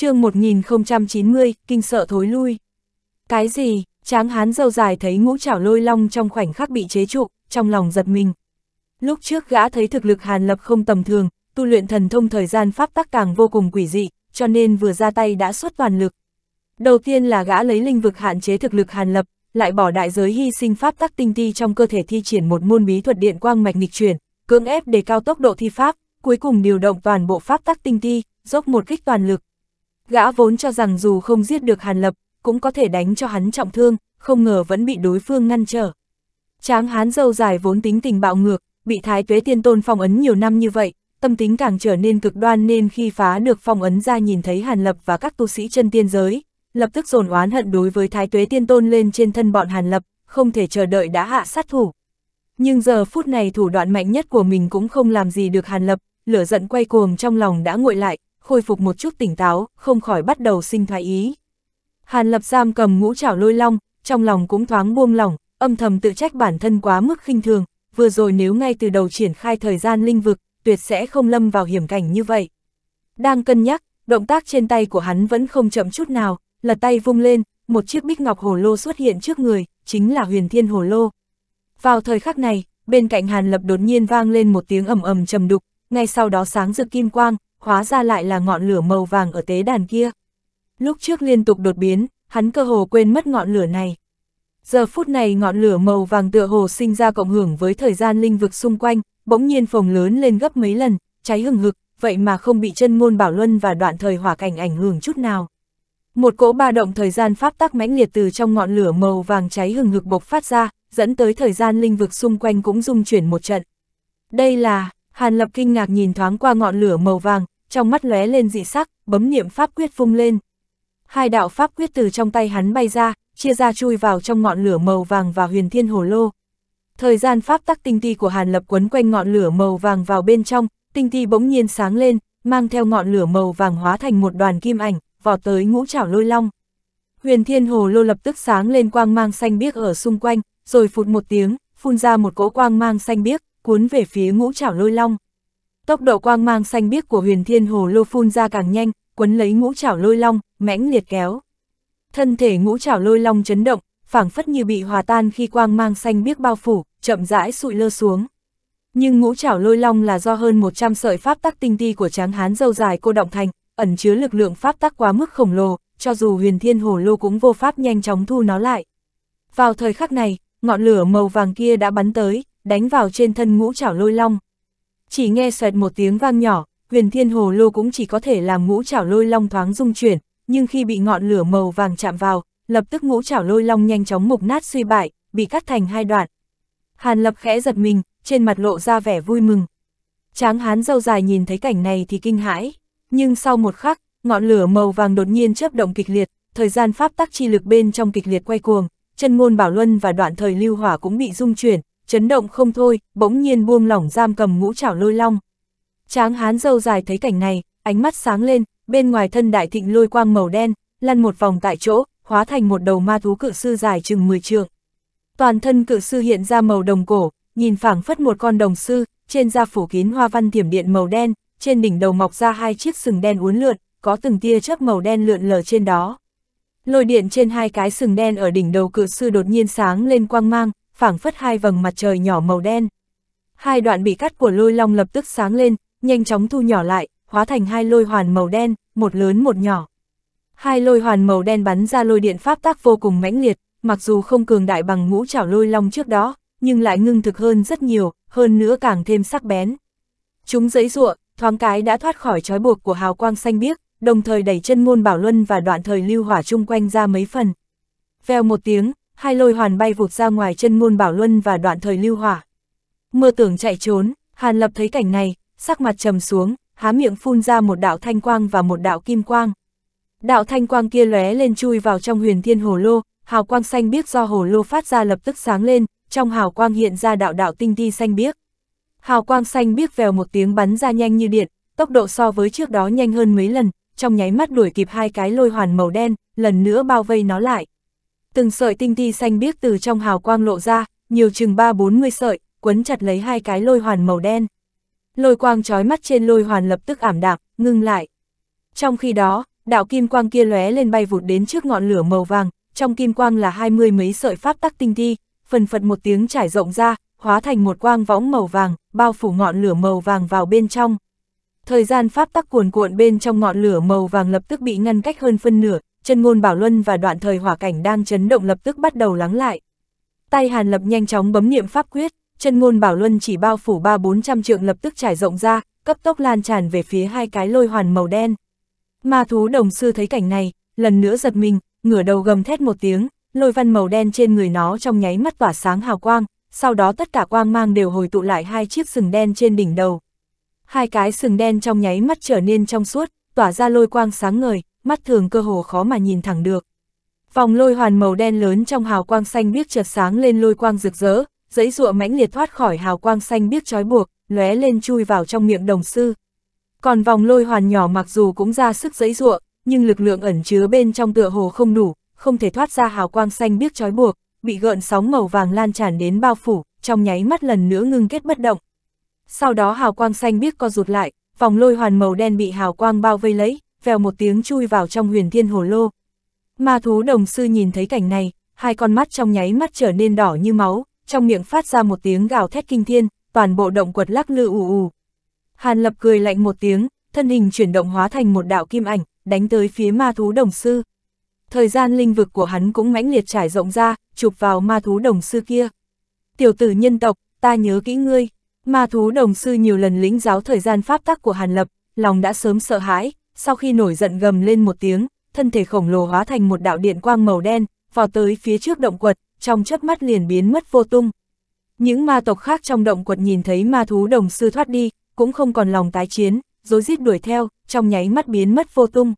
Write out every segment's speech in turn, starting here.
chương 1090, kinh sợ thối lui. Cái gì, tráng hán dâu dài thấy ngũ chảo lôi long trong khoảnh khắc bị chế trụ, trong lòng giật mình. Lúc trước gã thấy thực lực hàn lập không tầm thường, tu luyện thần thông thời gian pháp tắc càng vô cùng quỷ dị, cho nên vừa ra tay đã xuất toàn lực. Đầu tiên là gã lấy linh vực hạn chế thực lực hàn lập, lại bỏ đại giới hy sinh pháp tắc tinh ti trong cơ thể thi triển một môn bí thuật điện quang mạch nghịch chuyển, cưỡng ép để cao tốc độ thi pháp, cuối cùng điều động toàn bộ pháp tắc tinh ti, dốc một kích toàn lực. Gã vốn cho rằng dù không giết được Hàn Lập, cũng có thể đánh cho hắn trọng thương, không ngờ vẫn bị đối phương ngăn trở. Tráng hán dâu dài vốn tính tình bạo ngược, bị thái tuế tiên tôn phong ấn nhiều năm như vậy, tâm tính càng trở nên cực đoan nên khi phá được phong ấn ra nhìn thấy Hàn Lập và các tu sĩ chân tiên giới, lập tức dồn oán hận đối với thái tuế tiên tôn lên trên thân bọn Hàn Lập, không thể chờ đợi đã hạ sát thủ. Nhưng giờ phút này thủ đoạn mạnh nhất của mình cũng không làm gì được Hàn Lập, lửa giận quay cuồng trong lòng đã nguội lại, khôi phục một chút tỉnh táo, không khỏi bắt đầu sinh thoái ý. Hàn lập giam cầm ngũ trảo lôi long, trong lòng cũng thoáng buông lỏng, âm thầm tự trách bản thân quá mức khinh thường, vừa rồi nếu ngay từ đầu triển khai thời gian linh vực, tuyệt sẽ không lâm vào hiểm cảnh như vậy. Đang cân nhắc, động tác trên tay của hắn vẫn không chậm chút nào, là tay vung lên, một chiếc bích ngọc hồ lô xuất hiện trước người, chính là huyền thiên hồ lô. Vào thời khắc này, bên cạnh Hàn Lập đột nhiên vang lên một tiếng ầm ầm trầm đục, ngay sau đó sáng rực kim quang, hóa ra lại là ngọn lửa màu vàng ở tế đàn kia. Lúc trước liên tục đột biến, hắn cơ hồ quên mất ngọn lửa này. Giờ phút này ngọn lửa màu vàng tựa hồ sinh ra cộng hưởng với thời gian linh vực xung quanh, bỗng nhiên phồng lớn lên gấp mấy lần, cháy hừng hực, vậy mà không bị chân ngôn bảo luân và đoạn thời hỏa cảnh ảnh hưởng chút nào. Một cỗ ba động thời gian pháp tắc mãnh liệt từ trong ngọn lửa màu vàng cháy hừng hực bộc phát ra, dẫn tới thời gian linh vực xung quanh cũng rung chuyển một trận. Đây là Hàn Lập kinh ngạc nhìn thoáng qua ngọn lửa màu vàng, trong mắt lóe lên dị sắc, bấm niệm pháp quyết vung lên. Hai đạo pháp quyết từ trong tay hắn bay ra, chia ra chui vào trong ngọn lửa màu vàng và huyền thiên hồ lô. Thời gian pháp tắc tinh ti của Hàn Lập quấn quanh ngọn lửa màu vàng vào bên trong, tinh ti bỗng nhiên sáng lên, mang theo ngọn lửa màu vàng hóa thành một đoàn kim ảnh, vọt tới ngũ trảo lôi long. Huyền thiên hồ lô lập tức sáng lên quang mang xanh biếc ở xung quanh, rồi phụt một tiếng, phun ra một cỗ quang mang xanh biếc, cuốn về phía ngũ trảo lôi long. Tốc độ quang mang xanh biếc của huyền thiên hồ lô phun ra càng nhanh, cuốn lấy ngũ trảo lôi long, mãnh liệt kéo. Thân thể ngũ trảo lôi long chấn động, phảng phất như bị hòa tan khi quang mang xanh biếc bao phủ, chậm rãi sụi lơ xuống. Nhưng ngũ trảo lôi long là do hơn 100 sợi pháp tắc tinh ti của tráng hán dâu dài cô động thành, ẩn chứa lực lượng pháp tắc quá mức khổng lồ, cho dù huyền thiên hồ lô cũng vô pháp nhanh chóng thu nó lại. Vào thời khắc này, ngọn lửa màu vàng kia đã bắn tới, đánh vào trên thân ngũ chảo lôi long. Chỉ nghe xoẹt một tiếng vang nhỏ, huyền thiên hồ lô cũng chỉ có thể làm ngũ chảo lôi long thoáng rung chuyển, nhưng khi bị ngọn lửa màu vàng chạm vào, lập tức ngũ chảo lôi long nhanh chóng mục nát suy bại, bị cắt thành hai đoạn. Hàn lập khẽ giật mình, trên mặt lộ ra vẻ vui mừng. Tráng hán dâu dài nhìn thấy cảnh này thì kinh hãi, nhưng sau một khắc, ngọn lửa màu vàng đột nhiên chớp động kịch liệt, thời gian pháp tắc chi lực bên trong kịch liệt quay cuồng, chân ngôn bảo luân và đoạn thời lưu hỏa cũng bị rung chuyển, chấn động không thôi, bỗng nhiên buông lỏng giam cầm ngũ trảo lôi long. Tráng hán dâu dài thấy cảnh này, ánh mắt sáng lên, bên ngoài thân đại thịnh lôi quang màu đen, lăn một vòng tại chỗ, hóa thành một đầu ma thú cự sư dài chừng 10 trượng. Toàn thân cự sư hiện ra màu đồng cổ, nhìn phảng phất một con đồng sư, trên da phủ kín hoa văn thiểm điện màu đen, trên đỉnh đầu mọc ra hai chiếc sừng đen uốn lượn, có từng tia chớp màu đen lượn lờ trên đó. Lôi điện trên hai cái sừng đen ở đỉnh đầu cự sư đột nhiên sáng lên quang mang, phảng phất hai vầng mặt trời nhỏ màu đen. Hai đoạn bị cắt của lôi long lập tức sáng lên, nhanh chóng thu nhỏ lại, hóa thành hai lôi hoàn màu đen, một lớn một nhỏ. Hai lôi hoàn màu đen bắn ra lôi điện pháp tác vô cùng mãnh liệt, mặc dù không cường đại bằng ngũ chảo lôi long trước đó, nhưng lại ngưng thực hơn rất nhiều, hơn nữa càng thêm sắc bén. Chúng giấy ruộng, thoáng cái đã thoát khỏi trói buộc của hào quang xanh biếc, đồng thời đẩy chân môn bảo luân và đoạn thời lưu hỏa chung quanh ra mấy phần. Vèo một tiếng, hai lôi hoàn bay vụt ra ngoài chân môn bảo luân và đoạn thời lưu hỏa. Mưa tưởng chạy trốn, Hàn Lập thấy cảnh này, sắc mặt trầm xuống, há miệng phun ra một đạo thanh quang và một đạo kim quang. Đạo thanh quang kia lóe lên chui vào trong huyền thiên hồ lô, hào quang xanh biếc do hồ lô phát ra lập tức sáng lên, trong hào quang hiện ra đạo đạo tinh ti xanh biếc. Hào quang xanh biếc vèo một tiếng bắn ra nhanh như điện, tốc độ so với trước đó nhanh hơn mấy lần, trong nháy mắt đuổi kịp hai cái lôi hoàn màu đen, lần nữa bao vây nó lại từng sợi tinh ti xanh biếc từ trong hào quang lộ ra, nhiều chừng ba bốn mươi sợi, quấn chặt lấy hai cái lôi hoàn màu đen. Lôi quang trói mắt trên lôi hoàn lập tức ảm đạm, ngưng lại. Trong khi đó, đạo kim quang kia lóe lên bay vụt đến trước ngọn lửa màu vàng, trong kim quang là hai mươi mấy sợi pháp tắc tinh ti phần phật một tiếng trải rộng ra, hóa thành một quang võng màu vàng, bao phủ ngọn lửa màu vàng vào bên trong. Thời gian pháp tắc cuồn cuộn bên trong ngọn lửa màu vàng lập tức bị ngăn cách hơn phân nửa, chân ngôn bảo luân và đoạn thời hỏa cảnh đang chấn động lập tức bắt đầu lắng lại. Tay Hàn Lập nhanh chóng bấm niệm pháp quyết, chân ngôn bảo luân chỉ bao phủ ba bốn trăm trượng lập tức trải rộng ra, cấp tốc lan tràn về phía hai cái lôi hoàn màu đen. Ma thú đồng sư thấy cảnh này, lần nữa giật mình, ngửa đầu gầm thét một tiếng, lôi văn màu đen trên người nó trong nháy mắt tỏa sáng hào quang, sau đó tất cả quang mang đều hồi tụ lại hai chiếc sừng đen trên đỉnh đầu. Hai cái sừng đen trong nháy mắt trở nên trong suốt, tỏa ra lôi quang sáng ngời, mắt thường cơ hồ khó mà nhìn thẳng được. Vòng lôi hoàn màu đen lớn trong hào quang xanh biếc chợt sáng lên lôi quang rực rỡ, giấy rụa mãnh liệt thoát khỏi hào quang xanh biếc trói buộc, lóe lên chui vào trong miệng đồng sư. Còn vòng lôi hoàn nhỏ mặc dù cũng ra sức giấy rụa, nhưng lực lượng ẩn chứa bên trong tựa hồ không đủ, không thể thoát ra hào quang xanh biếc trói buộc, bị gợn sóng màu vàng lan tràn đến bao phủ, trong nháy mắt lần nữa ngưng kết bất động. Sau đó hào quang xanh biếc co rụt lại, vòng lôi hoàn màu đen bị hào quang bao vây lấy, vèo một tiếng chui vào trong huyền thiên hồ lô. Ma thú đồng sư nhìn thấy cảnh này, hai con mắt trong nháy mắt trở nên đỏ như máu, trong miệng phát ra một tiếng gào thét kinh thiên, toàn bộ động quật lắc lư ù ù. Hàn lập cười lạnh một tiếng, thân hình chuyển động hóa thành một đạo kim ảnh, đánh tới phía ma thú đồng sư. Thời gian linh vực của hắn cũng mãnh liệt trải rộng ra, chụp vào ma thú đồng sư kia. Tiểu tử nhân tộc, ta nhớ kỹ ngươi. Ma thú đồng sư nhiều lần lĩnh giáo thời gian pháp tắc của Hàn Lập, lòng đã sớm sợ hãi, sau khi nổi giận gầm lên một tiếng, thân thể khổng lồ hóa thành một đạo điện quang màu đen, vào tới phía trước động quật, trong chớp mắt liền biến mất vô tung. Những ma tộc khác trong động quật nhìn thấy ma thú đồng sư thoát đi, cũng không còn lòng tái chiến, rối rít đuổi theo, trong nháy mắt biến mất vô tung.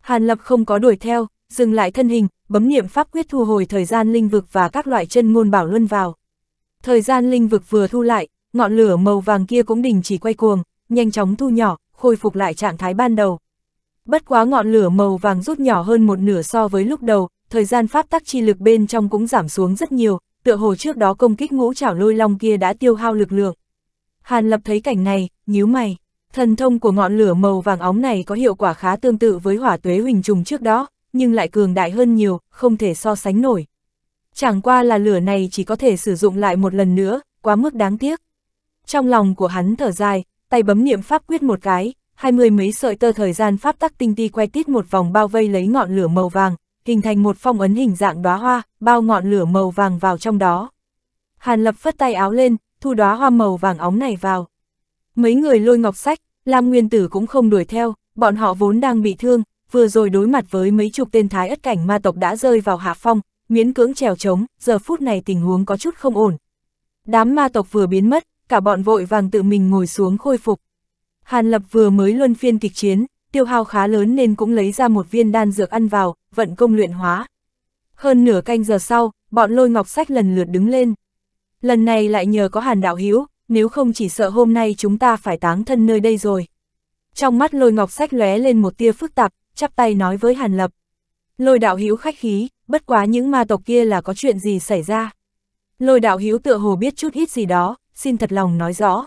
Hàn Lập không có đuổi theo, dừng lại thân hình, bấm niệm pháp quyết thu hồi thời gian linh vực và các loại chân ngôn bảo luân vào. Thời gian linh vực vừa thu lại, ngọn lửa màu vàng kia cũng đình chỉ quay cuồng, nhanh chóng thu nhỏ, khôi phục lại trạng thái ban đầu bất quá ngọn lửa màu vàng rút nhỏ hơn một nửa so với lúc đầu, thời gian pháp tắc chi lực bên trong cũng giảm xuống rất nhiều, tựa hồ trước đó công kích ngũ trảo lôi long kia đã tiêu hao lực lượng. Hàn Lập thấy cảnh này, nhíu mày, thần thông của ngọn lửa màu vàng óng này có hiệu quả khá tương tự với hỏa tuế huỳnh trùng trước đó, nhưng lại cường đại hơn nhiều, không thể so sánh nổi. Chẳng qua là lửa này chỉ có thể sử dụng lại một lần nữa, quá mức đáng tiếc. Trong lòng của hắn thở dài, tay bấm niệm pháp quyết một cái, hai mươi mấy sợi tơ thời gian pháp tắc tinh ti quay tít một vòng bao vây lấy ngọn lửa màu vàng, hình thành một phong ấn hình dạng đóa hoa, bao ngọn lửa màu vàng vào trong đó. Hàn Lập phất tay áo lên, thu đóa hoa màu vàng óng này vào. Mấy người lôi ngọc sách, Lam Nguyên Tử cũng không đuổi theo, bọn họ vốn đang bị thương, vừa rồi đối mặt với mấy chục tên thái ất cảnh ma tộc đã rơi vào hạ phong, miễn cưỡng trèo trống, giờ phút này tình huống có chút không ổn. Đám ma tộc vừa biến mất, cả bọn vội vàng tự mình ngồi xuống khôi phục. Hàn Lập vừa mới luân phiên kịch chiến, tiêu hao khá lớn nên cũng lấy ra một viên đan dược ăn vào, vận công luyện hóa. Hơn nửa canh giờ sau, bọn lôi ngọc sách lần lượt đứng lên. Lần này lại nhờ có Hàn Đạo Hiếu, nếu không chỉ sợ hôm nay chúng ta phải táng thân nơi đây rồi. Trong mắt lôi ngọc sách lóe lên một tia phức tạp, chắp tay nói với Hàn Lập. Lôi đạo Hiếu khách khí, bất quá những ma tộc kia là có chuyện gì xảy ra. Lôi đạo Hiếu tựa hồ biết chút ít gì đó, xin thật lòng nói rõ.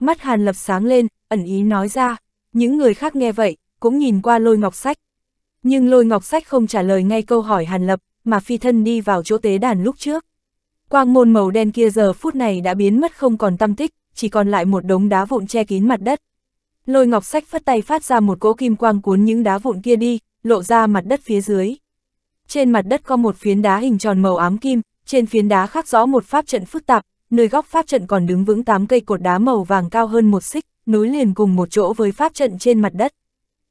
Mắt Hàn Lập sáng lên, ẩn ý nói ra, những người khác nghe vậy, cũng nhìn qua lôi ngọc sách. Nhưng lôi ngọc sách không trả lời ngay câu hỏi hàn lập, mà phi thân đi vào chỗ tế đàn lúc trước. Quang môn màu đen kia giờ phút này đã biến mất không còn tâm tích, chỉ còn lại một đống đá vụn che kín mặt đất. Lôi ngọc sách phất tay phát ra một cỗ kim quang cuốn những đá vụn kia đi, lộ ra mặt đất phía dưới. Trên mặt đất có một phiến đá hình tròn màu ám kim, trên phiến đá khắc rõ một pháp trận phức tạp, nơi góc pháp trận còn đứng vững tám cây cột đá màu vàng cao hơn một xích núi liền cùng một chỗ với pháp trận trên mặt đất.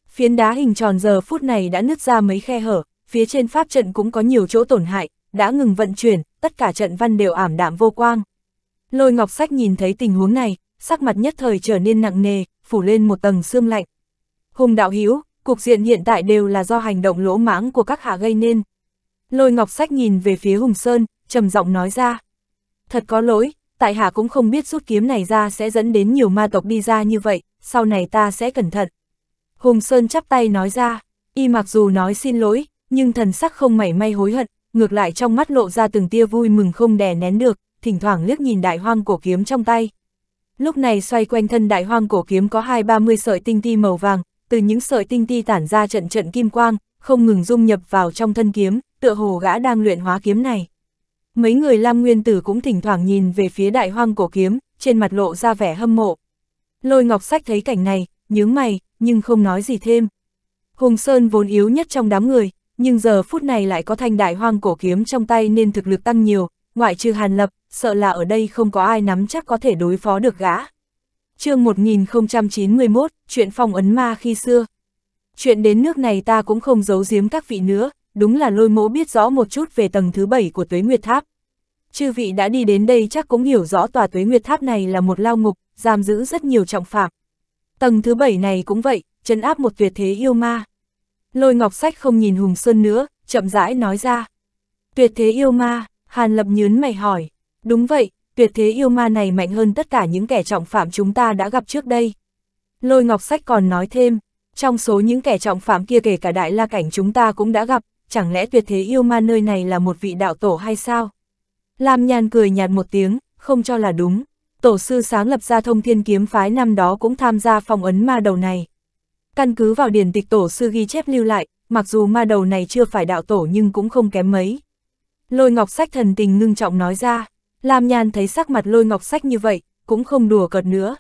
Phiến đá hình tròn giờ phút này đã nứt ra mấy khe hở, phía trên pháp trận cũng có nhiều chỗ tổn hại, đã ngừng vận chuyển, tất cả trận văn đều ảm đạm vô quang. Lôi Ngọc Sách nhìn thấy tình huống này, sắc mặt nhất thời trở nên nặng nề, phủ lên một tầng xương lạnh. Hùng đạo hiếu, cục diện hiện tại đều là do hành động lỗ mãng của các hạ gây nên. Lôi Ngọc Sách nhìn về phía Hùng Sơn, trầm giọng nói ra. Thật có lỗi, tại hạ cũng không biết rút kiếm này ra sẽ dẫn đến nhiều ma tộc đi ra như vậy, sau này ta sẽ cẩn thận. Hùng Sơn chắp tay nói ra, y mặc dù nói xin lỗi, nhưng thần sắc không mảy may hối hận, ngược lại trong mắt lộ ra từng tia vui mừng không đè nén được, thỉnh thoảng liếc nhìn đại hoang cổ kiếm trong tay. Lúc này xoay quanh thân đại hoang cổ kiếm có hai ba mươi sợi tinh ti màu vàng, từ những sợi tinh ti tản ra trận trận kim quang, không ngừng dung nhập vào trong thân kiếm, tựa hồ gã đang luyện hóa kiếm này. Mấy người Lam Nguyên Tử cũng thỉnh thoảng nhìn về phía đại hoang cổ kiếm, trên mặt lộ ra vẻ hâm mộ. Lôi Ngọc Sách thấy cảnh này, nhướng mày, nhưng không nói gì thêm. Hùng Sơn vốn yếu nhất trong đám người, nhưng giờ phút này lại có thanh đại hoang cổ kiếm trong tay nên thực lực tăng nhiều, ngoại trừ Hàn Lập, sợ là ở đây không có ai nắm chắc có thể đối phó được gã. chương 1091, chuyện phong ấn ma khi xưa. Chuyện đến nước này ta cũng không giấu giếm các vị nữa, đúng là lôi mỗ biết rõ một chút về tầng thứ bảy của tuế nguyệt tháp. Chư vị đã đi đến đây chắc cũng hiểu rõ tòa tuế nguyệt tháp này là một lao ngục, giam giữ rất nhiều trọng phạm. Tầng thứ bảy này cũng vậy, chấn áp một tuyệt thế yêu ma. Lôi ngọc sách không nhìn Hùng Sơn nữa, chậm rãi nói ra. Tuyệt thế yêu ma, Hàn Lập nhớn mày hỏi. Đúng vậy, tuyệt thế yêu ma này mạnh hơn tất cả những kẻ trọng phạm chúng ta đã gặp trước đây. Lôi ngọc sách còn nói thêm, trong số những kẻ trọng phạm kia kể cả đại la cảnh chúng ta cũng đã gặp, chẳng lẽ tuyệt thế yêu ma nơi này là một vị đạo tổ hay sao? Lam Nhàn cười nhạt một tiếng, không cho là đúng. Tổ sư sáng lập ra thông thiên kiếm phái năm đó cũng tham gia phong ấn ma đầu này. Căn cứ vào điển tịch tổ sư ghi chép lưu lại, mặc dù ma đầu này chưa phải đạo tổ nhưng cũng không kém mấy. Lôi ngọc sách thần tình ngưng trọng nói ra, Lam Nhàn thấy sắc mặt lôi ngọc sách như vậy, cũng không đùa cợt nữa.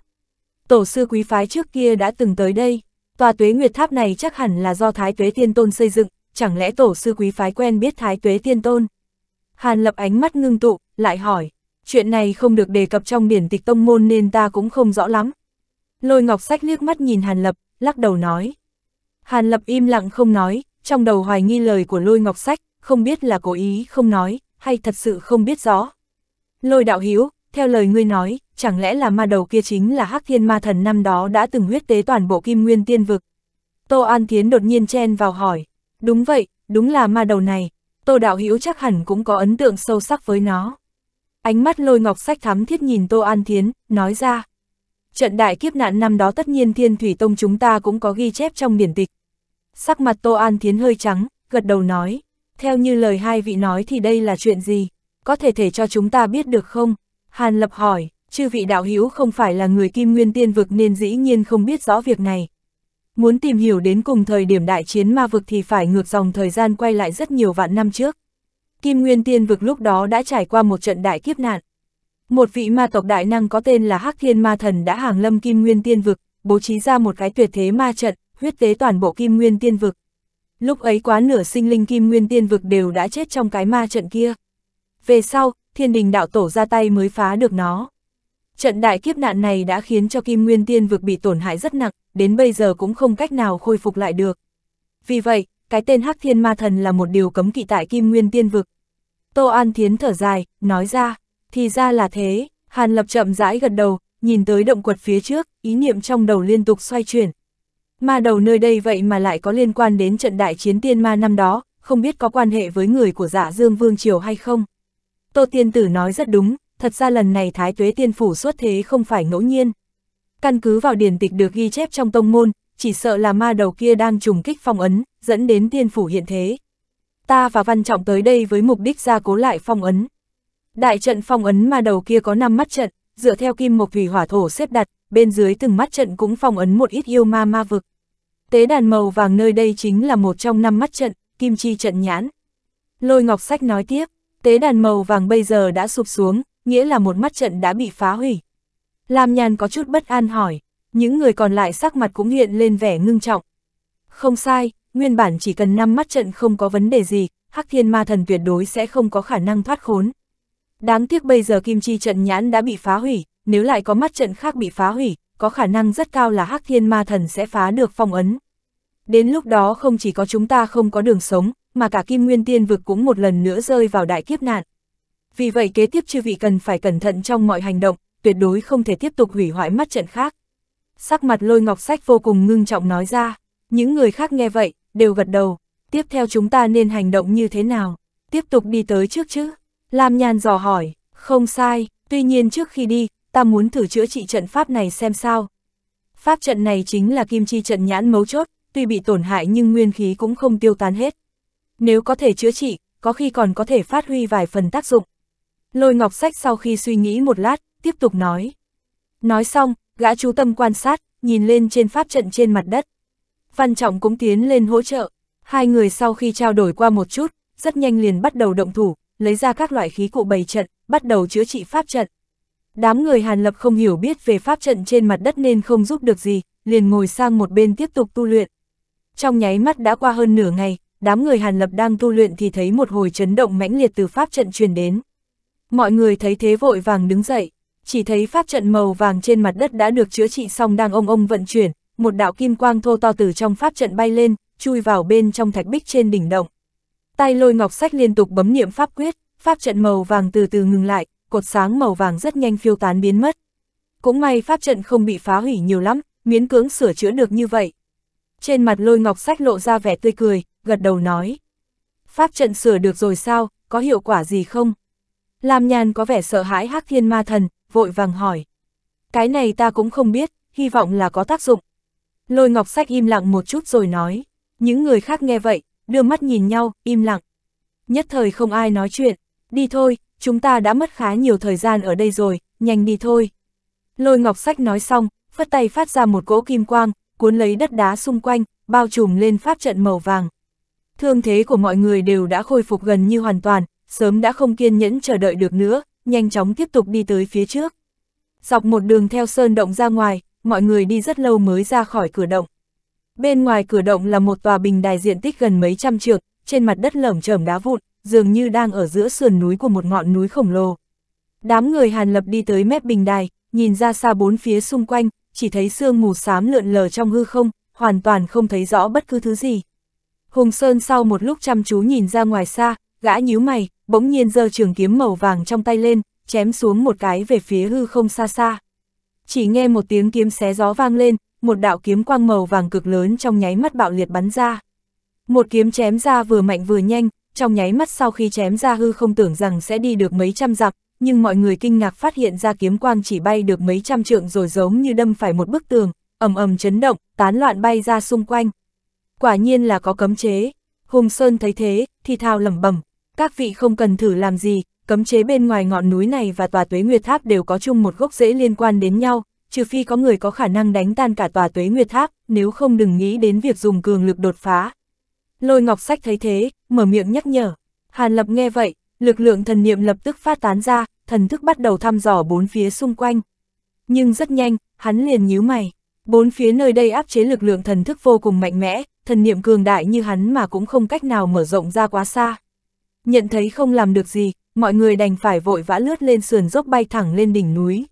Tổ sư quý phái trước kia đã từng tới đây, tòa tuế nguyệt tháp này chắc hẳn là do Thái Tuế Thiên Tôn xây dựng, chẳng lẽ tổ sư quý phái quen biết thái tuế tiên tôn? Hàn lập ánh mắt ngưng tụ, lại hỏi, chuyện này không được đề cập trong điển tịch tông môn nên ta cũng không rõ lắm. Lôi ngọc sách liếc mắt nhìn Hàn lập, lắc đầu nói. Hàn lập im lặng không nói, trong đầu hoài nghi lời của lôi ngọc sách, không biết là cố ý không nói, hay thật sự không biết rõ. Lôi đạo hiếu, theo lời ngươi nói, chẳng lẽ là ma đầu kia chính là hắc thiên ma thần năm đó đã từng huyết tế toàn bộ kim nguyên tiên vực. Tô An Thiến đột nhiên chen vào hỏi. Đúng vậy, đúng là ma đầu này, Tô Đạo Hữu chắc hẳn cũng có ấn tượng sâu sắc với nó. Ánh mắt lôi ngọc sách thắm thiết nhìn Tô An Thiến, nói ra. Trận đại kiếp nạn năm đó tất nhiên Thiên Thủy Tông chúng ta cũng có ghi chép trong biển tịch. Sắc mặt Tô An Thiến hơi trắng, gật đầu nói. Theo như lời hai vị nói thì đây là chuyện gì? Có thể thể cho chúng ta biết được không? Hàn Lập hỏi, chư vị đạo hữu không phải là người kim nguyên tiên vực nên dĩ nhiên không biết rõ việc này, Muốn tìm hiểu đến cùng thời điểm đại chiến ma vực thì phải ngược dòng thời gian quay lại rất nhiều vạn năm trước. Kim Nguyên Tiên vực lúc đó đã trải qua một trận đại kiếp nạn. Một vị ma tộc đại năng có tên là Hắc Thiên Ma Thần đã hàng lâm Kim Nguyên Tiên vực, bố trí ra một cái tuyệt thế ma trận, huyết tế toàn bộ Kim Nguyên Tiên vực. Lúc ấy quá nửa sinh linh Kim Nguyên Tiên vực đều đã chết trong cái ma trận kia. Về sau, Thiên Đình đạo tổ ra tay mới phá được nó. Trận đại kiếp nạn này đã khiến cho Kim Nguyên Tiên vực bị tổn hại rất nặng, đến bây giờ cũng không cách nào khôi phục lại được. Vì vậy, cái tên Hắc Thiên Ma Thần là một điều cấm kỵ tại Kim Nguyên Tiên vực. Tô An Thiến thở dài, nói ra, thì ra là thế, Hàn Lập chậm rãi gật đầu, nhìn tới động quật phía trước, ý niệm trong đầu liên tục xoay chuyển. Ma đầu nơi đây vậy mà lại có liên quan đến trận đại chiến tiên ma năm đó, không biết có quan hệ với người của giả dạ Dương Vương Triều hay không. Tô Tiên Tử nói rất đúng, thật ra lần này Thái Tuế Tiên Phủ xuất thế không phải ngẫu nhiên. Căn cứ vào điển tịch được ghi chép trong tông môn, chỉ sợ là ma đầu kia đang trùng kích phong ấn, dẫn đến Tiên Phủ hiện thế. Ta và Văn Trọng tới đây với mục đích gia cố lại phong ấn. Đại trận phong ấn ma đầu kia có 5 mắt trận, dựa theo kim mộc thủy hỏa thổ xếp đặt, bên dưới từng mắt trận cũng phong ấn một ít yêu ma ma vực. Tế đàn màu vàng nơi đây chính là một trong năm mắt trận, kim chi trận nhãn. Lôi Ngọc Sách nói tiếp, tế đàn màu vàng bây giờ đã sụp xuống, nghĩa là một mắt trận đã bị phá hủy. Lam Nhàn có chút bất an hỏi, những người còn lại sắc mặt cũng hiện lên vẻ ngưng trọng. Không sai, nguyên bản chỉ cần 5 mắt trận không có vấn đề gì, Hắc Thiên Ma Thần tuyệt đối sẽ không có khả năng thoát khốn. Đáng tiếc bây giờ Kim Chi trận nhãn đã bị phá hủy, nếu lại có mắt trận khác bị phá hủy, có khả năng rất cao là Hắc Thiên Ma Thần sẽ phá được phong ấn. Đến lúc đó không chỉ có chúng ta không có đường sống, mà cả Kim Nguyên Tiên vực cũng một lần nữa rơi vào đại kiếp nạn vì vậy kế tiếp chư vị cần phải cẩn thận trong mọi hành động, tuyệt đối không thể tiếp tục hủy hoại mắt trận khác. Sắc mặt lôi ngọc sách vô cùng ngưng trọng nói ra, những người khác nghe vậy, đều gật đầu, tiếp theo chúng ta nên hành động như thế nào, tiếp tục đi tới trước chứ. Lam nhàn dò hỏi, không sai, tuy nhiên trước khi đi, ta muốn thử chữa trị trận pháp này xem sao. Pháp trận này chính là kim chi trận nhãn mấu chốt, tuy bị tổn hại nhưng nguyên khí cũng không tiêu tan hết. Nếu có thể chữa trị, có khi còn có thể phát huy vài phần tác dụng. Lôi ngọc sách sau khi suy nghĩ một lát, tiếp tục nói. Nói xong, gã chú tâm quan sát, nhìn lên trên pháp trận trên mặt đất. Văn Trọng cũng tiến lên hỗ trợ. Hai người sau khi trao đổi qua một chút, rất nhanh liền bắt đầu động thủ, lấy ra các loại khí cụ bày trận, bắt đầu chữa trị pháp trận. Đám người Hàn Lập không hiểu biết về pháp trận trên mặt đất nên không giúp được gì, liền ngồi sang một bên tiếp tục tu luyện. Trong nháy mắt đã qua hơn nửa ngày, đám người Hàn Lập đang tu luyện thì thấy một hồi chấn động mãnh liệt từ pháp trận truyền đến. Mọi người thấy thế vội vàng đứng dậy, chỉ thấy pháp trận màu vàng trên mặt đất đã được chữa trị xong đang ông ông vận chuyển, một đạo kim quang thô to từ trong pháp trận bay lên, chui vào bên trong thạch bích trên đỉnh động. Tay lôi ngọc sách liên tục bấm niệm pháp quyết, pháp trận màu vàng từ từ ngừng lại, cột sáng màu vàng rất nhanh phiêu tán biến mất. Cũng may pháp trận không bị phá hủy nhiều lắm, miễn cưỡng sửa chữa được như vậy. Trên mặt lôi ngọc sách lộ ra vẻ tươi cười, gật đầu nói. Pháp trận sửa được rồi sao, có hiệu quả gì không? Lam Nhàn có vẻ sợ hãi hắc thiên ma thần, vội vàng hỏi. Cái này ta cũng không biết, hy vọng là có tác dụng. Lôi ngọc sách im lặng một chút rồi nói. Những người khác nghe vậy, đưa mắt nhìn nhau, im lặng. Nhất thời không ai nói chuyện. Đi thôi, chúng ta đã mất khá nhiều thời gian ở đây rồi, nhanh đi thôi. Lôi ngọc sách nói xong, phất tay phát ra một cỗ kim quang, cuốn lấy đất đá xung quanh, bao trùm lên pháp trận màu vàng. Thương thế của mọi người đều đã khôi phục gần như hoàn toàn, sớm đã không kiên nhẫn chờ đợi được nữa, nhanh chóng tiếp tục đi tới phía trước. Dọc một đường theo sơn động ra ngoài, mọi người đi rất lâu mới ra khỏi cửa động. Bên ngoài cửa động là một tòa bình đài diện tích gần mấy trăm trượng, trên mặt đất lởm chởm đá vụn, dường như đang ở giữa sườn núi của một ngọn núi khổng lồ. Đám người Hàn Lập đi tới mép bình đài, nhìn ra xa bốn phía xung quanh, chỉ thấy sương mù xám lượn lờ trong hư không, hoàn toàn không thấy rõ bất cứ thứ gì. Hùng Sơn sau một lúc chăm chú nhìn ra ngoài xa, gã nhíu mày, bỗng nhiên giơ trường kiếm màu vàng trong tay lên, chém xuống một cái về phía hư không xa xa. Chỉ nghe một tiếng kiếm xé gió vang lên, một đạo kiếm quang màu vàng cực lớn trong nháy mắt bạo liệt bắn ra. Một kiếm chém ra vừa mạnh vừa nhanh, trong nháy mắt sau khi chém ra hư không tưởng rằng sẽ đi được mấy trăm dặm, nhưng mọi người kinh ngạc phát hiện ra kiếm quang chỉ bay được mấy trăm trượng rồi giống như đâm phải một bức tường, ầm ầm chấn động, tán loạn bay ra xung quanh. Quả nhiên là có cấm chế. Hùng Sơn thấy thế, thì thao lẩm bẩm, các vị không cần thử làm gì, cấm chế bên ngoài ngọn núi này và tòa tuế nguyệt tháp đều có chung một gốc rễ liên quan đến nhau, trừ phi có người có khả năng đánh tan cả tòa tuế nguyệt tháp, nếu không đừng nghĩ đến việc dùng cường lực đột phá. Lôi ngọc sách thấy thế, mở miệng nhắc nhở. Hàn lập nghe vậy, lực lượng thần niệm lập tức phát tán ra, thần thức bắt đầu thăm dò bốn phía xung quanh. Nhưng rất nhanh, hắn liền nhíu mày. Bốn phía nơi đây áp chế lực lượng thần thức vô cùng mạnh mẽ, thần niệm cường đại như hắn mà cũng không cách nào mở rộng ra quá xa. Nhận thấy không làm được gì, mọi người đành phải vội vã lướt lên sườn dốc bay thẳng lên đỉnh núi.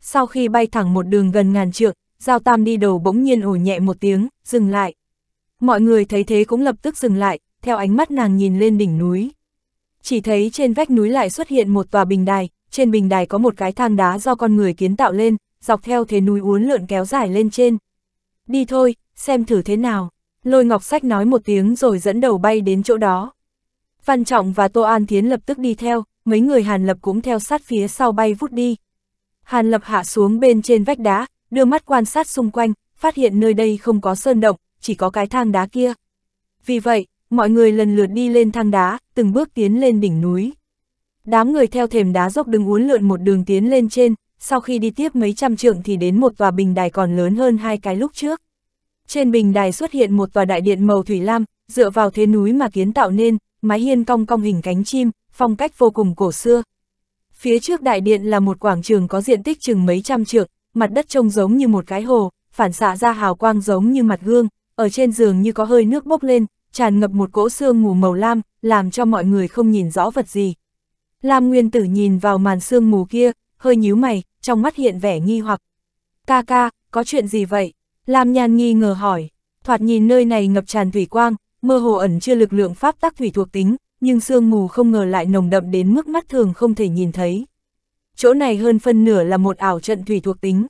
Sau khi bay thẳng một đường gần ngàn trượng, Giao Tam đi đầu bỗng nhiên ổ nhẹ một tiếng, dừng lại. Mọi người thấy thế cũng lập tức dừng lại, theo ánh mắt nàng nhìn lên đỉnh núi. Chỉ thấy trên vách núi lại xuất hiện một tòa bình đài, trên bình đài có một cái thang đá do con người kiến tạo lên, dọc theo thế núi uốn lượn kéo dài lên trên. Đi thôi, xem thử thế nào. Lôi ngọc sách nói một tiếng rồi dẫn đầu bay đến chỗ đó. Văn Trọng và Tô An Thiến lập tức đi theo, mấy người Hàn Lập cũng theo sát phía sau bay vút đi. Hàn Lập hạ xuống bên trên vách đá, đưa mắt quan sát xung quanh, phát hiện nơi đây không có sơn động, chỉ có cái thang đá kia. Vì vậy, mọi người lần lượt đi lên thang đá, từng bước tiến lên đỉnh núi. Đám người theo thềm đá dốc đứng uốn lượn một đường tiến lên trên, sau khi đi tiếp mấy trăm trượng thì đến một tòa bình đài còn lớn hơn hai cái lúc trước. Trên bình đài xuất hiện một tòa đại điện màu thủy lam, dựa vào thế núi mà kiến tạo nên, mái hiên cong cong hình cánh chim, phong cách vô cùng cổ xưa. Phía trước đại điện là một quảng trường có diện tích chừng mấy trăm trượng, mặt đất trông giống như một cái hồ, phản xạ ra hào quang giống như mặt gương, ở trên giường như có hơi nước bốc lên, tràn ngập một cỗ sương mù màu lam, làm cho mọi người không nhìn rõ vật gì. Lam Nguyên Tử nhìn vào màn sương mù kia, hơi nhíu mày, trong mắt hiện vẻ nghi hoặc. Ca ca, có chuyện gì vậy? Lam Nhan nghi ngờ hỏi, thoạt nhìn nơi này ngập tràn thủy quang, mơ hồ ẩn chưa lực lượng pháp tắc thủy thuộc tính, nhưng sương mù không ngờ lại nồng đậm đến mức mắt thường không thể nhìn thấy. Chỗ này hơn phân nửa là một ảo trận thủy thuộc tính.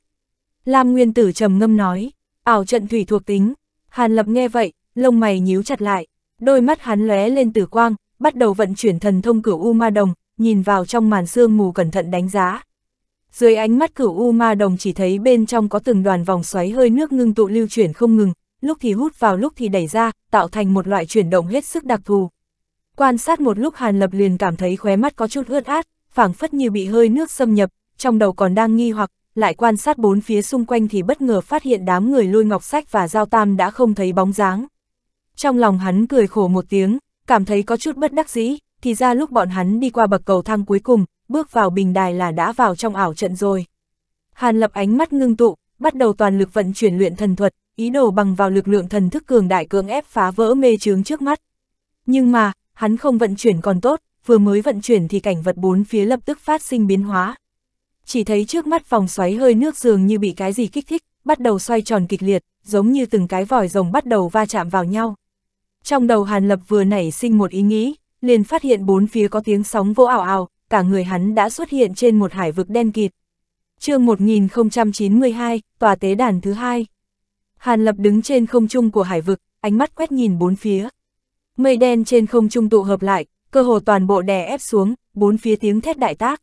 Lam Nguyên Tử trầm ngâm nói, ảo trận thủy thuộc tính. Hàn Lập nghe vậy, lông mày nhíu chặt lại, đôi mắt hắn lóe lên tử quang, bắt đầu vận chuyển thần thông cửu U Ma Đồng, nhìn vào trong màn sương mù cẩn thận đánh giá. Dưới ánh mắt cửu U Ma Đồng chỉ thấy bên trong có từng đoàn vòng xoáy hơi nước ngưng tụ lưu chuyển không ngừng, lúc thì hút vào lúc thì đẩy ra, tạo thành một loại chuyển động hết sức đặc thù. Quan sát một lúc Hàn Lập liền cảm thấy khóe mắt có chút ướt át, phảng phất như bị hơi nước xâm nhập, trong đầu còn đang nghi hoặc, lại quan sát bốn phía xung quanh thì bất ngờ phát hiện đám người lôi ngọc sách và giao tam đã không thấy bóng dáng. Trong lòng hắn cười khổ một tiếng, cảm thấy có chút bất đắc dĩ, thì ra lúc bọn hắn đi qua bậc cầu thang cuối cùng, bước vào bình đài là đã vào trong ảo trận rồi. Hàn lập ánh mắt ngưng tụ, bắt đầu toàn lực vận chuyển luyện thần thuật, ý đồ bằng vào lực lượng thần thức cường đại cưỡng ép phá vỡ mê chướng trước mắt. Nhưng mà, hắn không vận chuyển còn tốt, vừa mới vận chuyển thì cảnh vật bốn phía lập tức phát sinh biến hóa. Chỉ thấy trước mắt vòng xoáy hơi nước dường như bị cái gì kích thích, bắt đầu xoay tròn kịch liệt, giống như từng cái vòi rồng bắt đầu va chạm vào nhau. Trong đầu Hàn Lập vừa nảy sinh một ý nghĩ, liền phát hiện bốn phía có tiếng sóng vỗ ảo ảo, cả người hắn đã xuất hiện trên một hải vực đen kịt. chương 1092, tòa tế đàn thứ hai. Hàn Lập đứng trên không trung của hải vực, ánh mắt quét nhìn bốn phía. Mây đen trên không trung tụ hợp lại, cơ hồ toàn bộ đè ép xuống, bốn phía tiếng thét đại tác.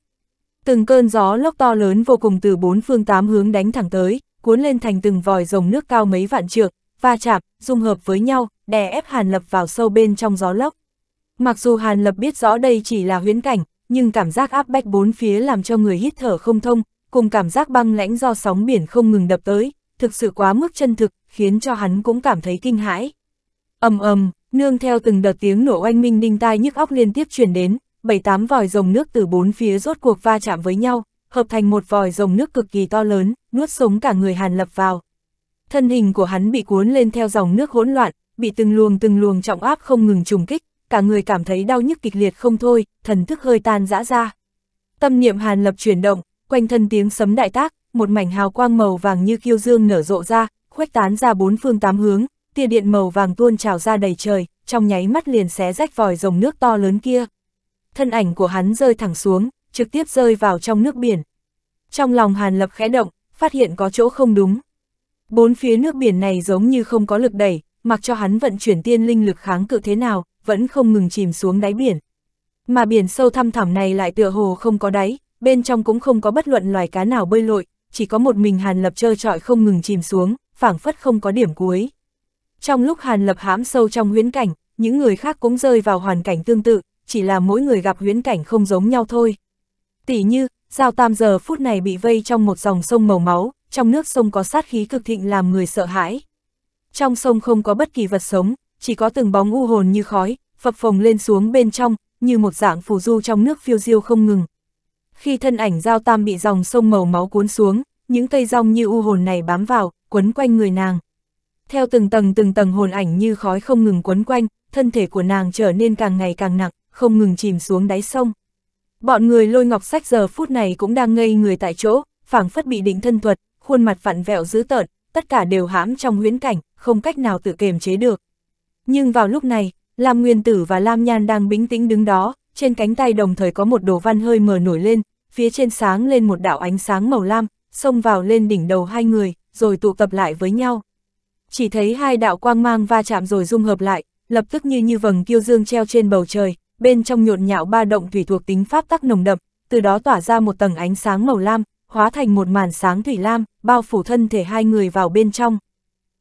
Từng cơn gió lốc to lớn vô cùng từ bốn phương tám hướng đánh thẳng tới, cuốn lên thành từng vòi rồng nước cao mấy vạn trượng, va chạm, dung hợp với nhau, đè ép Hàn Lập vào sâu bên trong gió lốc. Mặc dù Hàn Lập biết rõ đây chỉ là huyễn cảnh, nhưng cảm giác áp bách bốn phía làm cho người hít thở không thông, cùng cảm giác băng lãnh do sóng biển không ngừng đập tới, thực sự quá mức chân thực, khiến cho hắn cũng cảm thấy kinh hãi. ầm ầm, nương theo từng đợt tiếng nổ oanh minh đinh tai nhức óc liên tiếp truyền đến, bảy tám vòi rồng nước từ bốn phía rốt cuộc va chạm với nhau, hợp thành một vòi rồng nước cực kỳ to lớn, nuốt sống cả người Hàn Lập vào. Thân hình của hắn bị cuốn lên theo dòng nước hỗn loạn, bị từng luồng từng luồng trọng áp không ngừng trùng kích, cả người cảm thấy đau nhức kịch liệt không thôi, thần thức hơi tan rã ra. Tâm niệm Hàn Lập chuyển động, quanh thân tiếng sấm đại tác, một mảnh hào quang màu vàng như kiêu dương nở rộ ra, khuếch tán ra bốn phương tám hướng, tia điện màu vàng tuôn trào ra đầy trời, trong nháy mắt liền xé rách vòi rồng nước to lớn kia. Thân ảnh của hắn rơi thẳng xuống, trực tiếp rơi vào trong nước biển. Trong lòng Hàn Lập khẽ động, phát hiện có chỗ không đúng. Bốn phía nước biển này giống như không có lực đẩy, mặc cho hắn vận chuyển tiên linh lực kháng cự thế nào, vẫn không ngừng chìm xuống đáy biển. Mà biển sâu thăm thẳm này lại tựa hồ không có đáy, bên trong cũng không có bất luận loài cá nào bơi lội, chỉ có một mình Hàn Lập trơ trọi không ngừng chìm xuống, phảng phất không có điểm cuối. Trong lúc Hàn Lập hãm sâu trong huyễn cảnh, những người khác cũng rơi vào hoàn cảnh tương tự, chỉ là mỗi người gặp huyễn cảnh không giống nhau thôi. Tỷ như, Giao Tam giờ phút này bị vây trong một dòng sông màu máu, trong nước sông có sát khí cực thịnh làm người sợ hãi. Trong sông không có bất kỳ vật sống, chỉ có từng bóng u hồn như khói, phập phồng lên xuống bên trong, như một dạng phù du trong nước phiêu diêu không ngừng. Khi thân ảnh giao tam bị dòng sông màu máu cuốn xuống, những cây rong như u hồn này bám vào, quấn quanh người nàng. Theo từng tầng từng tầng hồn ảnh như khói không ngừng quấn quanh, thân thể của nàng trở nên càng ngày càng nặng, không ngừng chìm xuống đáy sông. Bọn người lôi ngọc sách giờ phút này cũng đang ngây người tại chỗ, phảng phất bị định thân thuật, khuôn mặt vặn vẹo dữ tợn, tất cả đều hãm trong huyễn cảnh, không cách nào tự kiềm chế được. Nhưng vào lúc này, Lam Nguyên Tử và Lam Nhan đang bính tĩnh đứng đó, trên cánh tay đồng thời có một đồ văn hơi mờ nổi lên, phía trên sáng lên một đạo ánh sáng màu lam, xông vào lên đỉnh đầu hai người, rồi tụ tập lại với nhau. Chỉ thấy hai đạo quang mang va chạm rồi dung hợp lại, lập tức như như vầng kiêu dương treo trên bầu trời, bên trong nhộn nhạo ba động thủy thuộc tính pháp tắc nồng đậm, từ đó tỏa ra một tầng ánh sáng màu lam, hóa thành một màn sáng thủy lam, bao phủ thân thể hai người vào bên trong.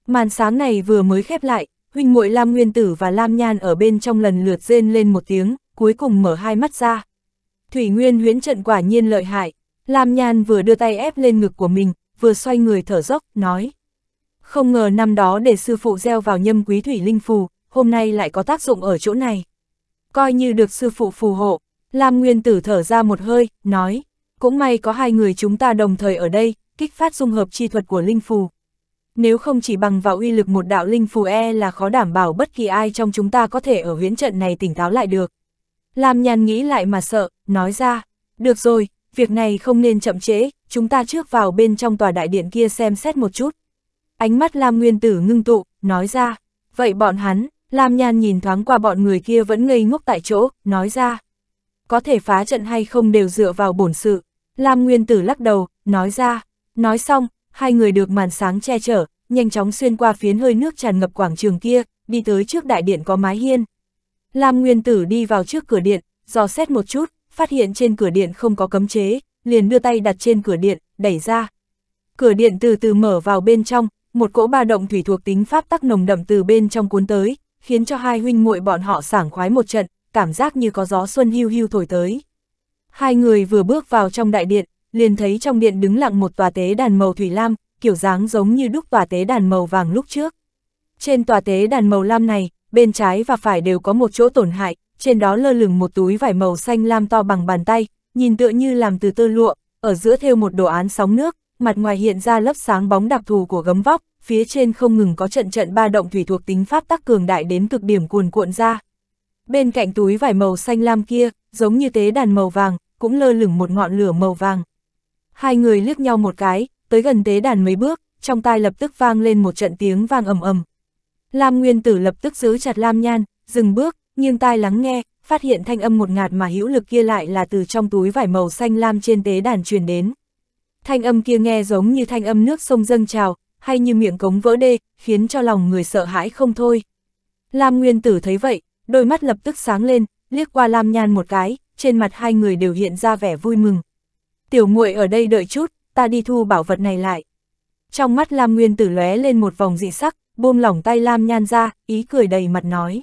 Màn sáng này vừa mới khép lại, huynh muội Lam Nguyên Tử và Lam Nhan ở bên trong lần lượt rên lên một tiếng, cuối cùng mở hai mắt ra. Thủy Nguyên huyễn trận quả nhiên lợi hại, Lam Nhan vừa đưa tay ép lên ngực của mình, vừa xoay người thở dốc, nói. Không ngờ năm đó để sư phụ gieo vào nhâm quý thủy linh phù, hôm nay lại có tác dụng ở chỗ này. Coi như được sư phụ phù hộ, Lam Nguyên tử thở ra một hơi, nói. Cũng may có hai người chúng ta đồng thời ở đây, kích phát dung hợp chi thuật của linh phù. Nếu không chỉ bằng vào uy lực một đạo linh phù e là khó đảm bảo bất kỳ ai trong chúng ta có thể ở huyễn trận này tỉnh táo lại được. Lam Nhàn nghĩ lại mà sợ, nói ra, được rồi, việc này không nên chậm trễ, chúng ta trước vào bên trong tòa đại điện kia xem xét một chút. Ánh mắt Lam Nguyên Tử ngưng tụ, nói ra, vậy bọn hắn, Lam Nhàn nhìn thoáng qua bọn người kia vẫn ngây ngốc tại chỗ, nói ra, có thể phá trận hay không đều dựa vào bổn sự. Lam Nguyên Tử lắc đầu, nói ra, nói xong, hai người được màn sáng che chở, nhanh chóng xuyên qua phiến hơi nước tràn ngập quảng trường kia, đi tới trước đại điện có mái hiên. Lam Nguyên Tử đi vào trước cửa điện, dò xét một chút, phát hiện trên cửa điện không có cấm chế, liền đưa tay đặt trên cửa điện, đẩy ra. Cửa điện từ từ mở vào bên trong, một cỗ ba động thủy thuộc tính pháp tắc nồng đậm từ bên trong cuốn tới, khiến cho hai huynh muội bọn họ sảng khoái một trận, cảm giác như có gió xuân hưu hưu thổi tới. Hai người vừa bước vào trong đại điện, liền thấy trong điện đứng lặng một tòa tế đàn màu thủy lam, kiểu dáng giống như đúc tòa tế đàn màu vàng lúc trước. Trên tòa tế đàn màu lam này, bên trái và phải đều có một chỗ tổn hại, trên đó lơ lửng một túi vải màu xanh lam to bằng bàn tay, nhìn tựa như làm từ tơ lụa, ở giữa thêu một đồ án sóng nước, mặt ngoài hiện ra lớp sáng bóng đặc thù của gấm vóc, phía trên không ngừng có trận trận ba động thủy thuộc tính pháp tắc cường đại đến cực điểm cuồn cuộn ra. Bên cạnh túi vải màu xanh lam kia, giống như tế đàn màu vàng, cũng lơ lửng một ngọn lửa màu vàng. Hai người liếc nhau một cái, tới gần tế đàn mấy bước, trong tai lập tức vang lên một trận tiếng vang ầm ầm, Lam Nguyên Tử lập tức giữ chặt Lam Nhan, dừng bước, nghiêng tai lắng nghe, phát hiện thanh âm một ngạt mà hữu lực kia lại là từ trong túi vải màu xanh lam trên tế đàn truyền đến. Thanh âm kia nghe giống như thanh âm nước sông dâng trào, hay như miệng cống vỡ đê, khiến cho lòng người sợ hãi không thôi. Lam Nguyên Tử thấy vậy, đôi mắt lập tức sáng lên, liếc qua Lam Nhan một cái, trên mặt hai người đều hiện ra vẻ vui mừng. Tiểu muội ở đây đợi chút, ta đi thu bảo vật này lại. Trong mắt Lam Nguyên Tử lóe lên một vòng dị sắc, buông lỏng tay Lam Nhan ra, ý cười đầy mặt nói.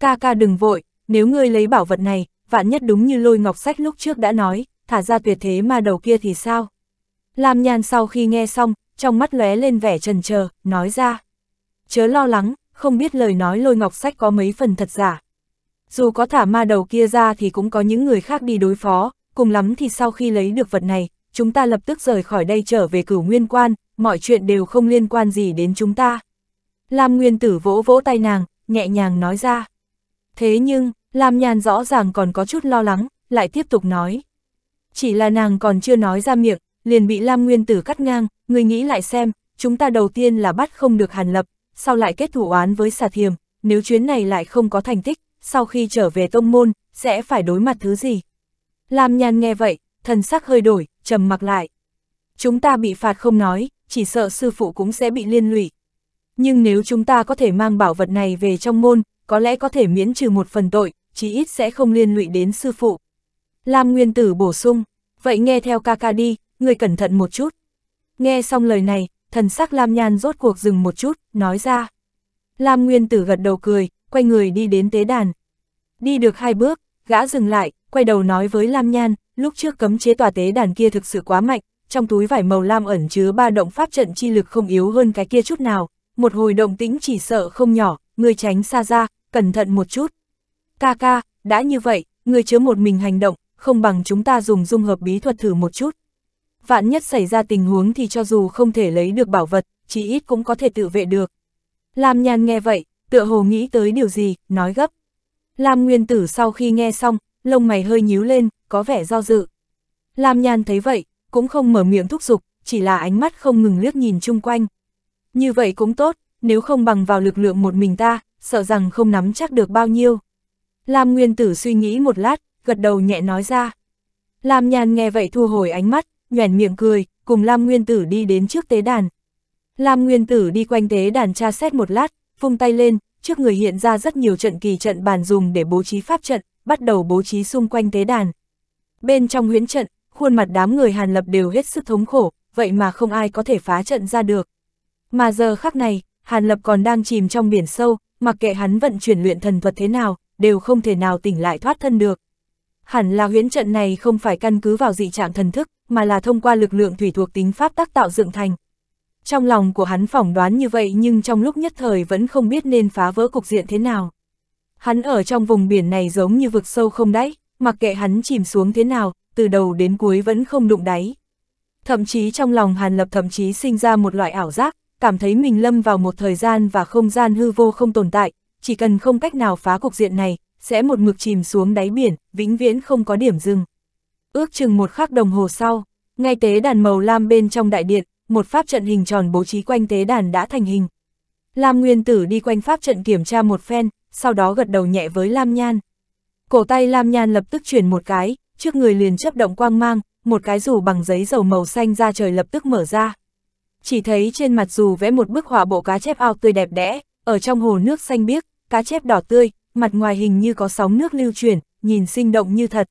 Ca ca đừng vội, nếu ngươi lấy bảo vật này, vạn nhất đúng như lôi ngọc sách lúc trước đã nói, thả ra tuyệt thế mà đầu kia thì sao? Lam Nhan sau khi nghe xong, trong mắt lóe lên vẻ trần chờ nói ra. Chớ lo lắng, không biết lời nói lôi ngọc sách có mấy phần thật giả. Dù có thả ma đầu kia ra thì cũng có những người khác đi đối phó, cùng lắm thì sau khi lấy được vật này, chúng ta lập tức rời khỏi đây trở về cửu nguyên quan, mọi chuyện đều không liên quan gì đến chúng ta. Lam Nguyên Tử vỗ vỗ tay nàng, nhẹ nhàng nói ra. Thế nhưng, Lam Nhàn rõ ràng còn có chút lo lắng, lại tiếp tục nói. Chỉ là nàng còn chưa nói ra miệng, liền bị Lam Nguyên Tử cắt ngang, người nghĩ lại xem, chúng ta đầu tiên là bắt không được Hàn Lập, sau lại kết thủ oán với xà thiềm, nếu chuyến này lại không có thành tích, sau khi trở về tông môn, sẽ phải đối mặt thứ gì? Lam Nhàn nghe vậy, thần sắc hơi đổi, trầm mặc lại. Chúng ta bị phạt không nói, chỉ sợ sư phụ cũng sẽ bị liên lụy, nhưng nếu chúng ta có thể mang bảo vật này về trong môn, có lẽ có thể miễn trừ một phần tội, chí ít sẽ không liên lụy đến sư phụ. Lam Nguyên Tử bổ sung, vậy nghe theo ca ca đi, người cẩn thận một chút. Nghe xong lời này, thần sắc Lam Nhan rốt cuộc dừng một chút, nói ra. Lam Nguyên Tử gật đầu cười, quay người đi đến tế đàn. Đi được hai bước, gã dừng lại, quay đầu nói với Lam Nhan, lúc trước cấm chế tòa tế đàn kia thực sự quá mạnh, trong túi vải màu lam ẩn chứa ba động pháp trận chi lực không yếu hơn cái kia chút nào, một hồi động tĩnh chỉ sợ không nhỏ, ngươi tránh xa ra, cẩn thận một chút. Ca ca, đã như vậy, ngươi chứa một mình hành động, không bằng chúng ta dùng dung hợp bí thuật thử một chút. Vạn nhất xảy ra tình huống thì cho dù không thể lấy được bảo vật, chỉ ít cũng có thể tự vệ được. Lam nhàn nghe vậy, tựa hồ nghĩ tới điều gì, nói gấp. Lam Nguyên Tử sau khi nghe xong, lông mày hơi nhíu lên, có vẻ do dự. Lam nhàn thấy vậy, cũng không mở miệng thúc giục, chỉ là ánh mắt không ngừng liếc nhìn chung quanh. Như vậy cũng tốt, nếu không bằng vào lực lượng một mình ta, sợ rằng không nắm chắc được bao nhiêu. Lam Nguyên Tử suy nghĩ một lát, gật đầu nhẹ nói ra. Lam Nhàn nghe vậy thu hồi ánh mắt, nhoẻn miệng cười, cùng Lam Nguyên Tử đi đến trước tế đàn. Lam Nguyên Tử đi quanh tế đàn tra xét một lát, phung tay lên, trước người hiện ra rất nhiều trận kỳ trận bàn dùng để bố trí pháp trận, bắt đầu bố trí xung quanh tế đàn. Bên trong huyễn trận, khuôn mặt đám người Hàn Lập đều hết sức thống khổ, vậy mà không ai có thể phá trận ra được. Mà giờ khắc này, Hàn Lập còn đang chìm trong biển sâu, mặc kệ hắn vận chuyển luyện thần thuật thế nào, đều không thể nào tỉnh lại thoát thân được. Hẳn là huyễn trận này không phải căn cứ vào dị trạng thần thức, mà là thông qua lực lượng thủy thuộc tính pháp tác tạo dựng thành. Trong lòng của hắn phỏng đoán như vậy nhưng trong lúc nhất thời vẫn không biết nên phá vỡ cục diện thế nào. Hắn ở trong vùng biển này giống như vực sâu không đáy, mặc kệ hắn chìm xuống thế nào, từ đầu đến cuối vẫn không đụng đáy. Thậm chí trong lòng Hàn Lập thậm chí sinh ra một loại ảo giác, cảm thấy mình lâm vào một thời gian và không gian hư vô không tồn tại, chỉ cần không cách nào phá cục diện này, sẽ một mực chìm xuống đáy biển, vĩnh viễn không có điểm dừng. Ước chừng một khắc đồng hồ sau, ngay tế đàn màu lam bên trong đại điện, một pháp trận hình tròn bố trí quanh tế đàn đã thành hình. Lam Nguyên Tử đi quanh pháp trận kiểm tra một phen, sau đó gật đầu nhẹ với Lam Nhan. Cổ tay Lam Nhan lập tức chuyển một cái, trước người liền chấp động quang mang, một cái rủ bằng giấy dầu màu xanh ra trời lập tức mở ra chỉ thấy trên mặt dù vẽ một bức họa bộ cá chép ao tươi đẹp đẽ, ở trong hồ nước xanh biếc, cá chép đỏ tươi, mặt ngoài hình như có sóng nước lưu chuyển, nhìn sinh động như thật.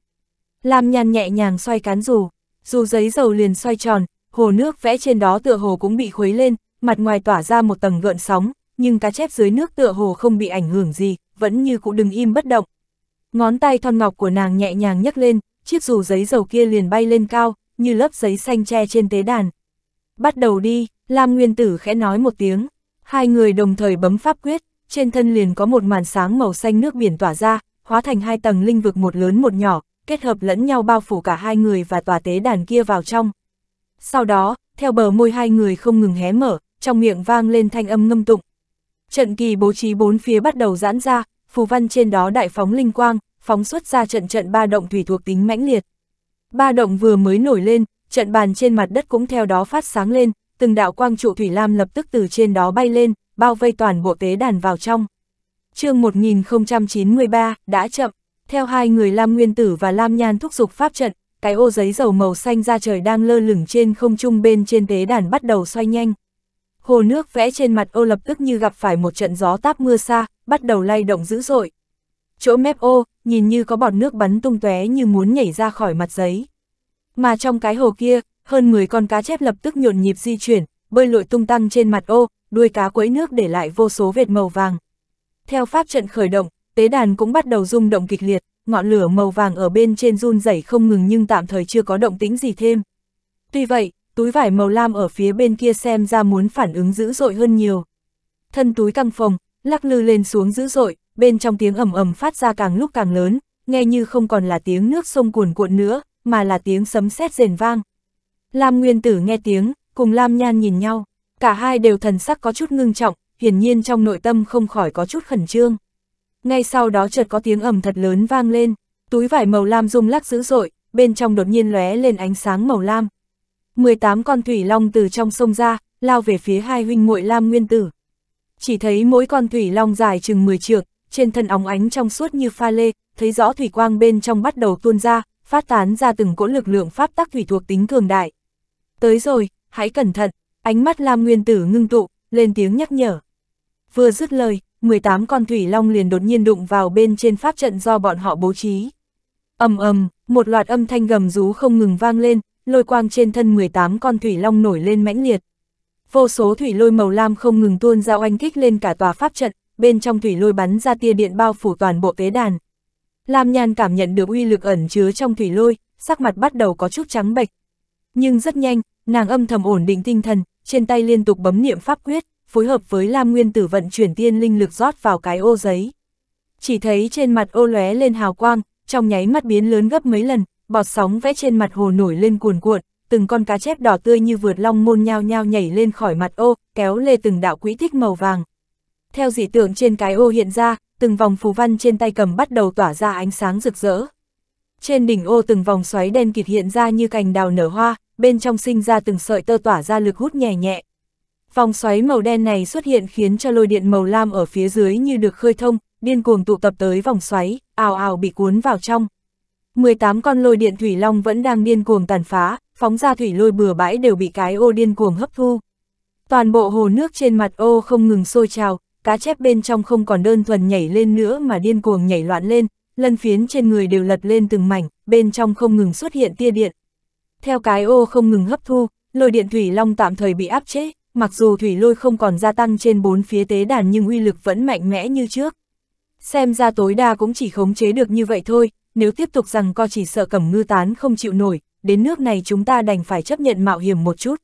Lam nhàn nhẹ nhàng xoay cán dù, dù giấy dầu liền xoay tròn, hồ nước vẽ trên đó tựa hồ cũng bị khuấy lên, mặt ngoài tỏa ra một tầng gợn sóng, nhưng cá chép dưới nước tựa hồ không bị ảnh hưởng gì, vẫn như cũ đừng im bất động. Ngón tay thon ngọc của nàng nhẹ nhàng nhấc lên, chiếc dù giấy dầu kia liền bay lên cao, như lớp giấy xanh che trên tế đàn bắt đầu đi, Lam Nguyên Tử khẽ nói một tiếng, hai người đồng thời bấm pháp quyết, trên thân liền có một màn sáng màu xanh nước biển tỏa ra, hóa thành hai tầng linh vực một lớn một nhỏ, kết hợp lẫn nhau bao phủ cả hai người và tòa tế đàn kia vào trong. Sau đó, theo bờ môi hai người không ngừng hé mở, trong miệng vang lên thanh âm ngâm tụng. Trận kỳ bố trí bốn phía bắt đầu giãn ra, phù văn trên đó đại phóng linh quang, phóng xuất ra trận trận ba động thủy thuộc tính mãnh liệt. Ba động vừa mới nổi lên, trận bàn trên mặt đất cũng theo đó phát sáng lên, từng đạo quang trụ thủy lam lập tức từ trên đó bay lên, bao vây toàn bộ tế đàn vào trong. chương 1093, đã chậm, theo hai người Lam Nguyên Tử và Lam Nhan thúc giục pháp trận, cái ô giấy dầu màu xanh ra trời đang lơ lửng trên không trung bên trên tế đàn bắt đầu xoay nhanh. Hồ nước vẽ trên mặt ô lập tức như gặp phải một trận gió táp mưa xa, bắt đầu lay động dữ dội. Chỗ mép ô, nhìn như có bọt nước bắn tung tóe như muốn nhảy ra khỏi mặt giấy. Mà trong cái hồ kia, hơn 10 con cá chép lập tức nhộn nhịp di chuyển, bơi lội tung tăng trên mặt ô, đuôi cá quấy nước để lại vô số vệt màu vàng. Theo pháp trận khởi động, tế đàn cũng bắt đầu rung động kịch liệt, ngọn lửa màu vàng ở bên trên run rẩy không ngừng nhưng tạm thời chưa có động tĩnh gì thêm. Tuy vậy, túi vải màu lam ở phía bên kia xem ra muốn phản ứng dữ dội hơn nhiều. Thân túi căng phồng, lắc lư lên xuống dữ dội, bên trong tiếng ầm ầm phát ra càng lúc càng lớn, nghe như không còn là tiếng nước sông cuồn cuộn nữa, mà là tiếng sấm sét rền vang. Lam Nguyên Tử nghe tiếng, cùng Lam Nhan nhìn nhau, cả hai đều thần sắc có chút ngưng trọng, hiển nhiên trong nội tâm không khỏi có chút khẩn trương. Ngay sau đó chợt có tiếng ầm thật lớn vang lên, túi vải màu lam rung lắc dữ dội, bên trong đột nhiên lóe lên ánh sáng màu lam. 18 con thủy long từ trong sông ra, lao về phía hai huynh muội Lam Nguyên Tử. Chỉ thấy mỗi con thủy long dài chừng 10 trượng, trên thân óng ánh trong suốt như pha lê, thấy rõ thủy quang bên trong bắt đầu tuôn ra, phát tán ra từng cỗ lực lượng pháp tắc thủy thuộc tính cường đại. Tới rồi, hãy cẩn thận, ánh mắt Lam Nguyên Tử ngưng tụ, lên tiếng nhắc nhở. Vừa dứt lời, 18 con thủy long liền đột nhiên đụng vào bên trên pháp trận do bọn họ bố trí. ầm ầm, một loạt âm thanh gầm rú không ngừng vang lên, lôi quang trên thân 18 con thủy long nổi lên mãnh liệt. Vô số thủy lôi màu lam không ngừng tuôn ra oanh kích lên cả tòa pháp trận, bên trong thủy lôi bắn ra tia điện bao phủ toàn bộ tế đàn. Lam Nhan cảm nhận được uy lực ẩn chứa trong thủy lôi, sắc mặt bắt đầu có chút trắng bệch. Nhưng rất nhanh, nàng âm thầm ổn định tinh thần, trên tay liên tục bấm niệm pháp quyết, phối hợp với Lam Nguyên Tử vận chuyển tiên linh lực rót vào cái ô giấy. Chỉ thấy trên mặt ô lóe lên hào quang, trong nháy mắt biến lớn gấp mấy lần, bọt sóng vẽ trên mặt hồ nổi lên cuồn cuộn, từng con cá chép đỏ tươi như vượt long môn nhao nhao nhảy lên khỏi mặt ô, kéo lê từng đạo quỹ tích màu vàng, theo dị tượng trên cái ô hiện ra, từng vòng phù văn trên tay cầm bắt đầu tỏa ra ánh sáng rực rỡ. Trên đỉnh ô từng vòng xoáy đen kịt hiện ra như cành đào nở hoa, bên trong sinh ra từng sợi tơ tỏa ra lực hút nhẹ nhẹ. Vòng xoáy màu đen này xuất hiện khiến cho lôi điện màu lam ở phía dưới như được khơi thông, điên cuồng tụ tập tới vòng xoáy, ào ào bị cuốn vào trong. 18 con lôi điện thủy long vẫn đang điên cuồng tàn phá, phóng ra thủy lôi bừa bãi đều bị cái ô điên cuồng hấp thu. Toàn bộ hồ nước trên mặt ô không ngừng sôi trào, cá chép bên trong không còn đơn thuần nhảy lên nữa mà điên cuồng nhảy loạn lên, lân phiến trên người đều lật lên từng mảnh, bên trong không ngừng xuất hiện tia điện. Theo cái ô không ngừng hấp thu, lôi điện thủy long tạm thời bị áp chế, mặc dù thủy lôi không còn gia tăng trên bốn phía tế đàn nhưng uy lực vẫn mạnh mẽ như trước. Xem ra tối đa cũng chỉ khống chế được như vậy thôi, nếu tiếp tục rằng co chỉ sợ cẩm ngư tán không chịu nổi, đến nước này chúng ta đành phải chấp nhận mạo hiểm một chút.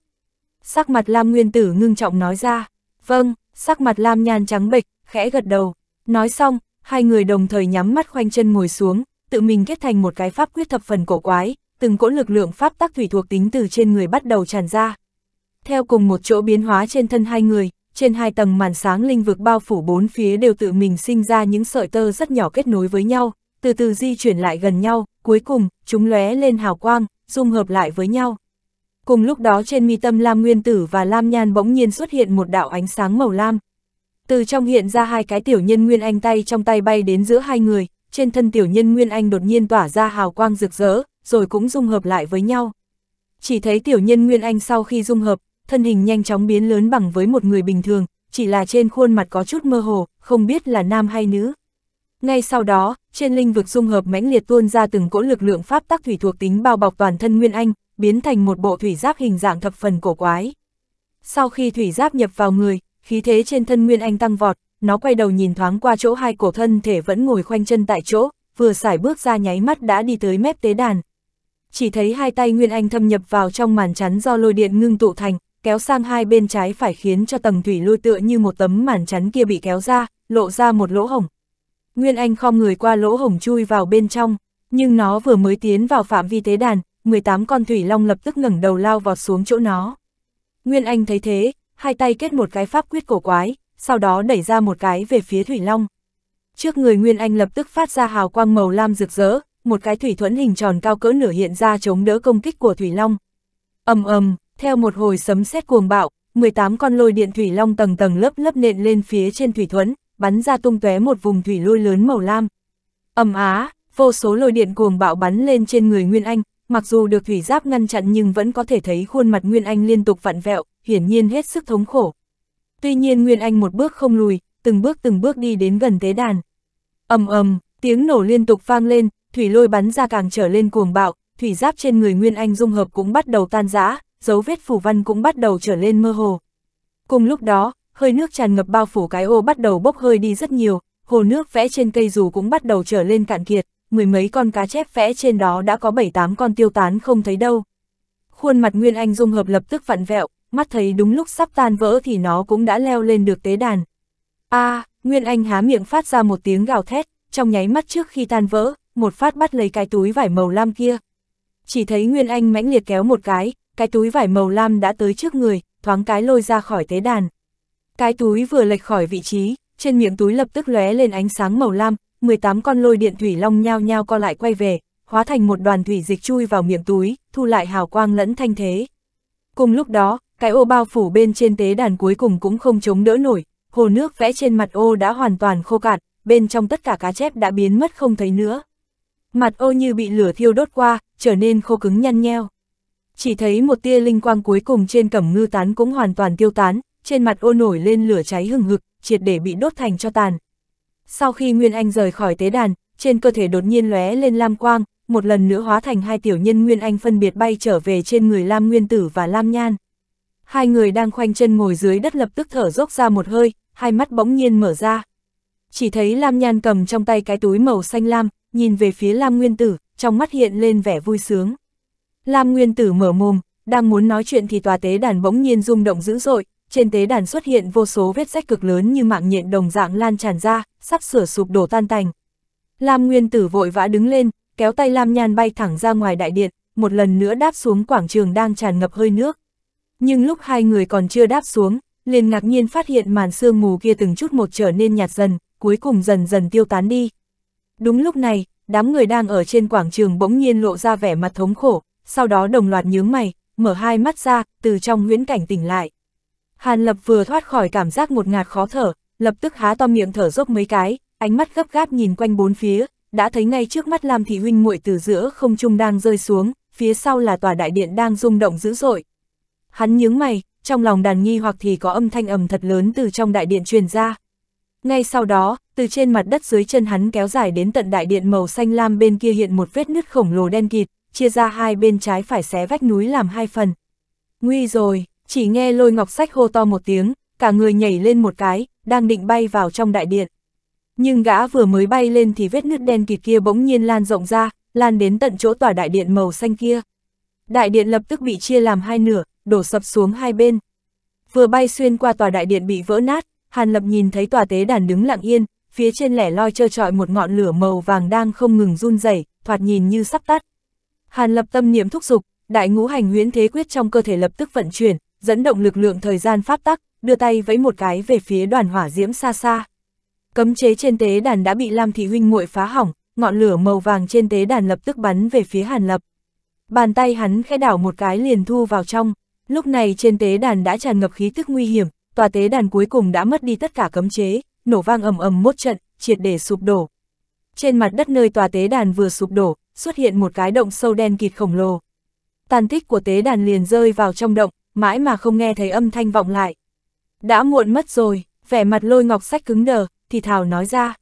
Sắc mặt Lam Nguyên Tử ngưng trọng nói ra, vâng, sắc mặt Lam Nhan trắng bệch, khẽ gật đầu. Nói xong, hai người đồng thời nhắm mắt khoanh chân ngồi xuống, tự mình kết thành một cái pháp quyết thập phần cổ quái, từng cỗ lực lượng pháp tắc thủy thuộc tính từ trên người bắt đầu tràn ra. Theo cùng một chỗ biến hóa trên thân hai người, trên hai tầng màn sáng linh vực bao phủ bốn phía đều tự mình sinh ra những sợi tơ rất nhỏ kết nối với nhau, từ từ di chuyển lại gần nhau, cuối cùng, chúng lóe lên hào quang, dung hợp lại với nhau. Cùng lúc đó trên mi tâm Lam Nguyên Tử và Lam Nhan bỗng nhiên xuất hiện một đạo ánh sáng màu lam. Từ trong hiện ra hai cái tiểu nhân Nguyên Anh tay trong tay bay đến giữa hai người, trên thân tiểu nhân Nguyên Anh đột nhiên tỏa ra hào quang rực rỡ, rồi cũng dung hợp lại với nhau. Chỉ thấy tiểu nhân Nguyên Anh sau khi dung hợp, thân hình nhanh chóng biến lớn bằng với một người bình thường, chỉ là trên khuôn mặt có chút mơ hồ, không biết là nam hay nữ. Ngay sau đó, trên linh vực dung hợp mãnh liệt tuôn ra từng cỗ lực lượng pháp tắc thủy thuộc tính bao bọc toàn thân Nguyên Anh, biến thành một bộ thủy giáp hình dạng thập phần cổ quái. Sau khi thủy giáp nhập vào người, khí thế trên thân Nguyên Anh tăng vọt, nó quay đầu nhìn thoáng qua chỗ hai cổ thân thể vẫn ngồi khoanh chân tại chỗ, vừa xài bước ra nháy mắt đã đi tới mép tế đàn. Chỉ thấy hai tay Nguyên Anh thâm nhập vào trong màn chắn do lôi điện ngưng tụ thành, kéo sang hai bên trái phải khiến cho tầng thủy lôi tựa như một tấm màn chắn kia bị kéo ra, lộ ra một lỗ hổng. Nguyên Anh khom người qua lỗ hổng chui vào bên trong, nhưng nó vừa mới tiến vào phạm vi tế đàn, 18 con thủy long lập tức ngẩng đầu lao vọt xuống chỗ nó. Nguyên Anh thấy thế, hai tay kết một cái pháp quyết cổ quái, sau đó đẩy ra một cái về phía thủy long. Trước người Nguyên Anh lập tức phát ra hào quang màu lam rực rỡ, một cái thủy thuẫn hình tròn cao cỡ nửa hiện ra chống đỡ công kích của thủy long. Ầm ầm, theo một hồi sấm sét cuồng bạo, 18 con lôi điện thủy long tầng tầng lớp lớp nện lên phía trên thủy thuẫn, bắn ra tung tóe một vùng thủy lôi lớn màu lam. Ầm á, vô số lôi điện cuồng bạo bắn lên trên người Nguyên Anh, mặc dù được thủy giáp ngăn chặn nhưng vẫn có thể thấy khuôn mặt Nguyên Anh liên tục vặn vẹo, hiển nhiên hết sức thống khổ. Tuy nhiên Nguyên Anh một bước không lùi, từng bước từng bước đi đến gần tế đàn. ầm ầm, tiếng nổ liên tục vang lên, thủy lôi bắn ra càng trở lên cuồng bạo, thủy giáp trên người Nguyên Anh dung hợp cũng bắt đầu tan rã, dấu vết phủ văn cũng bắt đầu trở lên mơ hồ. Cùng lúc đó, hơi nước tràn ngập bao phủ cái ô bắt đầu bốc hơi đi rất nhiều, hồ nước vẽ trên cây dù cũng bắt đầu trở lên cạn kiệt, mười mấy con cá chép vẽ trên đó đã có bảy tám con tiêu tán không thấy đâu. Khuôn mặt Nguyên Anh Dung Hợp lập tức vặn vẹo, mắt thấy đúng lúc sắp tan vỡ thì nó cũng đã leo lên được tế đàn. a à, Nguyên Anh há miệng phát ra một tiếng gào thét, trong nháy mắt trước khi tan vỡ, một phát bắt lấy cái túi vải màu lam kia. Chỉ thấy Nguyên Anh mãnh liệt kéo một cái, cái túi vải màu lam đã tới trước người, thoáng cái lôi ra khỏi tế đàn. Cái túi vừa lệch khỏi vị trí, trên miệng túi lập tức lóe lên ánh sáng màu lam, 18 con lôi điện thủy long nhao nhao co lại quay về, hóa thành một đoàn thủy dịch chui vào miệng túi, thu lại hào quang lẫn thanh thế. Cùng lúc đó, cái ô bao phủ bên trên tế đàn cuối cùng cũng không chống đỡ nổi, hồ nước vẽ trên mặt ô đã hoàn toàn khô cạn, bên trong tất cả cá chép đã biến mất không thấy nữa. Mặt ô như bị lửa thiêu đốt qua, trở nên khô cứng nhăn nheo. Chỉ thấy một tia linh quang cuối cùng trên cẩm ngư tán cũng hoàn toàn tiêu tán, trên mặt ô nổi lên lửa cháy hừng hực, triệt để bị đốt thành cho tàn, sau khi Nguyên Anh rời khỏi tế đàn, trên cơ thể đột nhiên lóe lên lam quang, một lần nữa hóa thành hai tiểu nhân Nguyên Anh phân biệt bay trở về trên người Lam Nguyên Tử và Lam Nhan. Hai người đang khoanh chân ngồi dưới đất lập tức thở dốc ra một hơi, hai mắt bỗng nhiên mở ra. Chỉ thấy Lam Nhan cầm trong tay cái túi màu xanh lam, nhìn về phía Lam Nguyên Tử, trong mắt hiện lên vẻ vui sướng. Lam Nguyên Tử mở mồm, đang muốn nói chuyện thì tòa tế đàn bỗng nhiên rung động dữ dội, trên tế đàn xuất hiện vô số vết rách cực lớn như mạng nhện đồng dạng lan tràn ra, sắp sửa sụp đổ tan tành. Lam Nguyên Tử vội vã đứng lên, kéo tay Lam Nhan bay thẳng ra ngoài đại điện, một lần nữa đáp xuống quảng trường đang tràn ngập hơi nước. Nhưng lúc hai người còn chưa đáp xuống, liền ngạc nhiên phát hiện màn sương mù kia từng chút một trở nên nhạt dần, cuối cùng dần dần tiêu tán đi. Đúng lúc này, đám người đang ở trên quảng trường bỗng nhiên lộ ra vẻ mặt thống khổ, sau đó đồng loạt nhướng mày, mở hai mắt ra, từ trong huyễn cảnh tỉnh lại. Hàn Lập vừa thoát khỏi cảm giác một ngạt khó thở, lập tức há to miệng thở dốc mấy cái, ánh mắt gấp gáp nhìn quanh bốn phía, đã thấy ngay trước mắt Lam Thị Huynh muội từ giữa không trung đang rơi xuống, phía sau là tòa đại điện đang rung động dữ dội. Hắn nhướng mày, trong lòng đàn nghi hoặc thì có âm thanh ầm thật lớn từ trong đại điện truyền ra. Ngay sau đó, từ trên mặt đất dưới chân hắn kéo dài đến tận đại điện màu xanh lam bên kia hiện một vết nứt khổng lồ đen kịt, chia ra hai bên trái phải xé vách núi làm hai phần. Nguy rồi! Chỉ nghe lôi ngọc sách hô to một tiếng, cả người nhảy lên một cái, đang định bay vào trong đại điện. Nhưng gã vừa mới bay lên thì vết nứt đen kịt kia bỗng nhiên lan rộng ra, lan đến tận chỗ tòa đại điện màu xanh kia. Đại điện lập tức bị chia làm hai nửa, đổ sập xuống hai bên. Vừa bay xuyên qua tòa đại điện bị vỡ nát, Hàn Lập nhìn thấy tòa tế đàn đứng lặng yên, phía trên lẻ loi trơ trọi một ngọn lửa màu vàng đang không ngừng run rẩy, thoạt nhìn như sắp tắt. Hàn Lập tâm niệm thúc giục, đại ngũ hành huyễn thế quyết trong cơ thể lập tức vận chuyển, dẫn động lực lượng thời gian pháp tắc, đưa tay vẫy một cái về phía đoàn hỏa diễm xa xa. Cấm chế trên tế đàn đã bị Lam Thị Huynh muội phá hỏng, ngọn lửa màu vàng trên tế đàn lập tức bắn về phía Hàn Lập. Bàn tay hắn khẽ đảo một cái liền thu vào trong, lúc này trên tế đàn đã tràn ngập khí tức nguy hiểm, tòa tế đàn cuối cùng đã mất đi tất cả cấm chế, nổ vang ầm ầm một trận, triệt để sụp đổ. Trên mặt đất nơi tòa tế đàn vừa sụp đổ, xuất hiện một cái động sâu đen kịt khổng lồ. Tàn tích của tế đàn liền rơi vào trong động, mãi mà không nghe thấy âm thanh vọng lại. Đã muộn mất rồi, vẻ mặt lôi ngọc sách cứng đờ, thì thảo nói ra.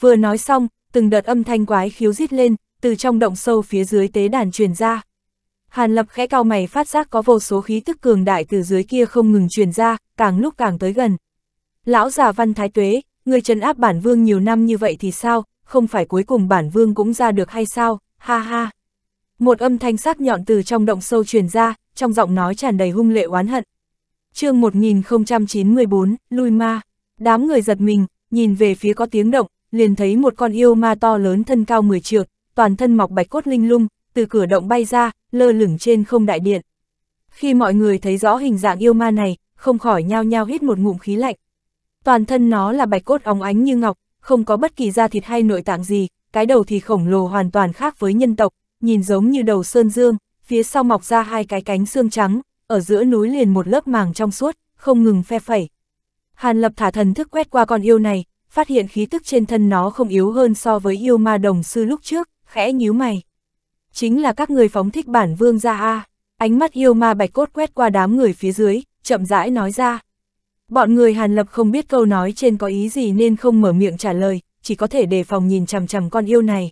Vừa nói xong, từng đợt âm thanh quái khiếu rít lên, từ trong động sâu phía dưới tế đàn truyền ra. Hàn lập khẽ cao mày phát giác có vô số khí tức cường đại từ dưới kia không ngừng truyền ra, càng lúc càng tới gần. Lão già văn thái tuế, người trấn áp bản vương nhiều năm như vậy thì sao, không phải cuối cùng bản vương cũng ra được hay sao, ha ha. Một âm thanh sắc nhọn từ trong động sâu truyền ra, trong giọng nói tràn đầy hung lệ oán hận. chương 1094, lui ma, đám người giật mình, nhìn về phía có tiếng động, liền thấy một con yêu ma to lớn thân cao 10 trượng, toàn thân mọc bạch cốt linh lung, từ cửa động bay ra, lơ lửng trên không đại điện. Khi mọi người thấy rõ hình dạng yêu ma này, không khỏi nhao nhao hít một ngụm khí lạnh. Toàn thân nó là bạch cốt óng ánh như ngọc, không có bất kỳ da thịt hay nội tạng gì, cái đầu thì khổng lồ hoàn toàn khác với nhân tộc, nhìn giống như đầu sơn dương, phía sau mọc ra hai cái cánh xương trắng, ở giữa núi liền một lớp màng trong suốt, không ngừng phe phẩy. Hàn lập thả thần thức quét qua con yêu này, phát hiện khí tức trên thân nó không yếu hơn so với yêu ma đồng sư lúc trước, khẽ nhíu mày. Chính là các người phóng thích bản vương ra a ánh mắt yêu ma bạch cốt quét qua đám người phía dưới, chậm rãi nói ra. Bọn người Hàn Lập không biết câu nói trên có ý gì nên không mở miệng trả lời, chỉ có thể đề phòng nhìn chằm chằm con yêu này.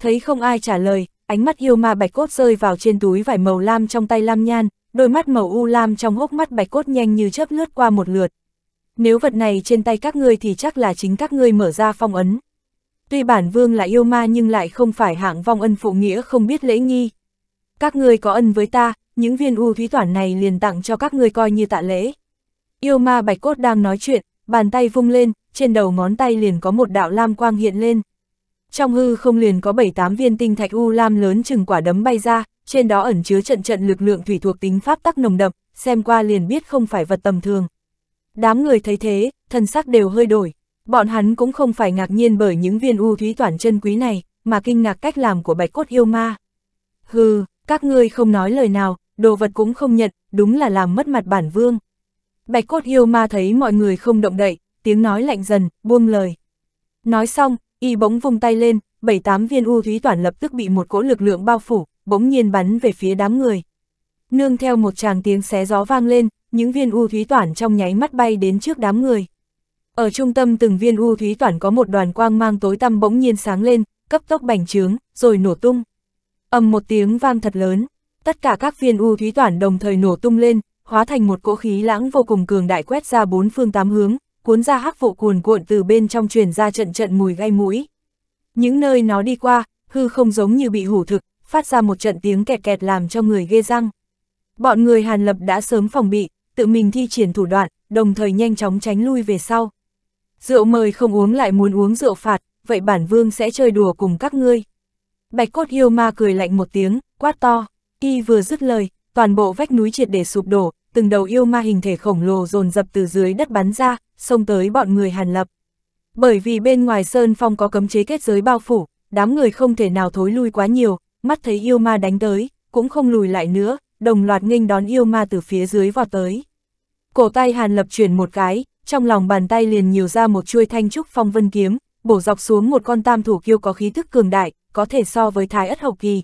Thấy không ai trả lời, ánh mắt yêu ma bạch cốt rơi vào trên túi vải màu lam trong tay lam nhan, đôi mắt màu u lam trong hốc mắt bạch cốt nhanh như chớp lướt qua một lượt. Nếu vật này trên tay các ngươi thì chắc là chính các ngươi mở ra phong ấn. Tuy bản vương là yêu ma nhưng lại không phải hạng vong ân phụ nghĩa không biết lễ nghi. Các ngươi có ân với ta, những viên u thúy toản này liền tặng cho các ngươi coi như tạ lễ. Yêu ma bạch cốt đang nói chuyện, bàn tay vung lên, trên đầu ngón tay liền có một đạo lam quang hiện lên. Trong hư không liền có 7-8 viên tinh thạch u lam lớn chừng quả đấm bay ra, trên đó ẩn chứa trận trận lực lượng thủy thuộc tính pháp tắc nồng đậm, xem qua liền biết không phải vật tầm thường. Đám người thấy thế, thân sắc đều hơi đổi, bọn hắn cũng không phải ngạc nhiên bởi những viên u thúy toàn chân quý này, mà kinh ngạc cách làm của bạch cốt yêu ma. Hừ, các ngươi không nói lời nào, đồ vật cũng không nhận, đúng là làm mất mặt bản vương. Bạch cốt yêu ma thấy mọi người không động đậy, tiếng nói lạnh dần, buông lời. Nói xong, Y bỗng vung tay lên, bảy tám viên u thúy toàn lập tức bị một cỗ lực lượng bao phủ, bỗng nhiên bắn về phía đám người. Nương theo một tràng tiếng xé gió vang lên, những viên u thúy toàn trong nháy mắt bay đến trước đám người. Ở trung tâm từng viên u thúy toàn có một đoàn quang mang tối tăm bỗng nhiên sáng lên, cấp tốc bành trướng, rồi nổ tung. ầm một tiếng vang thật lớn, tất cả các viên u thúy toàn đồng thời nổ tung lên, hóa thành một cỗ khí lãng vô cùng cường đại quét ra bốn phương tám hướng, cuốn ra hắc vụ cuồn cuộn từ bên trong truyền ra trận trận mùi gai mũi. Những nơi nó đi qua, hư không giống như bị hủ thực, phát ra một trận tiếng kẹt kẹt làm cho người ghê răng. Bọn người Hàn Lập đã sớm phòng bị, tự mình thi triển thủ đoạn, đồng thời nhanh chóng tránh lui về sau. Rượu mời không uống lại muốn uống rượu phạt, vậy bản vương sẽ chơi đùa cùng các ngươi. Bạch cốt yêu ma cười lạnh một tiếng, quát to, y vừa dứt lời, toàn bộ vách núi triệt để sụp đổ, từng đầu yêu ma hình thể khổng lồ dồn dập từ dưới đất bắn ra, xông tới bọn người Hàn Lập. Bởi vì bên ngoài Sơn Phong có cấm chế kết giới bao phủ, đám người không thể nào thối lui quá nhiều, mắt thấy yêu ma đánh tới, cũng không lùi lại nữa, đồng loạt nghênh đón yêu ma từ phía dưới vọt tới. Cổ tay Hàn Lập chuyển một cái, trong lòng bàn tay liền nhiều ra một chuôi thanh trúc phong vân kiếm, bổ dọc xuống một con tam thủ kiêu có khí thức cường đại, có thể so với thái ất hậu kỳ.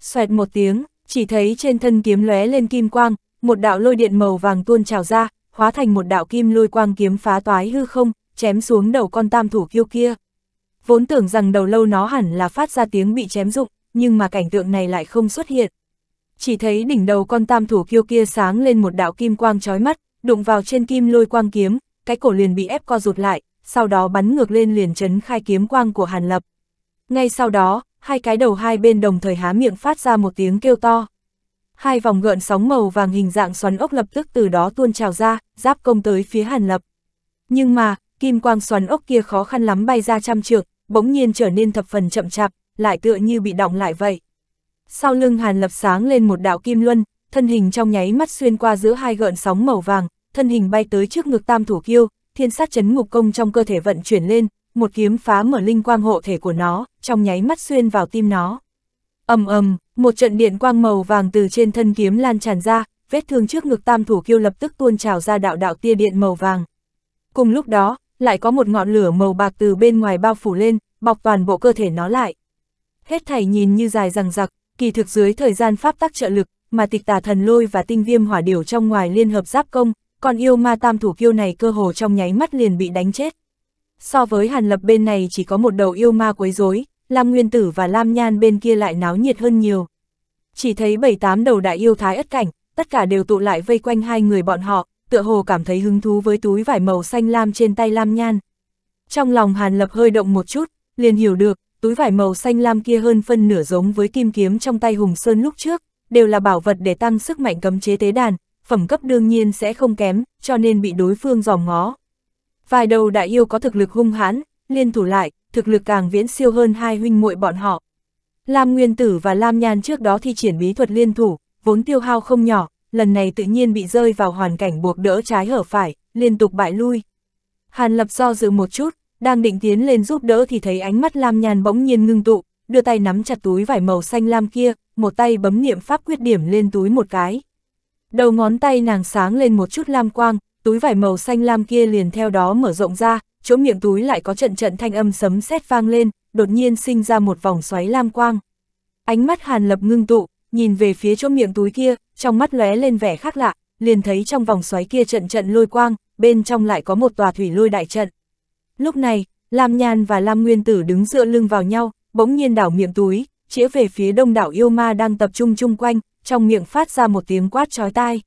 Xoẹt một tiếng, chỉ thấy trên thân kiếm lóe lên kim quang, một đạo lôi điện màu vàng tuôn trào ra, hóa thành một đạo kim lôi quang kiếm phá toái hư không, chém xuống đầu con tam thủ kiêu kia. Vốn tưởng rằng đầu lâu nó hẳn là phát ra tiếng bị chém rụng, nhưng mà cảnh tượng này lại không xuất hiện. Chỉ thấy đỉnh đầu con tam thủ kiêu kia sáng lên một đạo kim quang chói mắt, đụng vào trên kim lôi quang kiếm, cái cổ liền bị ép co rụt lại, sau đó bắn ngược lên liền chấn khai kiếm quang của Hàn Lập. Ngay sau đó, hai cái đầu hai bên đồng thời há miệng phát ra một tiếng kêu to hai vòng gợn sóng màu vàng hình dạng xoắn ốc lập tức từ đó tuôn trào ra, giáp công tới phía Hàn Lập. Nhưng mà, kim quang xoắn ốc kia khó khăn lắm bay ra trăm trượng, bỗng nhiên trở nên thập phần chậm chạp, lại tựa như bị động lại vậy. Sau lưng Hàn Lập sáng lên một đạo kim luân, thân hình trong nháy mắt xuyên qua giữa hai gợn sóng màu vàng, thân hình bay tới trước ngực Tam Thủ Kiêu, thiên sát chấn ngục công trong cơ thể vận chuyển lên, một kiếm phá mở linh quang hộ thể của nó, trong nháy mắt xuyên vào tim nó ầm ầm, một trận điện quang màu vàng từ trên thân kiếm lan tràn ra, vết thương trước ngực tam thủ kiêu lập tức tuôn trào ra đạo đạo tia điện màu vàng. Cùng lúc đó, lại có một ngọn lửa màu bạc từ bên ngoài bao phủ lên, bọc toàn bộ cơ thể nó lại. Hết thảy nhìn như dài rằng giặc, kỳ thực dưới thời gian pháp tắc trợ lực, mà tịch tà thần lôi và tinh viêm hỏa điểu trong ngoài liên hợp giáp công, còn yêu ma tam thủ kiêu này cơ hồ trong nháy mắt liền bị đánh chết. So với hàn lập bên này chỉ có một đầu yêu ma quấy rối, Lam Nguyên Tử và Lam Nhan bên kia lại náo nhiệt hơn nhiều. Chỉ thấy bảy tám đầu đại yêu thái ất cảnh, tất cả đều tụ lại vây quanh hai người bọn họ, tựa hồ cảm thấy hứng thú với túi vải màu xanh lam trên tay Lam Nhan. Trong lòng Hàn Lập hơi động một chút, liền hiểu được, túi vải màu xanh lam kia hơn phân nửa giống với kim kiếm trong tay Hùng Sơn lúc trước, đều là bảo vật để tăng sức mạnh cấm chế tế đàn, phẩm cấp đương nhiên sẽ không kém, cho nên bị đối phương giòm ngó. Vài đầu đại yêu có thực lực hung hãn, liên thủ lại, thực lực càng viễn siêu hơn hai huynh muội bọn họ. Lam Nguyên Tử và Lam Nhan trước đó thi triển bí thuật liên thủ, vốn tiêu hao không nhỏ, lần này tự nhiên bị rơi vào hoàn cảnh buộc đỡ trái hở phải, liên tục bại lui. Hàn Lập do dự một chút, đang định tiến lên giúp đỡ thì thấy ánh mắt Lam Nhan bỗng nhiên ngưng tụ, đưa tay nắm chặt túi vải màu xanh lam kia, một tay bấm niệm pháp quyết điểm lên túi một cái. Đầu ngón tay nàng sáng lên một chút lam quang, túi vải màu xanh lam kia liền theo đó mở rộng ra, chỗ miệng túi lại có trận trận thanh âm sấm sét vang lên, đột nhiên sinh ra một vòng xoáy lam quang. Ánh mắt Hàn Lập ngưng tụ, nhìn về phía chỗ miệng túi kia, trong mắt lóe lên vẻ khác lạ, liền thấy trong vòng xoáy kia trận trận lôi quang, bên trong lại có một tòa thủy lôi đại trận. Lúc này, Lam Nhan và Lam Nguyên Tử đứng dựa lưng vào nhau, bỗng nhiên đảo miệng túi, chĩa về phía đông đảo yêu ma đang tập trung chung quanh, trong miệng phát ra một tiếng quát chói tai.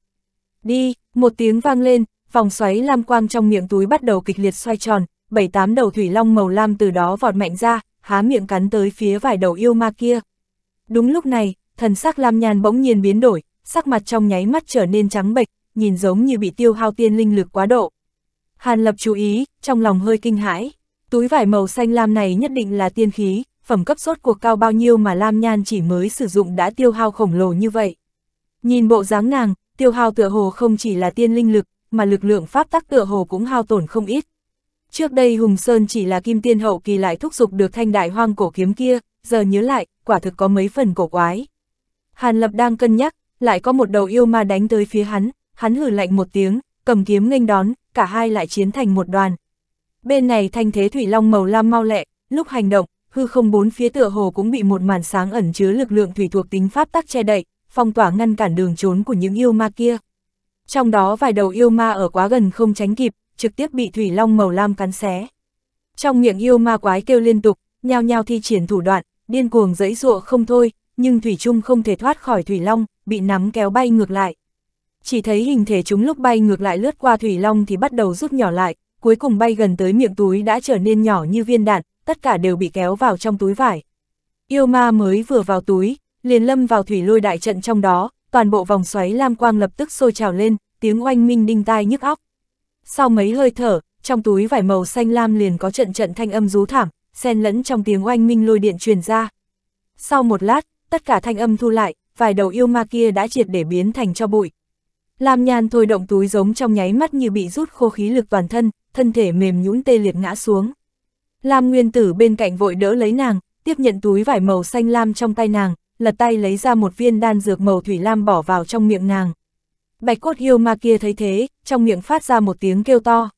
Đi, một tiếng vang lên, Vòng xoáy lam quang trong miệng túi bắt đầu kịch liệt xoay tròn, bảy tám đầu thủy long màu lam từ đó vọt mạnh ra, há miệng cắn tới phía vài đầu yêu ma kia. Đúng lúc này, thần sắc lam nhàn bỗng nhiên biến đổi, sắc mặt trong nháy mắt trở nên trắng bệch, nhìn giống như bị tiêu hao tiên linh lực quá độ. Hàn Lập chú ý, trong lòng hơi kinh hãi. Túi vải màu xanh lam này nhất định là tiên khí, phẩm cấp sốt cuộc cao bao nhiêu mà Lam Nhan chỉ mới sử dụng đã tiêu hao khổng lồ như vậy. Nhìn bộ dáng nàng, tiêu hao tựa hồ không chỉ là tiên linh lực mà lực lượng pháp tắc tựa hồ cũng hao tổn không ít. Trước đây Hùng Sơn chỉ là kim tiên hậu kỳ lại thúc giục được thanh đại hoang cổ kiếm kia, giờ nhớ lại, quả thực có mấy phần cổ quái. Hàn Lập đang cân nhắc, lại có một đầu yêu ma đánh tới phía hắn, hắn hử lạnh một tiếng, cầm kiếm nghênh đón, cả hai lại chiến thành một đoàn. Bên này thanh thế thủy long màu lam mau lẹ, lúc hành động, hư không bốn phía tựa hồ cũng bị một màn sáng ẩn chứa lực lượng thủy thuộc tính pháp tắc che đậy, phong tỏa ngăn cản đường trốn của những yêu ma kia trong đó vài đầu yêu ma ở quá gần không tránh kịp, trực tiếp bị thủy long màu lam cắn xé. Trong miệng yêu ma quái kêu liên tục, nhao nhao thi triển thủ đoạn, điên cuồng dẫy dụa không thôi, nhưng thủy chung không thể thoát khỏi thủy long, bị nắm kéo bay ngược lại. Chỉ thấy hình thể chúng lúc bay ngược lại lướt qua thủy long thì bắt đầu rút nhỏ lại, cuối cùng bay gần tới miệng túi đã trở nên nhỏ như viên đạn, tất cả đều bị kéo vào trong túi vải. Yêu ma mới vừa vào túi, liền lâm vào thủy lôi đại trận trong đó, toàn bộ vòng xoáy lam quang lập tức sôi trào lên, tiếng oanh minh đinh tai nhức óc. Sau mấy hơi thở, trong túi vải màu xanh lam liền có trận trận thanh âm rú thảm, xen lẫn trong tiếng oanh minh lôi điện truyền ra. Sau một lát, tất cả thanh âm thu lại, vài đầu yêu ma kia đã triệt để biến thành cho bụi. Lam Nhan thôi động túi giống trong nháy mắt như bị rút khô khí lực toàn thân, thân thể mềm nhũn tê liệt ngã xuống. Lam Nguyên Tử bên cạnh vội đỡ lấy nàng, tiếp nhận túi vải màu xanh lam trong tay nàng, lật tay lấy ra một viên đan dược màu thủy lam bỏ vào trong miệng nàng. Bạch cốt yêu ma kia thấy thế, trong miệng phát ra một tiếng kêu to.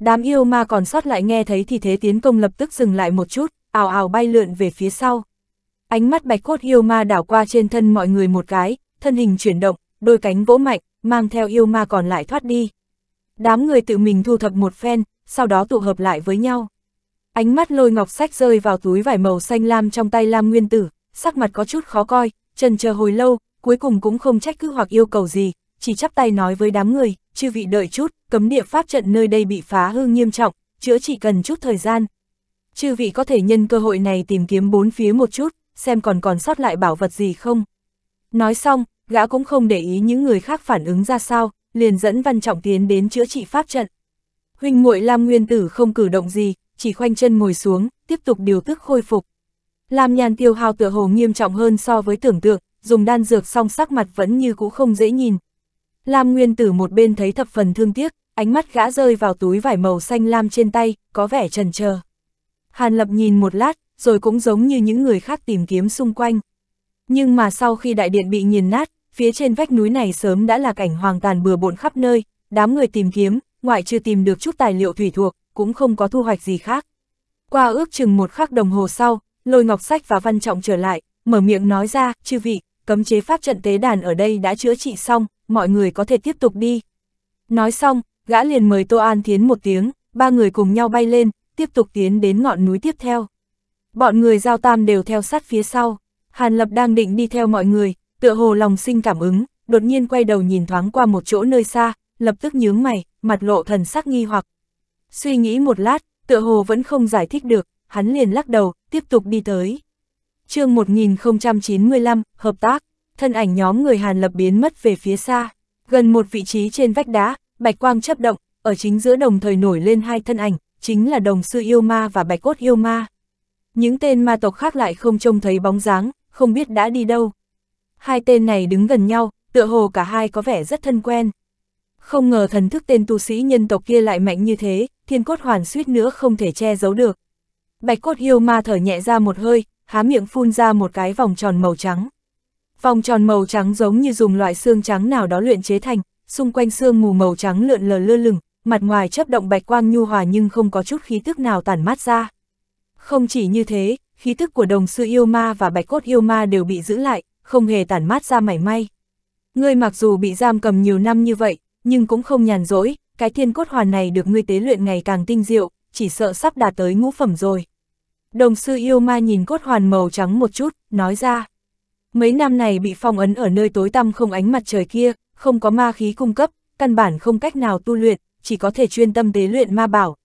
Đám yêu ma còn sót lại nghe thấy thì thế tiến công lập tức dừng lại một chút, ào ào bay lượn về phía sau. Ánh mắt bạch cốt yêu ma đảo qua trên thân mọi người một cái, thân hình chuyển động, đôi cánh vỗ mạnh, mang theo yêu ma còn lại thoát đi. Đám người tự mình thu thập một phen, sau đó tụ hợp lại với nhau. Ánh mắt lôi ngọc sách rơi vào túi vải màu xanh lam trong tay Lam Nguyên Tử, sắc mặt có chút khó coi, trần chờ hồi lâu, cuối cùng cũng không trách cứ hoặc yêu cầu gì, chỉ chắp tay nói với đám người, chư vị đợi chút, cấm địa pháp trận nơi đây bị phá hư nghiêm trọng, chữa chỉ cần chút thời gian. Chư vị có thể nhân cơ hội này tìm kiếm bốn phía một chút, xem còn còn sót lại bảo vật gì không. Nói xong, gã cũng không để ý những người khác phản ứng ra sao, liền dẫn Văn Trọng tiến đến chữa trị pháp trận. Huynh muội Lam Nguyên Tử không cử động gì, chỉ khoanh chân ngồi xuống, tiếp tục điều tức khôi phục. Làm nhàn tiêu hao tựa hồ nghiêm trọng hơn so với tưởng tượng, dùng đan dược song sắc mặt vẫn như cũ không dễ nhìn. Lam Nguyên Tử một bên thấy thập phần thương tiếc, ánh mắt gã rơi vào túi vải màu xanh lam trên tay, có vẻ trần chờ. Hàn Lập nhìn một lát, rồi cũng giống như những người khác tìm kiếm xung quanh. Nhưng mà sau khi đại điện bị nghiền nát, phía trên vách núi này sớm đã là cảnh hoàng tàn bừa bộn khắp nơi, đám người tìm kiếm, ngoại trừ tìm được chút tài liệu thủy thuộc, cũng không có thu hoạch gì khác. Qua ước chừng một khắc đồng hồ sau, Lôi Ngọc Sách và Văn Trọng trở lại, mở miệng nói ra, chư vị, cấm chế pháp trận tế đàn ở đây đã chữa trị xong, mọi người có thể tiếp tục đi. Nói xong, gã liền mời Tô An Thiến một tiếng, ba người cùng nhau bay lên, tiếp tục tiến đến ngọn núi tiếp theo. Bọn người giao tam đều theo sát phía sau, Hàn Lập đang định đi theo mọi người, tựa hồ lòng sinh cảm ứng, đột nhiên quay đầu nhìn thoáng qua một chỗ nơi xa, lập tức nhướng mày, mặt lộ thần sắc nghi hoặc. Suy nghĩ một lát, tựa hồ vẫn không giải thích được, hắn liền lắc đầu, tiếp tục đi tới. chương 1095, Hợp tác, thân ảnh nhóm người Hàn Lập biến mất về phía xa, gần một vị trí trên vách đá, bạch quang chấp động, ở chính giữa đồng thời nổi lên hai thân ảnh, chính là đồng sư yêu ma và bạch cốt yêu ma. Những tên ma tộc khác lại không trông thấy bóng dáng, không biết đã đi đâu. Hai tên này đứng gần nhau, tựa hồ cả hai có vẻ rất thân quen. Không ngờ thần thức tên tu sĩ nhân tộc kia lại mạnh như thế, thiên cốt hoàn suýt nữa không thể che giấu được. Bạch cốt yêu ma thở nhẹ ra một hơi, há miệng phun ra một cái vòng tròn màu trắng. Vòng tròn màu trắng giống như dùng loại xương trắng nào đó luyện chế thành, xung quanh xương mù màu trắng lượn lờ lơ lửng, mặt ngoài chấp động bạch quang nhu hòa nhưng không có chút khí tức nào tản mát ra. Không chỉ như thế, khí tức của đồng sư yêu ma và bạch cốt yêu ma đều bị giữ lại, không hề tản mát ra mảy may. Ngươi mặc dù bị giam cầm nhiều năm như vậy, nhưng cũng không nhàn rỗi, cái thiên cốt hoàn này được ngươi tế luyện ngày càng tinh diệu, chỉ sợ sắp đạt tới ngũ phẩm rồi. Đồng sư yêu ma nhìn cốt hoàn màu trắng một chút, nói ra. Mấy năm này bị phong ấn ở nơi tối tăm không ánh mặt trời kia, không có ma khí cung cấp, căn bản không cách nào tu luyện, chỉ có thể chuyên tâm tế luyện ma bảo.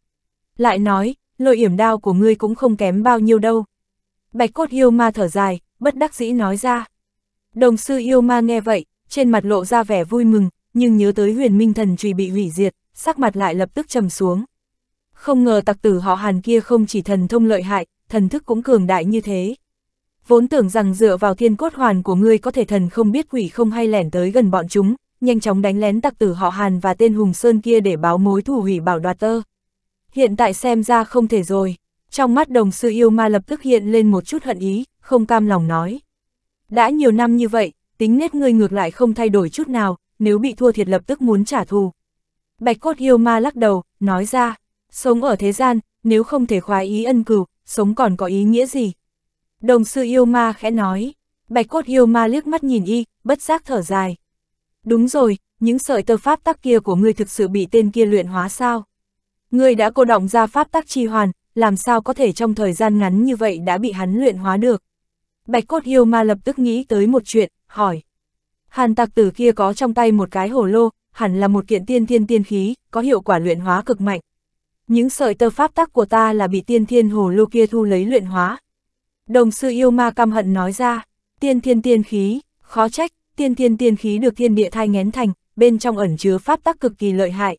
Lại nói, lôi yểm đao của ngươi cũng không kém bao nhiêu đâu. Bạch cốt yêu ma thở dài, bất đắc dĩ nói ra. Đồng sư yêu ma nghe vậy, trên mặt lộ ra vẻ vui mừng, nhưng nhớ tới huyền minh thần trùy bị hủy diệt, sắc mặt lại lập tức trầm xuống. Không ngờ tặc tử họ hàn kia không chỉ thần thông lợi hại, thần thức cũng cường đại như thế. Vốn tưởng rằng dựa vào thiên cốt hoàn của ngươi có thể thần không biết quỷ không hay lẻn tới gần bọn chúng, nhanh chóng đánh lén tặc tử họ hàn và tên Hùng Sơn kia để báo mối thù hủy bảo đoạt tơ. Hiện tại xem ra không thể rồi. Trong mắt đồng sư yêu ma lập tức hiện lên một chút hận ý, không cam lòng nói. Đã nhiều năm như vậy, tính nết ngươi ngược lại không thay đổi chút nào, nếu bị thua thiệt lập tức muốn trả thù. Bạch cốt yêu ma lắc đầu, nói ra. Sống ở thế gian, nếu không thể khoái ý ân cửu, sống còn có ý nghĩa gì? Đồng sư yêu ma khẽ nói, bạch cốt yêu ma liếc mắt nhìn y, bất giác thở dài. Đúng rồi, những sợi tơ pháp tắc kia của ngươi thực sự bị tên kia luyện hóa sao? Ngươi đã cô động ra pháp tắc chi hoàn, làm sao có thể trong thời gian ngắn như vậy đã bị hắn luyện hóa được? Bạch cốt yêu ma lập tức nghĩ tới một chuyện, hỏi. Hàn tạc tử kia có trong tay một cái hồ lô, hẳn là một kiện tiên thiên tiên khí, có hiệu quả luyện hóa cực mạnh những sợi tơ pháp tắc của ta là bị tiên thiên hồ lô kia thu lấy luyện hóa. Đồng sư yêu ma căm hận nói ra, tiên thiên tiên khí, khó trách, tiên thiên tiên khí được thiên địa thai ngén thành, bên trong ẩn chứa pháp tắc cực kỳ lợi hại.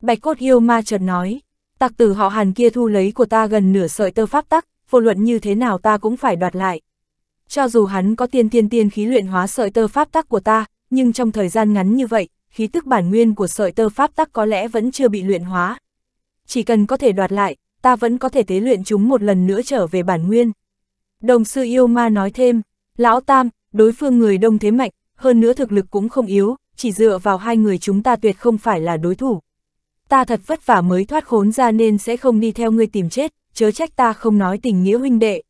Bạch cốt yêu ma chợt nói, tặc tử họ hàn kia thu lấy của ta gần nửa sợi tơ pháp tắc, vô luận như thế nào ta cũng phải đoạt lại. Cho dù hắn có tiên thiên tiên khí luyện hóa sợi tơ pháp tắc của ta, nhưng trong thời gian ngắn như vậy, khí tức bản nguyên của sợi tơ pháp tắc có lẽ vẫn chưa bị luyện hóa chỉ cần có thể đoạt lại, ta vẫn có thể tế luyện chúng một lần nữa trở về bản nguyên. Đồng sư yêu ma nói thêm, lão tam, đối phương người đông thế mạnh, hơn nữa thực lực cũng không yếu, chỉ dựa vào hai người chúng ta tuyệt không phải là đối thủ. Ta thật vất vả mới thoát khốn ra nên sẽ không đi theo ngươi tìm chết, chớ trách ta không nói tình nghĩa huynh đệ.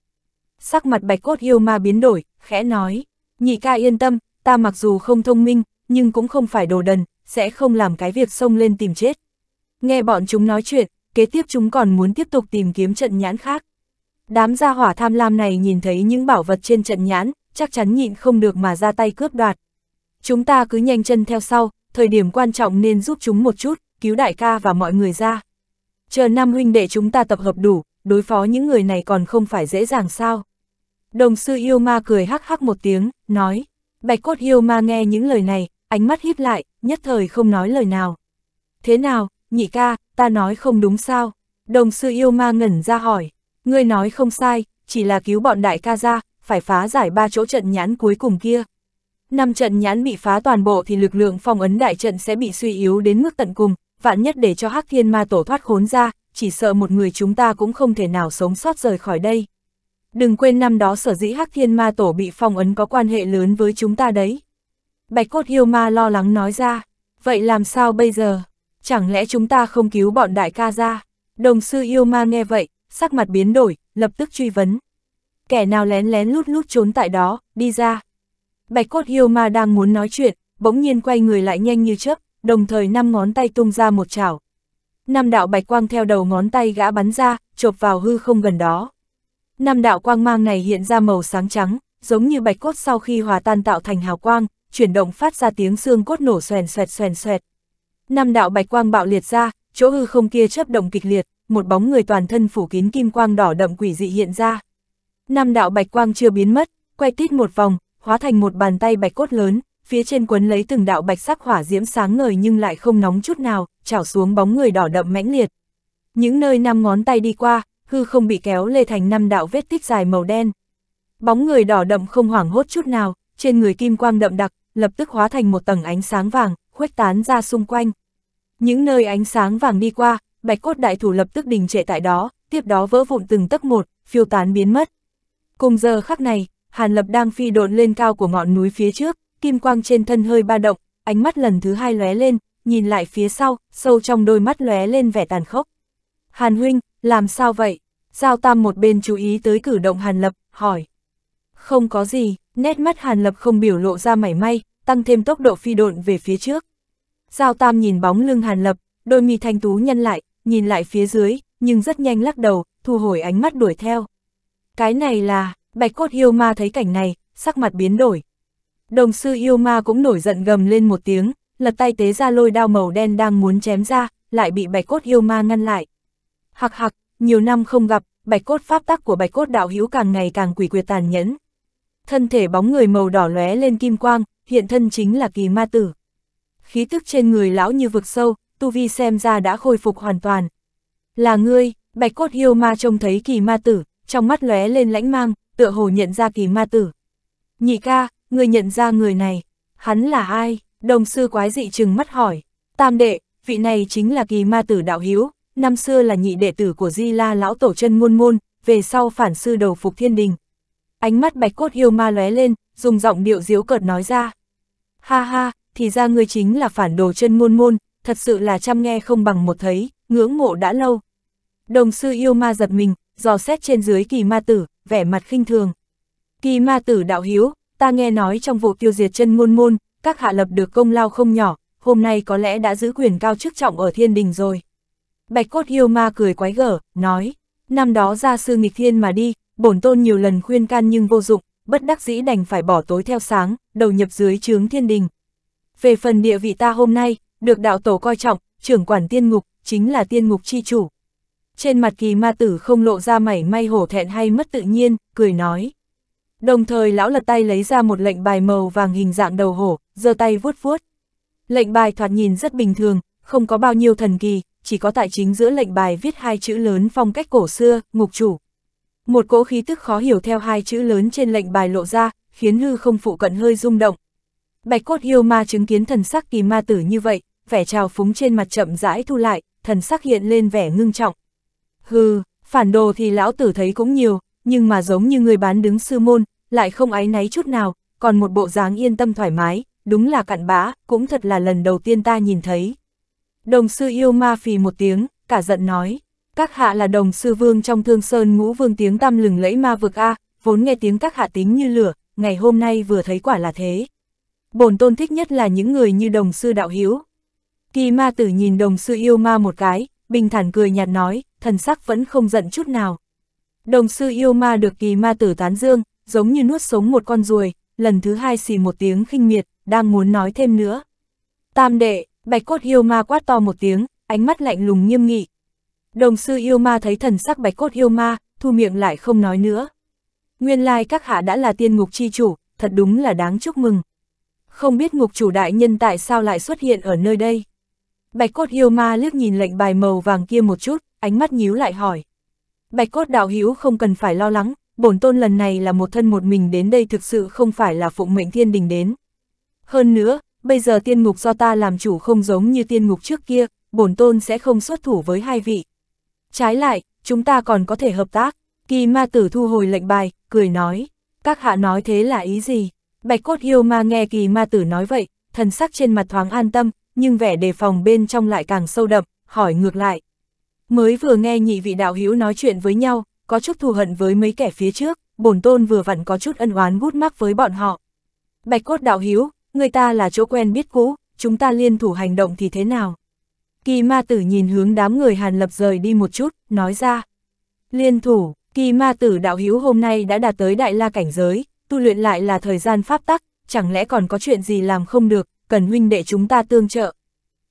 Sắc mặt bạch cốt yêu ma biến đổi, khẽ nói, nhị ca yên tâm, ta mặc dù không thông minh, nhưng cũng không phải đồ đần, sẽ không làm cái việc xông lên tìm chết. Nghe bọn chúng nói chuyện, kế tiếp chúng còn muốn tiếp tục tìm kiếm trận nhãn khác. Đám gia hỏa tham lam này nhìn thấy những bảo vật trên trận nhãn, chắc chắn nhịn không được mà ra tay cướp đoạt. Chúng ta cứ nhanh chân theo sau, thời điểm quan trọng nên giúp chúng một chút, cứu đại ca và mọi người ra. Chờ năm huynh đệ chúng ta tập hợp đủ, đối phó những người này còn không phải dễ dàng sao. Đồng sư yêu ma cười hắc hắc một tiếng, nói. Bạch cốt yêu ma nghe những lời này, ánh mắt híp lại, nhất thời không nói lời nào. Thế nào, nhị ca, ta nói không đúng sao? Đồng sư yêu ma ngẩn ra hỏi, ngươi nói không sai, chỉ là cứu bọn đại ca ra, phải phá giải ba chỗ trận nhãn cuối cùng kia. Năm trận nhãn bị phá toàn bộ thì lực lượng phong ấn đại trận sẽ bị suy yếu đến mức tận cùng, vạn nhất để cho hắc thiên ma tổ thoát khốn ra, chỉ sợ một người chúng ta cũng không thể nào sống sót rời khỏi đây. Đừng quên năm đó sở dĩ hắc thiên ma tổ bị phong ấn có quan hệ lớn với chúng ta đấy. Bạch cốt yêu ma lo lắng nói ra, vậy làm sao bây giờ? chẳng lẽ chúng ta không cứu bọn đại ca ra? Đồng sư yêu ma nghe vậy, sắc mặt biến đổi, lập tức truy vấn. Kẻ nào lén lén lút lút trốn tại đó, đi ra. Bạch cốt yêu ma đang muốn nói chuyện, bỗng nhiên quay người lại nhanh như chớp, đồng thời năm ngón tay tung ra một chảo. Năm đạo bạch quang theo đầu ngón tay gã bắn ra, chộp vào hư không gần đó. Năm đạo quang mang này hiện ra màu sáng trắng, giống như bạch cốt sau khi hòa tan tạo thành hào quang, chuyển động phát ra tiếng xương cốt nổ xoèn xoẹt xoèn xoẹt, năm đạo bạch quang bạo liệt ra, chỗ hư không kia chớp động kịch liệt, một bóng người toàn thân phủ kín kim quang đỏ đậm quỷ dị hiện ra. Năm đạo bạch quang chưa biến mất, quay tít một vòng, hóa thành một bàn tay bạch cốt lớn, phía trên quấn lấy từng đạo bạch sắc hỏa diễm sáng ngời nhưng lại không nóng chút nào, chảo xuống bóng người đỏ đậm mãnh liệt. Những nơi năm ngón tay đi qua, hư không bị kéo lê thành năm đạo vết tích dài màu đen. Bóng người đỏ đậm không hoảng hốt chút nào, trên người kim quang đậm đặc, lập tức hóa thành một tầng ánh sáng vàng, khuếch tán ra xung quanh. Những nơi ánh sáng vàng đi qua, bạch cốt đại thủ lập tức đình trệ tại đó, tiếp đó vỡ vụn từng tấc một, phiêu tán biến mất. Cùng giờ khắc này, Hàn Lập đang phi độn lên cao của ngọn núi phía trước, kim quang trên thân hơi ba động, ánh mắt lần thứ hai lóe lên, nhìn lại phía sau, sâu trong đôi mắt lóe lên vẻ tàn khốc. Hàn huynh, làm sao vậy? Giao Tam một bên chú ý tới cử động Hàn Lập, hỏi. Không có gì, nét mắt Hàn Lập không biểu lộ ra mảy may, tăng thêm tốc độ phi độn về phía trước. Giao Tam nhìn bóng lưng Hàn Lập, đôi mi thanh tú nhân lại, nhìn lại phía dưới, nhưng rất nhanh lắc đầu, thu hồi ánh mắt đuổi theo. Cái này là, bạch cốt yêu ma thấy cảnh này, sắc mặt biến đổi. Đồng sư yêu ma cũng nổi giận gầm lên một tiếng, lật tay tế ra lôi đao màu đen đang muốn chém ra, lại bị bạch cốt yêu ma ngăn lại. Hạc hạc, nhiều năm không gặp, bạch cốt pháp tắc của bạch cốt đạo hữu càng ngày càng quỷ quyệt tàn nhẫn. Thân thể bóng người màu đỏ lóe lên kim quang, hiện thân chính là kỳ ma tử khí tức trên người lão như vực sâu, tu vi xem ra đã khôi phục hoàn toàn. Là ngươi, bạch cốt hiêu ma trông thấy kỳ ma tử, trong mắt lóe lên lãnh mang, tựa hồ nhận ra kỳ ma tử. Nhị ca, ngươi nhận ra người này, hắn là ai? Đồng sư quái dị trừng mắt hỏi, tam đệ, vị này chính là kỳ ma tử đạo hiếu, năm xưa là nhị đệ tử của Di La lão tổ chân môn môn, về sau phản sư đầu phục thiên đình. Ánh mắt bạch cốt hiêu ma lóe lên, dùng giọng điệu diếu cợt nói ra. Ha ha, thì ra người chính là phản đồ chân ngôn môn, thật sự là chăm nghe không bằng một thấy, ngưỡng mộ đã lâu. Đồng sư yêu ma giật mình, dò xét trên dưới kỳ ma tử, vẻ mặt khinh thường. Kỳ ma tử đạo hiếu, ta nghe nói trong vụ tiêu diệt chân ngôn môn, các hạ lập được công lao không nhỏ, hôm nay có lẽ đã giữ quyền cao chức trọng ở thiên đình rồi. Bạch cốt yêu ma cười quái gở, nói, năm đó ra sư nghịch thiên mà đi, bổn tôn nhiều lần khuyên can nhưng vô dụng, bất đắc dĩ đành phải bỏ tối theo sáng, đầu nhập dưới chướng thiên đình, về phần địa vị ta hôm nay, được đạo tổ coi trọng, trưởng quản tiên ngục, chính là tiên ngục chi chủ. Trên mặt kỳ ma tử không lộ ra mảy may hổ thẹn hay mất tự nhiên, cười nói. Đồng thời lão lật tay lấy ra một lệnh bài màu vàng hình dạng đầu hổ, giơ tay vuốt vuốt. Lệnh bài thoạt nhìn rất bình thường, không có bao nhiêu thần kỳ, chỉ có tại chính giữa lệnh bài viết hai chữ lớn phong cách cổ xưa, ngục chủ. Một cỗ khí tức khó hiểu theo hai chữ lớn trên lệnh bài lộ ra, khiến hư không phụ cận hơi rung động, Bạch cốt yêu ma chứng kiến thần sắc kỳ ma tử như vậy, vẻ trào phúng trên mặt chậm rãi thu lại, thần sắc hiện lên vẻ ngưng trọng. Hừ, phản đồ thì lão tử thấy cũng nhiều, nhưng mà giống như người bán đứng sư môn, lại không áy náy chút nào, còn một bộ dáng yên tâm thoải mái, đúng là cặn bã, cũng thật là lần đầu tiên ta nhìn thấy. Đồng sư yêu ma phì một tiếng, cả giận nói, các hạ là đồng sư vương trong thương sơn ngũ vương tiếng tăm lừng lẫy ma vực A, vốn nghe tiếng các hạ tính như lửa, ngày hôm nay vừa thấy quả là thế bổn tôn thích nhất là những người như đồng sư đạo hiếu. Kỳ ma tử nhìn đồng sư yêu ma một cái, bình thản cười nhạt nói, thần sắc vẫn không giận chút nào. Đồng sư yêu ma được kỳ ma tử tán dương, giống như nuốt sống một con ruồi, lần thứ hai xì một tiếng khinh miệt, đang muốn nói thêm nữa. Tam đệ, bạch cốt yêu ma quát to một tiếng, ánh mắt lạnh lùng nghiêm nghị. Đồng sư yêu ma thấy thần sắc bạch cốt yêu ma, thu miệng lại không nói nữa. Nguyên lai các hạ đã là tiên ngục chi chủ, thật đúng là đáng chúc mừng không biết ngục chủ đại nhân tại sao lại xuất hiện ở nơi đây. Bạch cốt yêu ma liếc nhìn lệnh bài màu vàng kia một chút, ánh mắt nhíu lại hỏi. Bạch cốt đạo hữu không cần phải lo lắng, bổn tôn lần này là một thân một mình đến đây thực sự không phải là phụng mệnh thiên đình đến. Hơn nữa, bây giờ tiên ngục do ta làm chủ không giống như tiên ngục trước kia, bổn tôn sẽ không xuất thủ với hai vị. Trái lại, chúng ta còn có thể hợp tác, kỳ ma tử thu hồi lệnh bài, cười nói, các hạ nói thế là ý gì? Bạch cốt yêu ma nghe kỳ ma tử nói vậy, thần sắc trên mặt thoáng an tâm, nhưng vẻ đề phòng bên trong lại càng sâu đậm, hỏi ngược lại. Mới vừa nghe nhị vị đạo hữu nói chuyện với nhau, có chút thù hận với mấy kẻ phía trước, bổn tôn vừa vặn có chút ân oán gút mắc với bọn họ. Bạch cốt đạo hữu, người ta là chỗ quen biết cũ, chúng ta liên thủ hành động thì thế nào? Kỳ ma tử nhìn hướng đám người Hàn Lập rời đi một chút, nói ra. Liên thủ, kỳ ma tử đạo hữu hôm nay đã đạt tới đại la cảnh giới, tu luyện lại là thời gian pháp tắc, chẳng lẽ còn có chuyện gì làm không được, cần huynh đệ chúng ta tương trợ.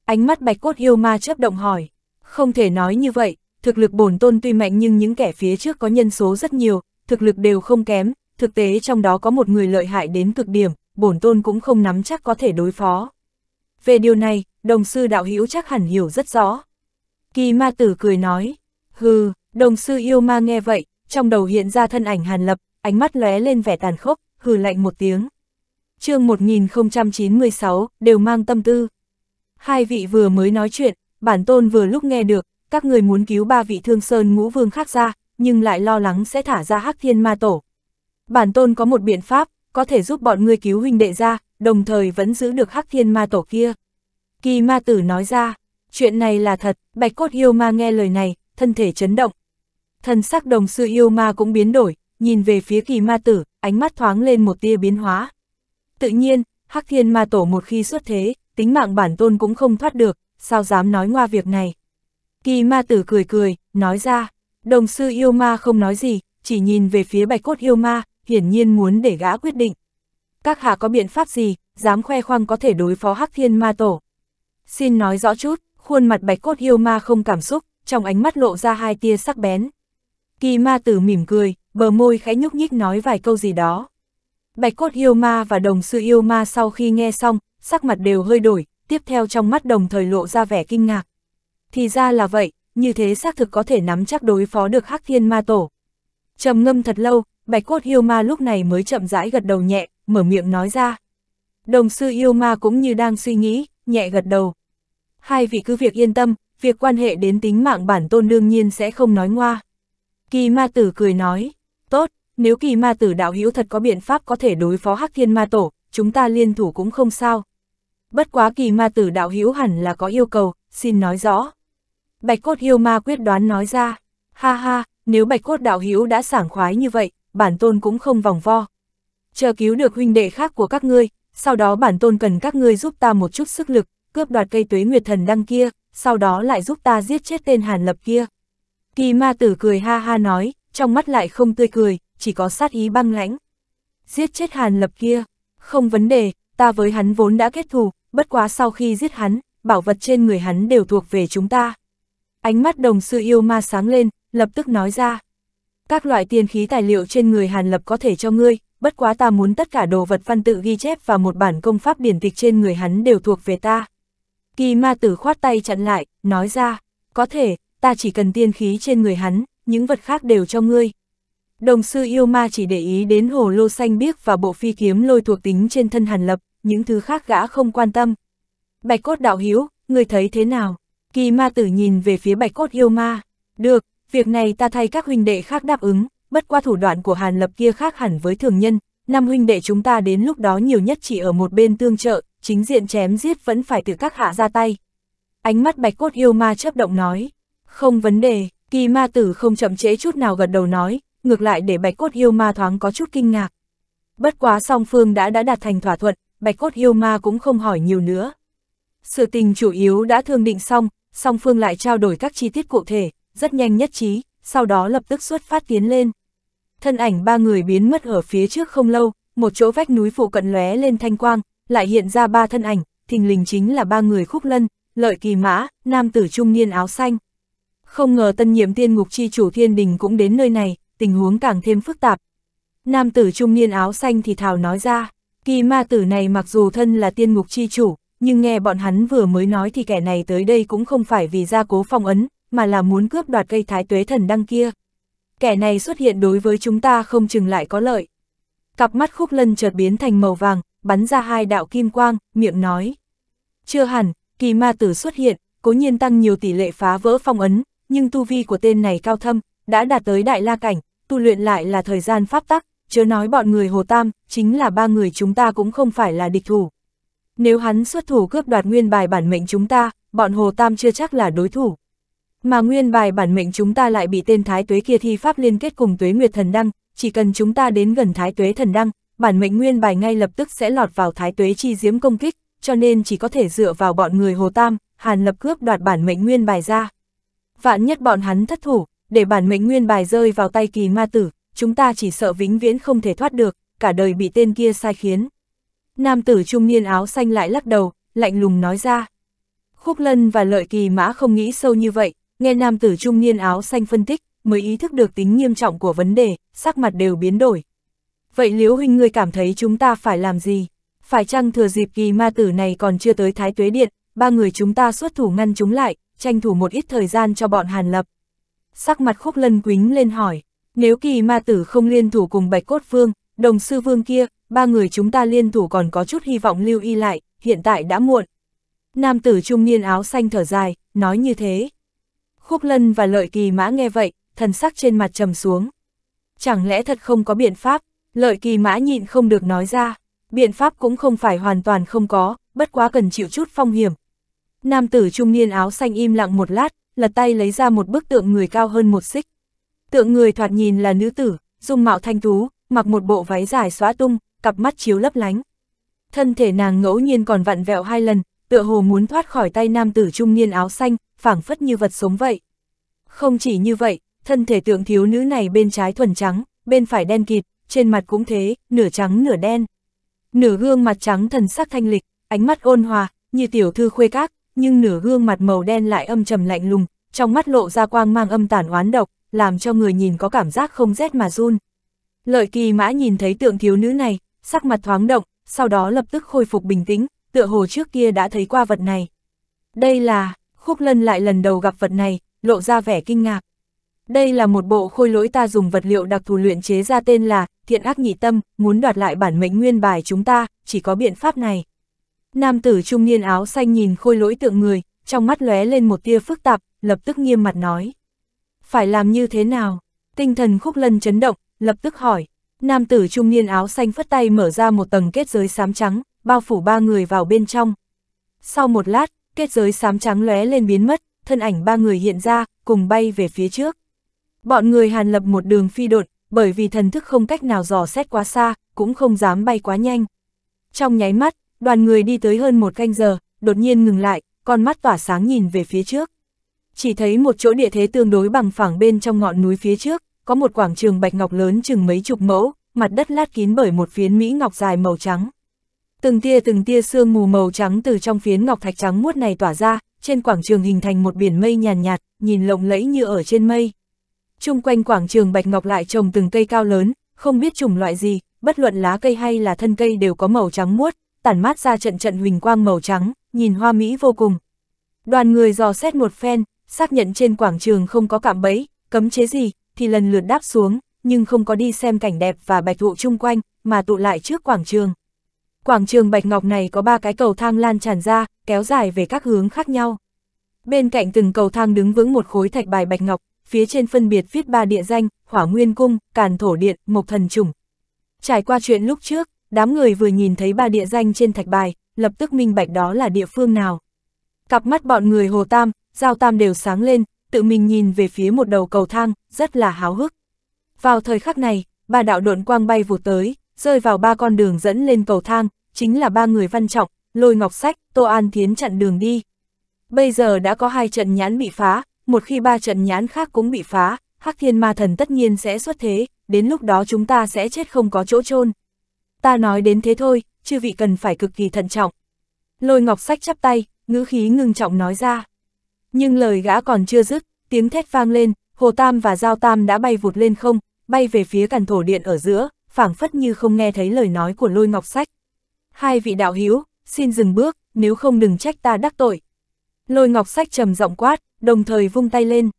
Ánh mắt bạch cốt yêu ma chớp động hỏi, không thể nói như vậy, thực lực bổn tôn tuy mạnh nhưng những kẻ phía trước có nhân số rất nhiều, thực lực đều không kém, thực tế trong đó có một người lợi hại đến cực điểm, bổn tôn cũng không nắm chắc có thể đối phó. Về điều này, đồng sư đạo hữu chắc hẳn hiểu rất rõ. Kỳ ma tử cười nói, hừ, đồng sư yêu ma nghe vậy, trong đầu hiện ra thân ảnh hàn lập, ánh mắt lóe lên vẻ tàn khốc, hừ lạnh một tiếng. chương 1096, đều mang tâm tư. Hai vị vừa mới nói chuyện, bản tôn vừa lúc nghe được, các người muốn cứu ba vị thương sơn ngũ vương khác ra, nhưng lại lo lắng sẽ thả ra hắc thiên ma tổ. Bản tôn có một biện pháp, có thể giúp bọn ngươi cứu huynh đệ ra, đồng thời vẫn giữ được hắc thiên ma tổ kia. Kỳ ma tử nói ra, chuyện này là thật, bạch cốt yêu ma nghe lời này, thân thể chấn động. Thần sắc đồng sư yêu ma cũng biến đổi, nhìn về phía kỳ ma tử, ánh mắt thoáng lên một tia biến hóa. Tự nhiên, Hắc Thiên Ma Tổ một khi xuất thế, tính mạng bản tôn cũng không thoát được, sao dám nói ngoa việc này. Kỳ ma tử cười cười, nói ra, đồng sư yêu ma không nói gì, chỉ nhìn về phía bạch cốt yêu ma, hiển nhiên muốn để gã quyết định. Các hạ có biện pháp gì, dám khoe khoang có thể đối phó Hắc Thiên Ma Tổ. Xin nói rõ chút, khuôn mặt bạch cốt yêu ma không cảm xúc, trong ánh mắt lộ ra hai tia sắc bén. Kỳ ma tử mỉm cười, bờ môi khẽ nhúc nhích nói vài câu gì đó. Bạch cốt yêu ma và đồng sư yêu ma sau khi nghe xong, sắc mặt đều hơi đổi, tiếp theo trong mắt đồng thời lộ ra vẻ kinh ngạc. Thì ra là vậy, như thế xác thực có thể nắm chắc đối phó được hắc thiên ma tổ. trầm ngâm thật lâu, bạch cốt yêu ma lúc này mới chậm rãi gật đầu nhẹ, mở miệng nói ra. Đồng sư yêu ma cũng như đang suy nghĩ, nhẹ gật đầu. Hai vị cứ việc yên tâm, việc quan hệ đến tính mạng bản tôn đương nhiên sẽ không nói ngoa. Kỳ ma tử cười nói. Tốt, nếu kỳ ma tử đạo hữu thật có biện pháp có thể đối phó hắc thiên ma tổ, chúng ta liên thủ cũng không sao. Bất quá kỳ ma tử đạo hữu hẳn là có yêu cầu, xin nói rõ. Bạch cốt yêu ma quyết đoán nói ra, ha ha, nếu bạch cốt đạo hữu đã sảng khoái như vậy, bản tôn cũng không vòng vo. Chờ cứu được huynh đệ khác của các ngươi, sau đó bản tôn cần các ngươi giúp ta một chút sức lực, cướp đoạt cây tuế nguyệt thần đăng kia, sau đó lại giúp ta giết chết tên hàn lập kia. Kỳ ma tử cười ha ha nói, trong mắt lại không tươi cười, chỉ có sát ý băng lãnh. Giết chết Hàn Lập kia, không vấn đề, ta với hắn vốn đã kết thù, bất quá sau khi giết hắn, bảo vật trên người hắn đều thuộc về chúng ta. Ánh mắt đồng sư yêu ma sáng lên, lập tức nói ra. Các loại tiên khí tài liệu trên người Hàn Lập có thể cho ngươi, bất quá ta muốn tất cả đồ vật văn tự ghi chép và một bản công pháp điển tịch trên người hắn đều thuộc về ta. Kỳ ma tử khoát tay chặn lại, nói ra, có thể, ta chỉ cần tiên khí trên người hắn, những vật khác đều cho ngươi. Đồng sư yêu ma chỉ để ý đến hồ lô xanh biếc và bộ phi kiếm lôi thuộc tính trên thân hàn lập, những thứ khác gã không quan tâm. Bạch cốt đạo hiếu, ngươi thấy thế nào? Kỳ ma tử nhìn về phía bạch cốt yêu ma. Được, việc này ta thay các huynh đệ khác đáp ứng, bất qua thủ đoạn của hàn lập kia khác hẳn với thường nhân. Năm huynh đệ chúng ta đến lúc đó nhiều nhất chỉ ở một bên tương trợ, chính diện chém giết vẫn phải từ các hạ ra tay. Ánh mắt bạch cốt yêu ma chớp động nói, không vấn đề, Kỳ ma tử không chậm chế chút nào gật đầu nói, ngược lại để bạch cốt yêu ma thoáng có chút kinh ngạc. Bất quá song phương đã đã đạt thành thỏa thuận, bạch cốt yêu ma cũng không hỏi nhiều nữa. Sự tình chủ yếu đã thương định xong, song phương lại trao đổi các chi tiết cụ thể, rất nhanh nhất trí, sau đó lập tức xuất phát tiến lên. Thân ảnh ba người biến mất ở phía trước không lâu, một chỗ vách núi phụ cận lóe lên thanh quang, lại hiện ra ba thân ảnh, thình lình chính là ba người khúc lân, lợi kỳ mã, nam tử trung niên áo xanh. Không ngờ tân nhiệm tiên ngục chi chủ thiên đình cũng đến nơi này, tình huống càng thêm phức tạp. Nam tử trung niên áo xanh thì thào nói ra, kỳ ma tử này mặc dù thân là tiên ngục chi chủ, nhưng nghe bọn hắn vừa mới nói thì kẻ này tới đây cũng không phải vì gia cố phong ấn, mà là muốn cướp đoạt cây thái tuế thần đăng kia. Kẻ này xuất hiện đối với chúng ta không chừng lại có lợi. Cặp mắt khúc lân chợt biến thành màu vàng, bắn ra hai đạo kim quang, miệng nói. Chưa hẳn, kỳ ma tử xuất hiện, cố nhiên tăng nhiều tỷ lệ phá vỡ phong ấn, nhưng tu vi của tên này cao thâm, đã đạt tới đại la cảnh, tu luyện lại là thời gian pháp tắc, chớ nói bọn người Hồ Tam, chính là ba người chúng ta cũng không phải là địch thủ. Nếu hắn xuất thủ cướp đoạt nguyên bài bản mệnh chúng ta, bọn Hồ Tam chưa chắc là đối thủ. Mà nguyên bài bản mệnh chúng ta lại bị tên Thái Tuế kia thi pháp liên kết cùng Tuế Nguyệt Thần Đăng, chỉ cần chúng ta đến gần Thái Tuế Thần Đăng, bản mệnh nguyên bài ngay lập tức sẽ lọt vào Thái Tuế chi diếm công kích, cho nên chỉ có thể dựa vào bọn người Hồ Tam, Hàn Lập cướp đoạt bản mệnh nguyên bài ra vạn nhất bọn hắn thất thủ, để bản mệnh nguyên bài rơi vào tay kỳ ma tử, chúng ta chỉ sợ vĩnh viễn không thể thoát được, cả đời bị tên kia sai khiến. Nam tử trung niên áo xanh lại lắc đầu, lạnh lùng nói ra. Khúc lân và lợi kỳ mã không nghĩ sâu như vậy, nghe nam tử trung niên áo xanh phân tích, mới ý thức được tính nghiêm trọng của vấn đề, sắc mặt đều biến đổi. Vậy liễu huynh ngươi cảm thấy chúng ta phải làm gì? Phải chăng thừa dịp kỳ ma tử này còn chưa tới thái tuế điện, ba người chúng ta xuất thủ ngăn chúng lại, tranh thủ một ít thời gian cho bọn Hàn Lập. Sắc mặt khúc lân quính lên hỏi, nếu kỳ ma tử không liên thủ cùng bạch cốt vương, đồng sư vương kia, ba người chúng ta liên thủ còn có chút hy vọng lưu y lại, hiện tại đã muộn. Nam tử trung niên áo xanh thở dài, nói như thế. Khúc lân và lợi kỳ mã nghe vậy, thần sắc trên mặt trầm xuống. Chẳng lẽ thật không có biện pháp, lợi kỳ mã nhịn không được nói ra, biện pháp cũng không phải hoàn toàn không có, bất quá cần chịu chút phong hiểm, Nam tử trung niên áo xanh im lặng một lát, lật tay lấy ra một bức tượng người cao hơn một xích. Tượng người thoạt nhìn là nữ tử, dung mạo thanh tú, mặc một bộ váy dài xóa tung, cặp mắt chiếu lấp lánh. Thân thể nàng ngẫu nhiên còn vặn vẹo hai lần, tựa hồ muốn thoát khỏi tay nam tử trung niên áo xanh, phảng phất như vật sống vậy. Không chỉ như vậy, thân thể tượng thiếu nữ này bên trái thuần trắng, bên phải đen kịt, trên mặt cũng thế, nửa trắng nửa đen. Nửa gương mặt trắng thần sắc thanh lịch, ánh mắt ôn hòa, như tiểu thư khuê các, nhưng nửa gương mặt màu đen lại âm trầm lạnh lùng, trong mắt lộ ra quang mang âm tàn oán độc, làm cho người nhìn có cảm giác không rét mà run. Lợi kỳ mã nhìn thấy tượng thiếu nữ này, sắc mặt thoáng động, sau đó lập tức khôi phục bình tĩnh, tựa hồ trước kia đã thấy qua vật này. Đây là, khúc lân lại lần đầu gặp vật này, lộ ra vẻ kinh ngạc. Đây là một bộ khôi lỗi ta dùng vật liệu đặc thù luyện chế ra tên là thiện ác nhị tâm, muốn đoạt lại bản mệnh nguyên bài chúng ta, chỉ có biện pháp này. Nam tử trung niên áo xanh nhìn khôi lỗi tượng người, trong mắt lóe lên một tia phức tạp, lập tức nghiêm mặt nói. Phải làm như thế nào? Tinh thần khúc lân chấn động, lập tức hỏi. Nam tử trung niên áo xanh phất tay mở ra một tầng kết giới xám trắng, bao phủ ba người vào bên trong. Sau một lát, kết giới xám trắng lóe lên biến mất, thân ảnh ba người hiện ra, cùng bay về phía trước. Bọn người hàn lập một đường phi đột, bởi vì thần thức không cách nào dò xét quá xa, cũng không dám bay quá nhanh. Trong nháy mắt, đoàn người đi tới hơn một canh giờ, đột nhiên ngừng lại, con mắt tỏa sáng nhìn về phía trước. Chỉ thấy một chỗ địa thế tương đối bằng phẳng bên trong ngọn núi phía trước, có một quảng trường bạch ngọc lớn chừng mấy chục mẫu, mặt đất lát kín bởi một phiến mỹ ngọc dài màu trắng. Từng tia từng tia sương mù màu trắng từ trong phiến ngọc thạch trắng muốt này tỏa ra, trên quảng trường hình thành một biển mây nhàn nhạt, nhìn lộng lẫy như ở trên mây. Trung quanh quảng trường bạch ngọc lại trồng từng cây cao lớn, không biết chủng loại gì, bất luận lá cây hay là thân cây đều có màu trắng muốt, tản mát ra trận trận huỳnh quang màu trắng, nhìn hoa mỹ vô cùng. Đoàn người dò xét một phen, xác nhận trên quảng trường không có cạm bẫy, cấm chế gì, thì lần lượt đáp xuống, nhưng không có đi xem cảnh đẹp và bạch thụ chung quanh, mà tụ lại trước quảng trường. Quảng trường Bạch Ngọc này có ba cái cầu thang lan tràn ra, kéo dài về các hướng khác nhau. Bên cạnh từng cầu thang đứng vững một khối thạch bài Bạch Ngọc, phía trên phân biệt viết ba địa danh, Hỏa Nguyên Cung, Càn Thổ Điện, Mộc Thần Trùng. Trải qua chuyện lúc trước, đám người vừa nhìn thấy ba địa danh trên thạch bài, lập tức minh bạch đó là địa phương nào. Cặp mắt bọn người Hồ Tam, Giao Tam đều sáng lên, tự mình nhìn về phía một đầu cầu thang, rất là háo hức. Vào thời khắc này, ba đạo độn quang bay vụt tới, rơi vào ba con đường dẫn lên cầu thang, chính là ba người văn trọng, lôi ngọc sách, Tô An Thiến chặn đường đi. Bây giờ đã có hai trận nhãn bị phá, một khi ba trận nhãn khác cũng bị phá, Hắc Thiên Ma Thần tất nhiên sẽ xuất thế, đến lúc đó chúng ta sẽ chết không có chỗ chôn ta nói đến thế thôi, chư vị cần phải cực kỳ thận trọng. Lôi ngọc sách chắp tay, ngữ khí ngưng trọng nói ra. Nhưng lời gã còn chưa dứt, tiếng thét vang lên, Hồ Tam và Giao Tam đã bay vụt lên không, bay về phía càn thổ điện ở giữa, phảng phất như không nghe thấy lời nói của lôi ngọc sách. Hai vị đạo hữu xin dừng bước, nếu không đừng trách ta đắc tội. Lôi ngọc sách trầm giọng quát, đồng thời vung tay lên.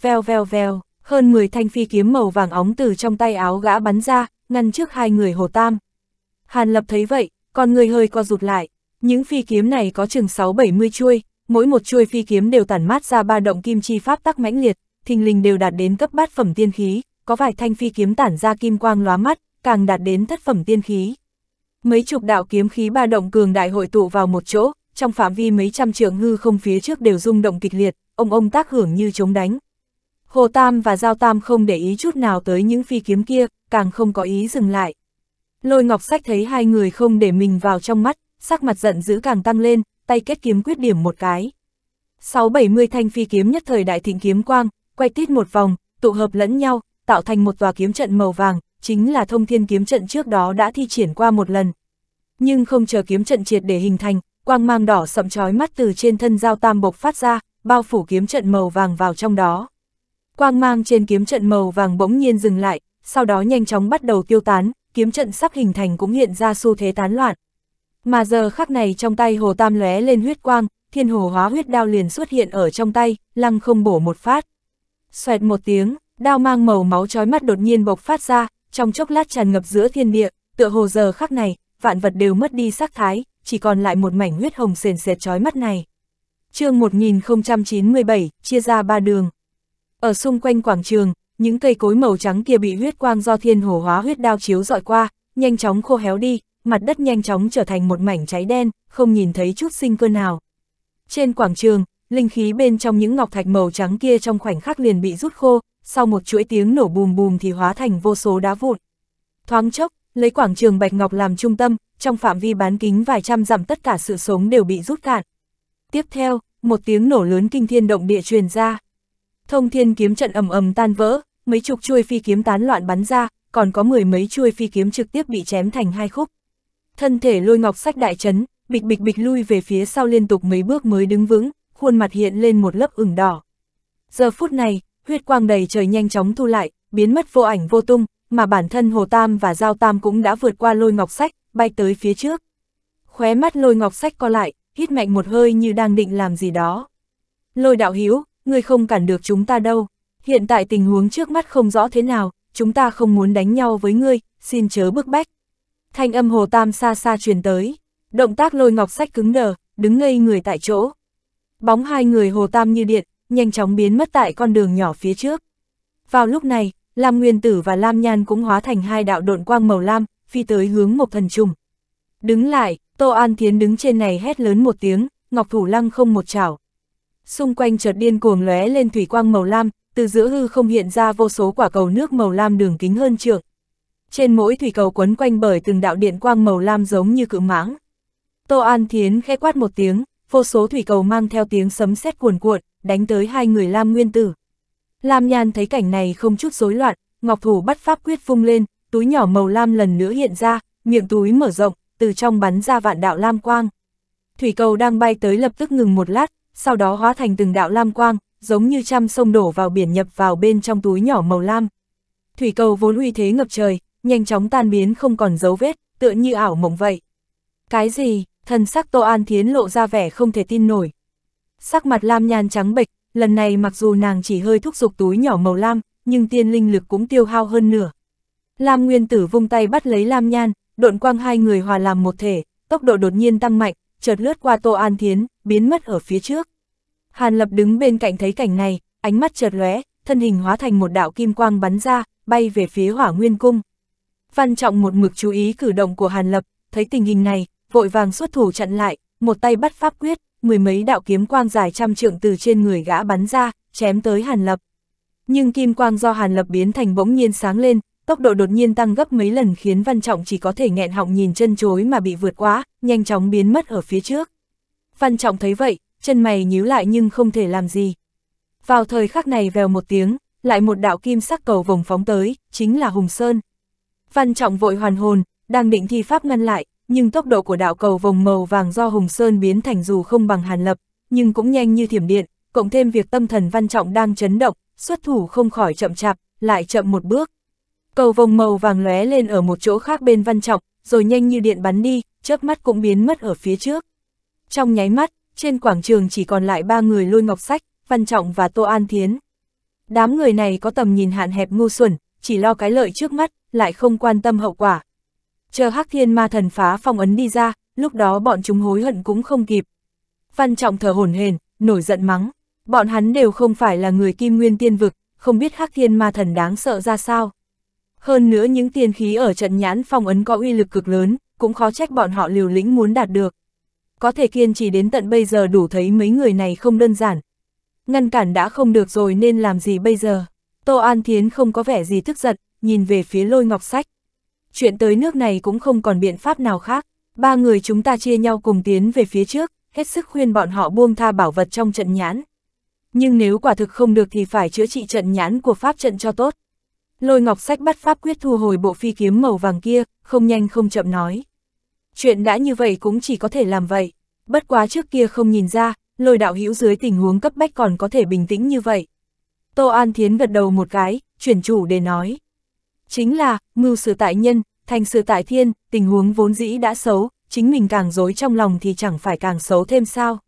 Vèo vèo vèo, hơn 10 thanh phi kiếm màu vàng óng từ trong tay áo gã bắn ra, ngăn trước hai người Hồ Tam. Hàn Lập thấy vậy, con người hơi co rụt lại. Những phi kiếm này có chừng 6-70 chuôi, mỗi một chuôi phi kiếm đều tản mát ra ba động kim chi pháp tắc mãnh liệt, thình lình đều đạt đến cấp bát phẩm tiên khí, có vài thanh phi kiếm tản ra kim quang lóa mắt, càng đạt đến thất phẩm tiên khí. Mấy chục đạo kiếm khí ba động cường đại hội tụ vào một chỗ, trong phạm vi mấy trăm trượng hư không phía trước đều rung động kịch liệt, ông ông tác hưởng như chống đánh. Hồ Tam và Giao Tam không để ý chút nào tới những phi kiếm kia, càng không có ý dừng lại, Lôi ngọc sách thấy hai người không để mình vào trong mắt, sắc mặt giận dữ càng tăng lên, tay kết kiếm quyết điểm một cái. sáu bảy mươi thanh phi kiếm nhất thời đại thịnh kiếm quang, quay tít một vòng, tụ hợp lẫn nhau, tạo thành một tòa kiếm trận màu vàng, chính là thông thiên kiếm trận trước đó đã thi triển qua một lần. Nhưng không chờ kiếm trận triệt để hình thành, quang mang đỏ sậm chói mắt từ trên thân dao tam bộc phát ra, bao phủ kiếm trận màu vàng vào trong đó. Quang mang trên kiếm trận màu vàng bỗng nhiên dừng lại, sau đó nhanh chóng bắt đầu tiêu tán, kiếm trận sắp hình thành cũng hiện ra xu thế tán loạn. Mà giờ khắc này trong tay Hồ Tam lóe lên huyết quang, thiên hồ hóa huyết đao liền xuất hiện ở trong tay, lăng không bổ một phát. Xoẹt một tiếng, đao mang màu máu chói mắt đột nhiên bộc phát ra, trong chốc lát tràn ngập giữa thiên địa, tựa hồ giờ khắc này, vạn vật đều mất đi sắc thái, chỉ còn lại một mảnh huyết hồng sền sệt chói mắt này. chương 1097, chia ra ba đường. Ở xung quanh quảng trường, những cây cối màu trắng kia bị huyết quang do thiên hồ hóa huyết đao chiếu dọi qua, nhanh chóng khô héo đi, mặt đất nhanh chóng trở thành một mảnh cháy đen, không nhìn thấy chút sinh cơ nào. Trên quảng trường, linh khí bên trong những ngọc thạch màu trắng kia trong khoảnh khắc liền bị rút khô, sau một chuỗi tiếng nổ bùm bùm thì hóa thành vô số đá vụn. Thoáng chốc, lấy quảng trường Bạch Ngọc làm trung tâm, trong phạm vi bán kính vài trăm dặm tất cả sự sống đều bị rút cạn. Tiếp theo, một tiếng nổ lớn kinh thiên động địa truyền ra. Thông thiên kiếm trận ầm ầm tan vỡ, mấy chục chuôi phi kiếm tán loạn bắn ra, còn có mười mấy chuôi phi kiếm trực tiếp bị chém thành hai khúc. Thân thể lôi ngọc sách đại chấn, bịch bịch bịch lui về phía sau liên tục mấy bước mới đứng vững, khuôn mặt hiện lên một lớp ửng đỏ. Giờ phút này, huyết quang đầy trời nhanh chóng thu lại, biến mất vô ảnh vô tung, mà bản thân Hồ Tam và Giao Tam cũng đã vượt qua lôi ngọc sách, bay tới phía trước. Khóe mắt lôi ngọc sách co lại, hít mạnh một hơi như đang định làm gì đó. Lôi đạo hiếu, người không cản được chúng ta đâu hiện tại tình huống trước mắt không rõ thế nào, chúng ta không muốn đánh nhau với ngươi, xin chớ bức bách. Thanh âm Hồ Tam xa xa truyền tới, động tác lôi ngọc sách cứng đờ, đứng ngây người tại chỗ. Bóng hai người Hồ Tam như điện, nhanh chóng biến mất tại con đường nhỏ phía trước. Vào lúc này, Lam Nguyên Tử và Lam Nhan cũng hóa thành hai đạo độn quang màu lam, phi tới hướng một thần trùng. Đứng lại, Tô An Thiến đứng trên này hét lớn một tiếng, Ngọc Thủ Lăng không một chảo. Xung quanh chợt điên cuồng lóe lên thủy quang màu lam, từ giữa hư không hiện ra vô số quả cầu nước màu lam đường kính hơn trượng. Trên mỗi thủy cầu quấn quanh bởi từng đạo điện quang màu lam giống như cự mãng. Tô An Thiến khẽ quát một tiếng, vô số thủy cầu mang theo tiếng sấm sét cuồn cuộn, đánh tới hai người Lam Nguyên Tử. Lam Nhan thấy cảnh này không chút rối loạn, Ngọc Thủ bắt pháp quyết phung lên, túi nhỏ màu lam lần nữa hiện ra, miệng túi mở rộng, từ trong bắn ra vạn đạo lam quang. Thủy cầu đang bay tới lập tức ngừng một lát, sau đó hóa thành từng đạo lam quang, giống như trăm sông đổ vào biển nhập vào bên trong túi nhỏ màu lam. Thủy cầu vốn uy thế ngập trời, nhanh chóng tan biến không còn dấu vết, tựa như ảo mộng vậy. Cái gì, thần sắc Tô An Thiến lộ ra vẻ không thể tin nổi. Sắc mặt lam nhan trắng bệch, lần này mặc dù nàng chỉ hơi thúc giục túi nhỏ màu lam, nhưng tiên linh lực cũng tiêu hao hơn nửa. Lam Nguyên Tử vung tay bắt lấy Lam Nhan, độn quang hai người hòa làm một thể, tốc độ đột nhiên tăng mạnh, chợt lướt qua Tô An Thiến, biến mất ở phía trước. Hàn Lập đứng bên cạnh thấy cảnh này, ánh mắt chợt lóe, thân hình hóa thành một đạo kim quang bắn ra, bay về phía hỏa nguyên cung. Văn Trọng một mực chú ý cử động của Hàn Lập, thấy tình hình này, vội vàng xuất thủ chặn lại, một tay bắt pháp quyết, mười mấy đạo kiếm quang dài trăm trượng từ trên người gã bắn ra, chém tới Hàn Lập. Nhưng kim quang do Hàn Lập biến thành bỗng nhiên sáng lên, tốc độ đột nhiên tăng gấp mấy lần khiến Văn Trọng chỉ có thể nghẹn họng nhìn chân chối mà bị vượt quá, nhanh chóng biến mất ở phía trước. Văn Trọng thấy vậy, chân mày nhíu lại nhưng không thể làm gì. Vào thời khắc này vèo một tiếng, lại một đạo kim sắc cầu vồng phóng tới, chính là Hùng Sơn. Văn Trọng vội hoàn hồn, đang định thi pháp ngăn lại, nhưng tốc độ của đạo cầu vồng màu vàng do Hùng Sơn biến thành dù không bằng Hàn Lập, nhưng cũng nhanh như thiểm điện, cộng thêm việc tâm thần Văn Trọng đang chấn động, xuất thủ không khỏi chậm chạp, lại chậm một bước. Cầu vồng màu vàng lóe lên ở một chỗ khác bên Văn Trọng, rồi nhanh như điện bắn đi, chớp mắt cũng biến mất ở phía trước. Trong nháy mắt, trên quảng trường chỉ còn lại ba người lôi ngọc sách, Văn Trọng và Tô An Thiến. Đám người này có tầm nhìn hạn hẹp ngu xuẩn, chỉ lo cái lợi trước mắt, lại không quan tâm hậu quả. Chờ Hắc Thiên Ma Thần phá phong ấn đi ra, lúc đó bọn chúng hối hận cũng không kịp. Văn Trọng thở hổn hển, nổi giận mắng, bọn hắn đều không phải là người Kim Nguyên Tiên vực, không biết Hắc Thiên Ma Thần đáng sợ ra sao. Hơn nữa những tiên khí ở trận nhãn phong ấn có uy lực cực lớn, cũng khó trách bọn họ liều lĩnh muốn đạt được có thể kiên trì đến tận bây giờ đủ thấy mấy người này không đơn giản. Ngăn cản đã không được rồi nên làm gì bây giờ? Tô An Thiến không có vẻ gì tức giận, nhìn về phía lôi ngọc sách. Chuyện tới nước này cũng không còn biện pháp nào khác, ba người chúng ta chia nhau cùng tiến về phía trước, hết sức khuyên bọn họ buông tha bảo vật trong trận nhãn. Nhưng nếu quả thực không được thì phải chữa trị trận nhãn của pháp trận cho tốt. Lôi ngọc sách bắt pháp quyết thu hồi bộ phi kiếm màu vàng kia, không nhanh không chậm nói chuyện đã như vậy cũng chỉ có thể làm vậy. Bất quá trước kia không nhìn ra, lôi đạo hữu dưới tình huống cấp bách còn có thể bình tĩnh như vậy. Tô An Thiến gật đầu một cái, chuyển chủ để nói. Chính là, mưu sự tại nhân, thành sự tại thiên, tình huống vốn dĩ đã xấu, chính mình càng dối trong lòng thì chẳng phải càng xấu thêm sao.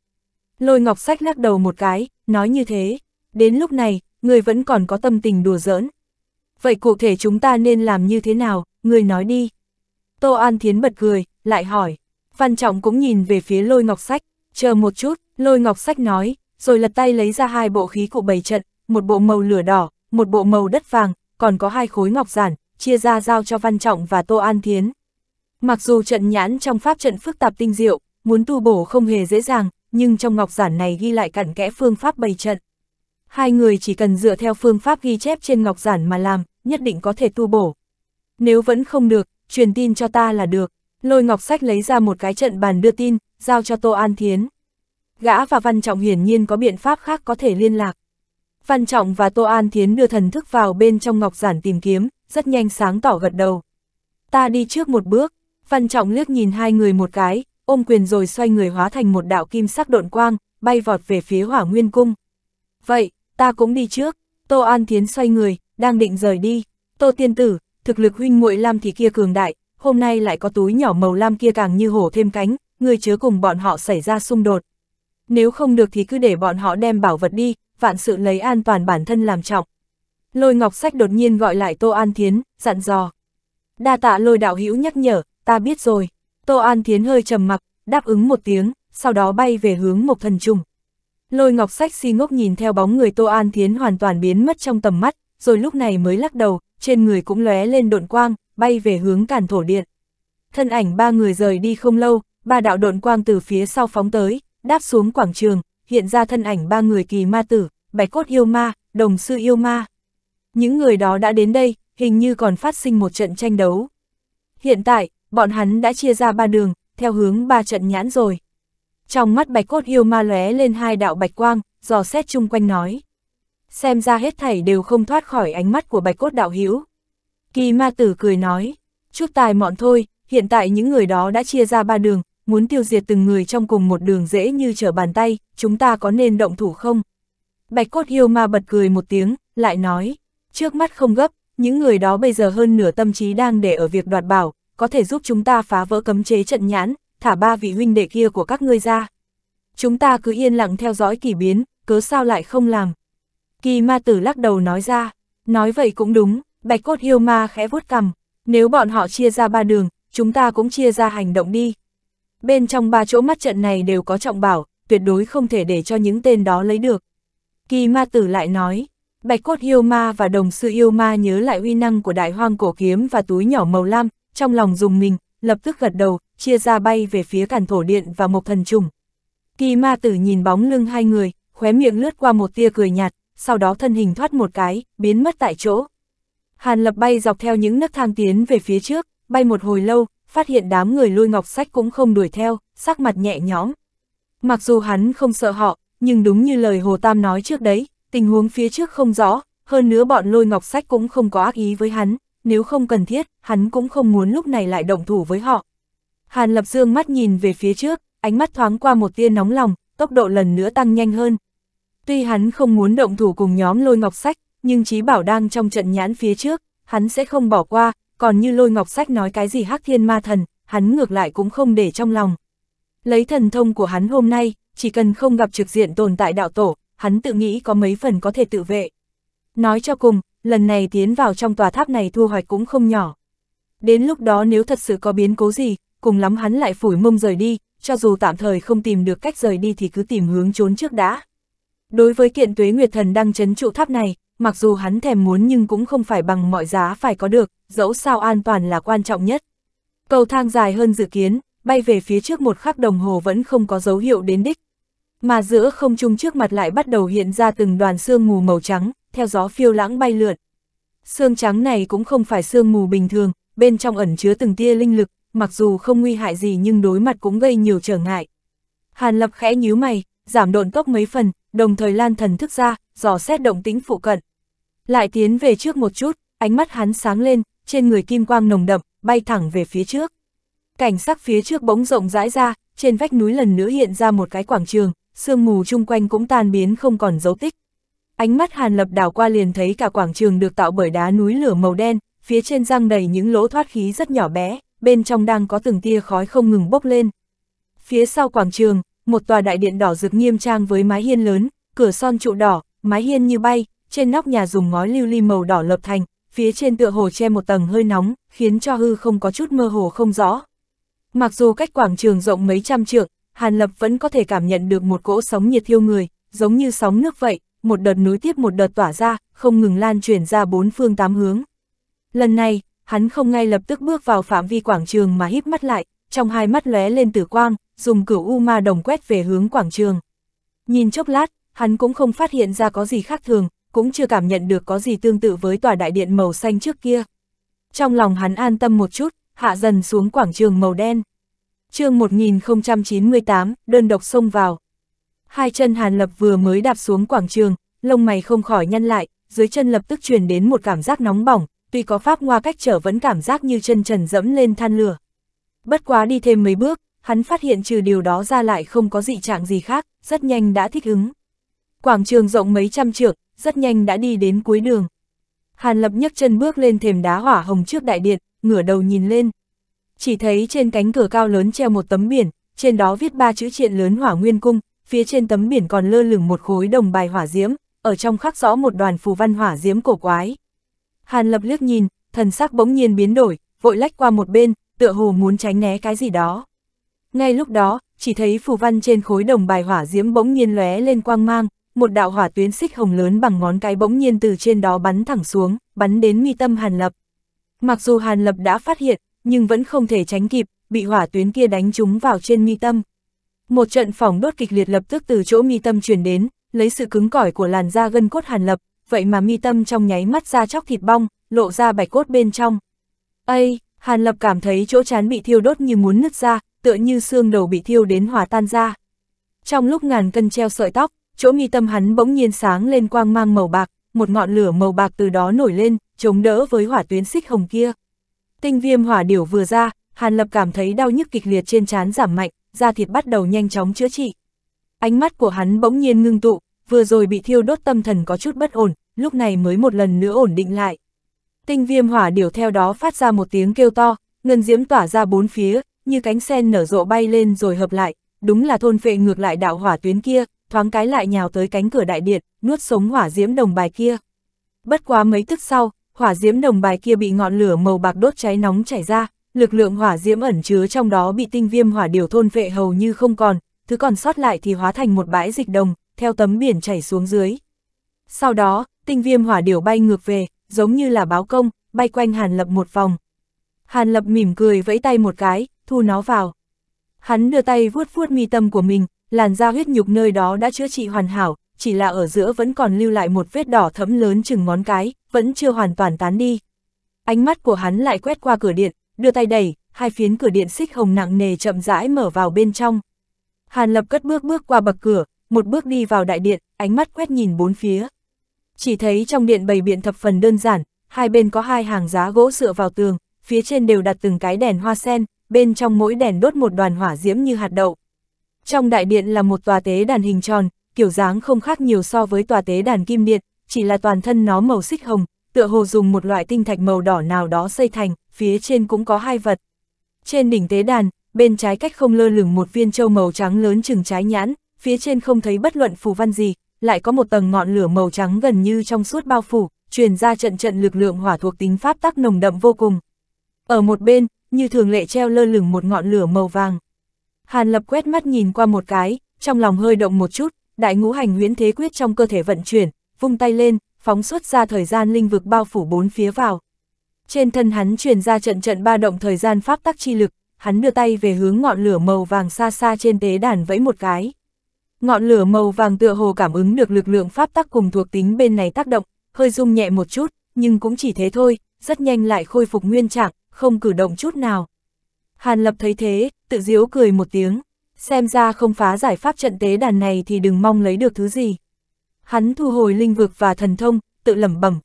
Lôi ngọc sách lắc đầu một cái, nói như thế. Đến lúc này, người vẫn còn có tâm tình đùa giỡn. Vậy cụ thể chúng ta nên làm như thế nào, người nói đi. Tô An Thiến bật cười, lại hỏi. Văn Trọng cũng nhìn về phía lôi ngọc sách, chờ một chút, lôi ngọc sách nói, rồi lật tay lấy ra hai bộ khí cụ bày trận, một bộ màu lửa đỏ, một bộ màu đất vàng, còn có hai khối ngọc giản, chia ra giao cho Văn Trọng và Tô An Thiến. Mặc dù trận nhãn trong pháp trận phức tạp tinh diệu, muốn tu bổ không hề dễ dàng, nhưng trong ngọc giản này ghi lại cặn kẽ phương pháp bày trận. Hai người chỉ cần dựa theo phương pháp ghi chép trên ngọc giản mà làm, nhất định có thể tu bổ. Nếu vẫn không được, truyền tin cho ta là được. Lôi ngọc sách lấy ra một cái trận bàn đưa tin, giao cho Tô An Thiến. Gã và Văn Trọng hiển nhiên có biện pháp khác có thể liên lạc. Văn Trọng và Tô An Thiến đưa thần thức vào bên trong ngọc giản tìm kiếm, rất nhanh sáng tỏ gật đầu. Ta đi trước một bước, Văn Trọng liếc nhìn hai người một cái, ôm quyền rồi xoay người hóa thành một đạo kim sắc độn quang, bay vọt về phía hỏa nguyên cung. Vậy, ta cũng đi trước, Tô An Thiến xoay người, đang định rời đi. Tô Tiên Tử, thực lực huynh muội Lam thì kia cường đại, hôm nay lại có túi nhỏ màu lam kia càng như hổ thêm cánh, người chứa cùng bọn họ xảy ra xung đột. Nếu không được thì cứ để bọn họ đem bảo vật đi, vạn sự lấy an toàn bản thân làm trọng. Lôi Ngọc Sách đột nhiên gọi lại Tô An Thiến, dặn dò. Đa tạ lôi đạo hữu nhắc nhở, ta biết rồi. Tô An Thiến hơi trầm mặc, đáp ứng một tiếng, sau đó bay về hướng một Thần trùng Lôi Ngọc Sách si ngốc nhìn theo bóng người Tô An Thiến hoàn toàn biến mất trong tầm mắt, rồi lúc này mới lắc đầu, trên người cũng lóe lên độn quang, bay về hướng cản thổ điện. Thân ảnh ba người rời đi không lâu, ba đạo độn quang từ phía sau phóng tới, đáp xuống quảng trường, hiện ra thân ảnh ba người kỳ ma tử, bạch cốt yêu ma, đồng sư yêu ma. Những người đó đã đến đây, hình như còn phát sinh một trận tranh đấu. Hiện tại, bọn hắn đã chia ra ba đường, theo hướng ba trận nhãn rồi. Trong mắt bạch cốt yêu ma lóe lên hai đạo bạch quang, dò xét chung quanh nói. Xem ra hết thảy đều không thoát khỏi ánh mắt của bạch cốt đạo hữu Kỳ ma tử cười nói, chút tài mọn thôi, hiện tại những người đó đã chia ra ba đường, muốn tiêu diệt từng người trong cùng một đường dễ như trở bàn tay, chúng ta có nên động thủ không? Bạch cốt yêu ma bật cười một tiếng, lại nói, trước mắt không gấp, những người đó bây giờ hơn nửa tâm trí đang để ở việc đoạt bảo, có thể giúp chúng ta phá vỡ cấm chế trận nhãn, thả ba vị huynh đệ kia của các ngươi ra. Chúng ta cứ yên lặng theo dõi kỳ biến, cớ sao lại không làm. Kỳ ma tử lắc đầu nói ra, nói vậy cũng đúng, Bạch cốt hiêu ma khẽ vuốt cằm, nếu bọn họ chia ra ba đường, chúng ta cũng chia ra hành động đi. Bên trong ba chỗ mắt trận này đều có trọng bảo, tuyệt đối không thể để cho những tên đó lấy được. Kỳ ma tử lại nói, bạch cốt yêu ma và đồng sư yêu ma nhớ lại uy năng của đại hoang cổ kiếm và túi nhỏ màu lam, trong lòng dùng mình, lập tức gật đầu, chia ra bay về phía cản thổ điện và một thần trùng. Kỳ ma tử nhìn bóng lưng hai người, khóe miệng lướt qua một tia cười nhạt, sau đó thân hình thoát một cái, biến mất tại chỗ. Hàn Lập bay dọc theo những nấc thang tiến về phía trước, bay một hồi lâu, phát hiện đám người lôi ngọc sách cũng không đuổi theo, sắc mặt nhẹ nhõm. Mặc dù hắn không sợ họ, nhưng đúng như lời Hồ Tam nói trước đấy, tình huống phía trước không rõ, hơn nữa bọn lôi ngọc sách cũng không có ác ý với hắn, nếu không cần thiết, hắn cũng không muốn lúc này lại động thủ với họ. Hàn Lập Dương mắt nhìn về phía trước, ánh mắt thoáng qua một tia nóng lòng, tốc độ lần nữa tăng nhanh hơn. Tuy hắn không muốn động thủ cùng nhóm lôi ngọc sách, nhưng trí bảo đang trong trận nhãn phía trước, hắn sẽ không bỏ qua, còn như lôi ngọc sách nói cái gì hắc thiên ma thần, hắn ngược lại cũng không để trong lòng. Lấy thần thông của hắn hôm nay, chỉ cần không gặp trực diện tồn tại đạo tổ, hắn tự nghĩ có mấy phần có thể tự vệ. Nói cho cùng, lần này tiến vào trong tòa tháp này thu hoạch cũng không nhỏ. Đến lúc đó nếu thật sự có biến cố gì, cùng lắm hắn lại phủi mông rời đi, cho dù tạm thời không tìm được cách rời đi thì cứ tìm hướng trốn trước đã. Đối với kiện tuế Nguyệt Thần đang chấn trụ tháp này, mặc dù hắn thèm muốn nhưng cũng không phải bằng mọi giá phải có được, dẫu sao an toàn là quan trọng nhất. Cầu thang dài hơn dự kiến, bay về phía trước một khắc đồng hồ vẫn không có dấu hiệu đến đích. Mà giữa không trung trước mặt lại bắt đầu hiện ra từng đoàn sương mù màu trắng, theo gió phiêu lãng bay lượn. Sương trắng này cũng không phải sương mù bình thường, bên trong ẩn chứa từng tia linh lực, mặc dù không nguy hại gì nhưng đối mặt cũng gây nhiều trở ngại. Hàn Lập khẽ nhíu mày, giảm độn tốc mấy phần, đồng thời lan thần thức ra, dò xét động tính phụ cận. Lại tiến về trước một chút, ánh mắt hắn sáng lên, trên người kim quang nồng đậm, bay thẳng về phía trước. Cảnh sắc phía trước bỗng rộng rãi ra, trên vách núi lần nữa hiện ra một cái quảng trường, sương mù chung quanh cũng tan biến không còn dấu tích. Ánh mắt Hàn Lập đảo qua liền thấy cả quảng trường được tạo bởi đá núi lửa màu đen, phía trên răng đầy những lỗ thoát khí rất nhỏ bé, bên trong đang có từng tia khói không ngừng bốc lên. Phía sau quảng trường, một tòa đại điện đỏ rực nghiêm trang với mái hiên lớn, cửa son trụ đỏ, mái hiên như bay, trên nóc nhà dùng ngói lưu ly màu đỏ lợp thành, phía trên tựa hồ che một tầng hơi nóng, khiến cho hư không có chút mơ hồ không rõ. Mặc dù cách quảng trường rộng mấy trăm trượng, Hàn Lập vẫn có thể cảm nhận được một cỗ sóng nhiệt thiêu người, giống như sóng nước vậy, một đợt núi tiếp một đợt tỏa ra, không ngừng lan truyền ra bốn phương tám hướng. Lần này, hắn không ngay lập tức bước vào phạm vi quảng trường mà híp mắt lại, trong hai mắt lóe lên tử quang, dùng cửu u ma đồng quét về hướng quảng trường. Nhìn chốc lát, hắn cũng không phát hiện ra có gì khác thường, cũng chưa cảm nhận được có gì tương tự với tòa đại điện màu xanh trước kia. Trong lòng hắn an tâm một chút, hạ dần xuống quảng trường màu đen. chương 1098, đơn độc xông vào. Hai chân Hàn Lập vừa mới đạp xuống quảng trường, lông mày không khỏi nhăn lại, dưới chân lập tức truyền đến một cảm giác nóng bỏng, tuy có pháp ngoa cách trở vẫn cảm giác như chân trần dẫm lên than lửa. Bất quá đi thêm mấy bước, hắn phát hiện trừ điều đó ra lại không có dị trạng gì khác, rất nhanh đã thích ứng. Quảng trường rộng mấy trăm trượng, rất nhanh đã đi đến cuối đường. Hàn Lập nhấc chân bước lên thềm đá hỏa hồng trước đại điện, ngửa đầu nhìn lên. Chỉ thấy trên cánh cửa cao lớn treo một tấm biển, trên đó viết ba chữ triện lớn hỏa nguyên cung, phía trên tấm biển còn lơ lửng một khối đồng bài hỏa diễm, ở trong khắc rõ một đoàn phù văn hỏa diễm cổ quái. Hàn Lập liếc nhìn, thần sắc bỗng nhiên biến đổi, vội lách qua một bên, tựa hồ muốn tránh né cái gì đó. Ngay lúc đó, chỉ thấy phù văn trên khối đồng bài hỏa diễm bỗng nhiên lóe lên quang mang, một đạo hỏa tuyến xích hồng lớn bằng ngón cái bỗng nhiên từ trên đó bắn thẳng xuống, bắn đến mi tâm Hàn Lập. Mặc dù Hàn Lập đã phát hiện, nhưng vẫn không thể tránh kịp, bị hỏa tuyến kia đánh trúng vào trên mi tâm. Một trận phỏng đốt kịch liệt lập tức từ chỗ mi tâm truyền đến, lấy sự cứng cỏi của làn da gân cốt Hàn Lập, vậy mà mi tâm trong nháy mắt ra chóc thịt bong, lộ ra bạch cốt bên trong. Ây, Hàn Lập cảm thấy chỗ chán bị thiêu đốt như muốn nứt ra, tựa như xương đầu bị thiêu đến hòa tan ra. Trong lúc ngàn cân treo sợi tóc, chỗ mi tâm hắn bỗng nhiên sáng lên quang mang màu bạc, một ngọn lửa màu bạc từ đó nổi lên, chống đỡ với hỏa tuyến xích hồng kia. Tinh viêm hỏa điểu vừa ra, Hàn Lập cảm thấy đau nhức kịch liệt trên trán giảm mạnh, da thịt bắt đầu nhanh chóng chữa trị. Ánh mắt của hắn bỗng nhiên ngưng tụ, vừa rồi bị thiêu đốt tâm thần có chút bất ổn, lúc này mới một lần nữa ổn định lại. Tinh viêm hỏa điểu theo đó phát ra một tiếng kêu to, ngân diễm tỏa ra bốn phía, như cánh sen nở rộ bay lên rồi hợp lại, đúng là thôn phệ ngược lại đạo hỏa tuyến kia, thoáng cái lại nhào tới cánh cửa đại điện, nuốt sống hỏa diễm đồng bài kia. Bất quá mấy tức sau, hỏa diễm đồng bài kia bị ngọn lửa màu bạc đốt cháy nóng chảy ra, lực lượng hỏa diễm ẩn chứa trong đó bị tinh viêm hỏa điều thôn vệ hầu như không còn, thứ còn sót lại thì hóa thành một bãi dịch đồng, theo tấm biển chảy xuống dưới. Sau đó, tinh viêm hỏa điều bay ngược về, giống như là báo công, bay quanh Hàn Lập một vòng. Hàn Lập mỉm cười vẫy tay một cái, thu nó vào. Hắn đưa tay vuốt vuốt mi tâm của mình, làn da huyết nhục nơi đó đã chữa trị hoàn hảo, chỉ là ở giữa vẫn còn lưu lại một vết đỏ thấm lớn chừng ngón cái, vẫn chưa hoàn toàn tán đi. Ánh mắt của hắn lại quét qua cửa điện, đưa tay đẩy, hai phiến cửa điện xích hồng nặng nề chậm rãi mở vào bên trong. Hàn Lập cất bước bước qua bậc cửa, một bước đi vào đại điện, ánh mắt quét nhìn bốn phía. Chỉ thấy trong điện bày biện thập phần đơn giản, hai bên có hai hàng giá gỗ dựa vào tường, phía trên đều đặt từng cái đèn hoa sen, bên trong mỗi đèn đốt một đoàn hỏa diễm như hạt đậu, trong đại điện là một tòa tế đàn hình tròn, kiểu dáng không khác nhiều so với tòa tế đàn kim điện, chỉ là toàn thân nó màu xích hồng, tựa hồ dùng một loại tinh thạch màu đỏ nào đó xây thành, phía trên cũng có hai vật. Trên đỉnh tế đàn, bên trái cách không lơ lửng một viên châu màu trắng lớn chừng trái nhãn, phía trên không thấy bất luận phù văn gì, lại có một tầng ngọn lửa màu trắng gần như trong suốt bao phủ, truyền ra trận trận lực lượng hỏa thuộc tính pháp tắc nồng đậm vô cùng. Ở một bên, như thường lệ treo lơ lửng một ngọn lửa màu vàng. Hàn Lập quét mắt nhìn qua một cái, trong lòng hơi động một chút, đại ngũ hành huyễn thế quyết trong cơ thể vận chuyển, vung tay lên, phóng xuất ra thời gian linh vực bao phủ bốn phía vào. Trên thân hắn truyền ra trận trận ba động thời gian pháp tắc chi lực, hắn đưa tay về hướng ngọn lửa màu vàng xa xa trên tế đàn vẫy một cái. Ngọn lửa màu vàng tựa hồ cảm ứng được lực lượng pháp tắc cùng thuộc tính bên này tác động, hơi rung nhẹ một chút, nhưng cũng chỉ thế thôi, rất nhanh lại khôi phục nguyên trạng, không cử động chút nào. Hàn Lập thấy thế, tự diếu cười một tiếng, xem ra không phá giải pháp trận tế đàn này thì đừng mong lấy được thứ gì. Hắn thu hồi linh vực và thần thông, tự lẩm bẩm.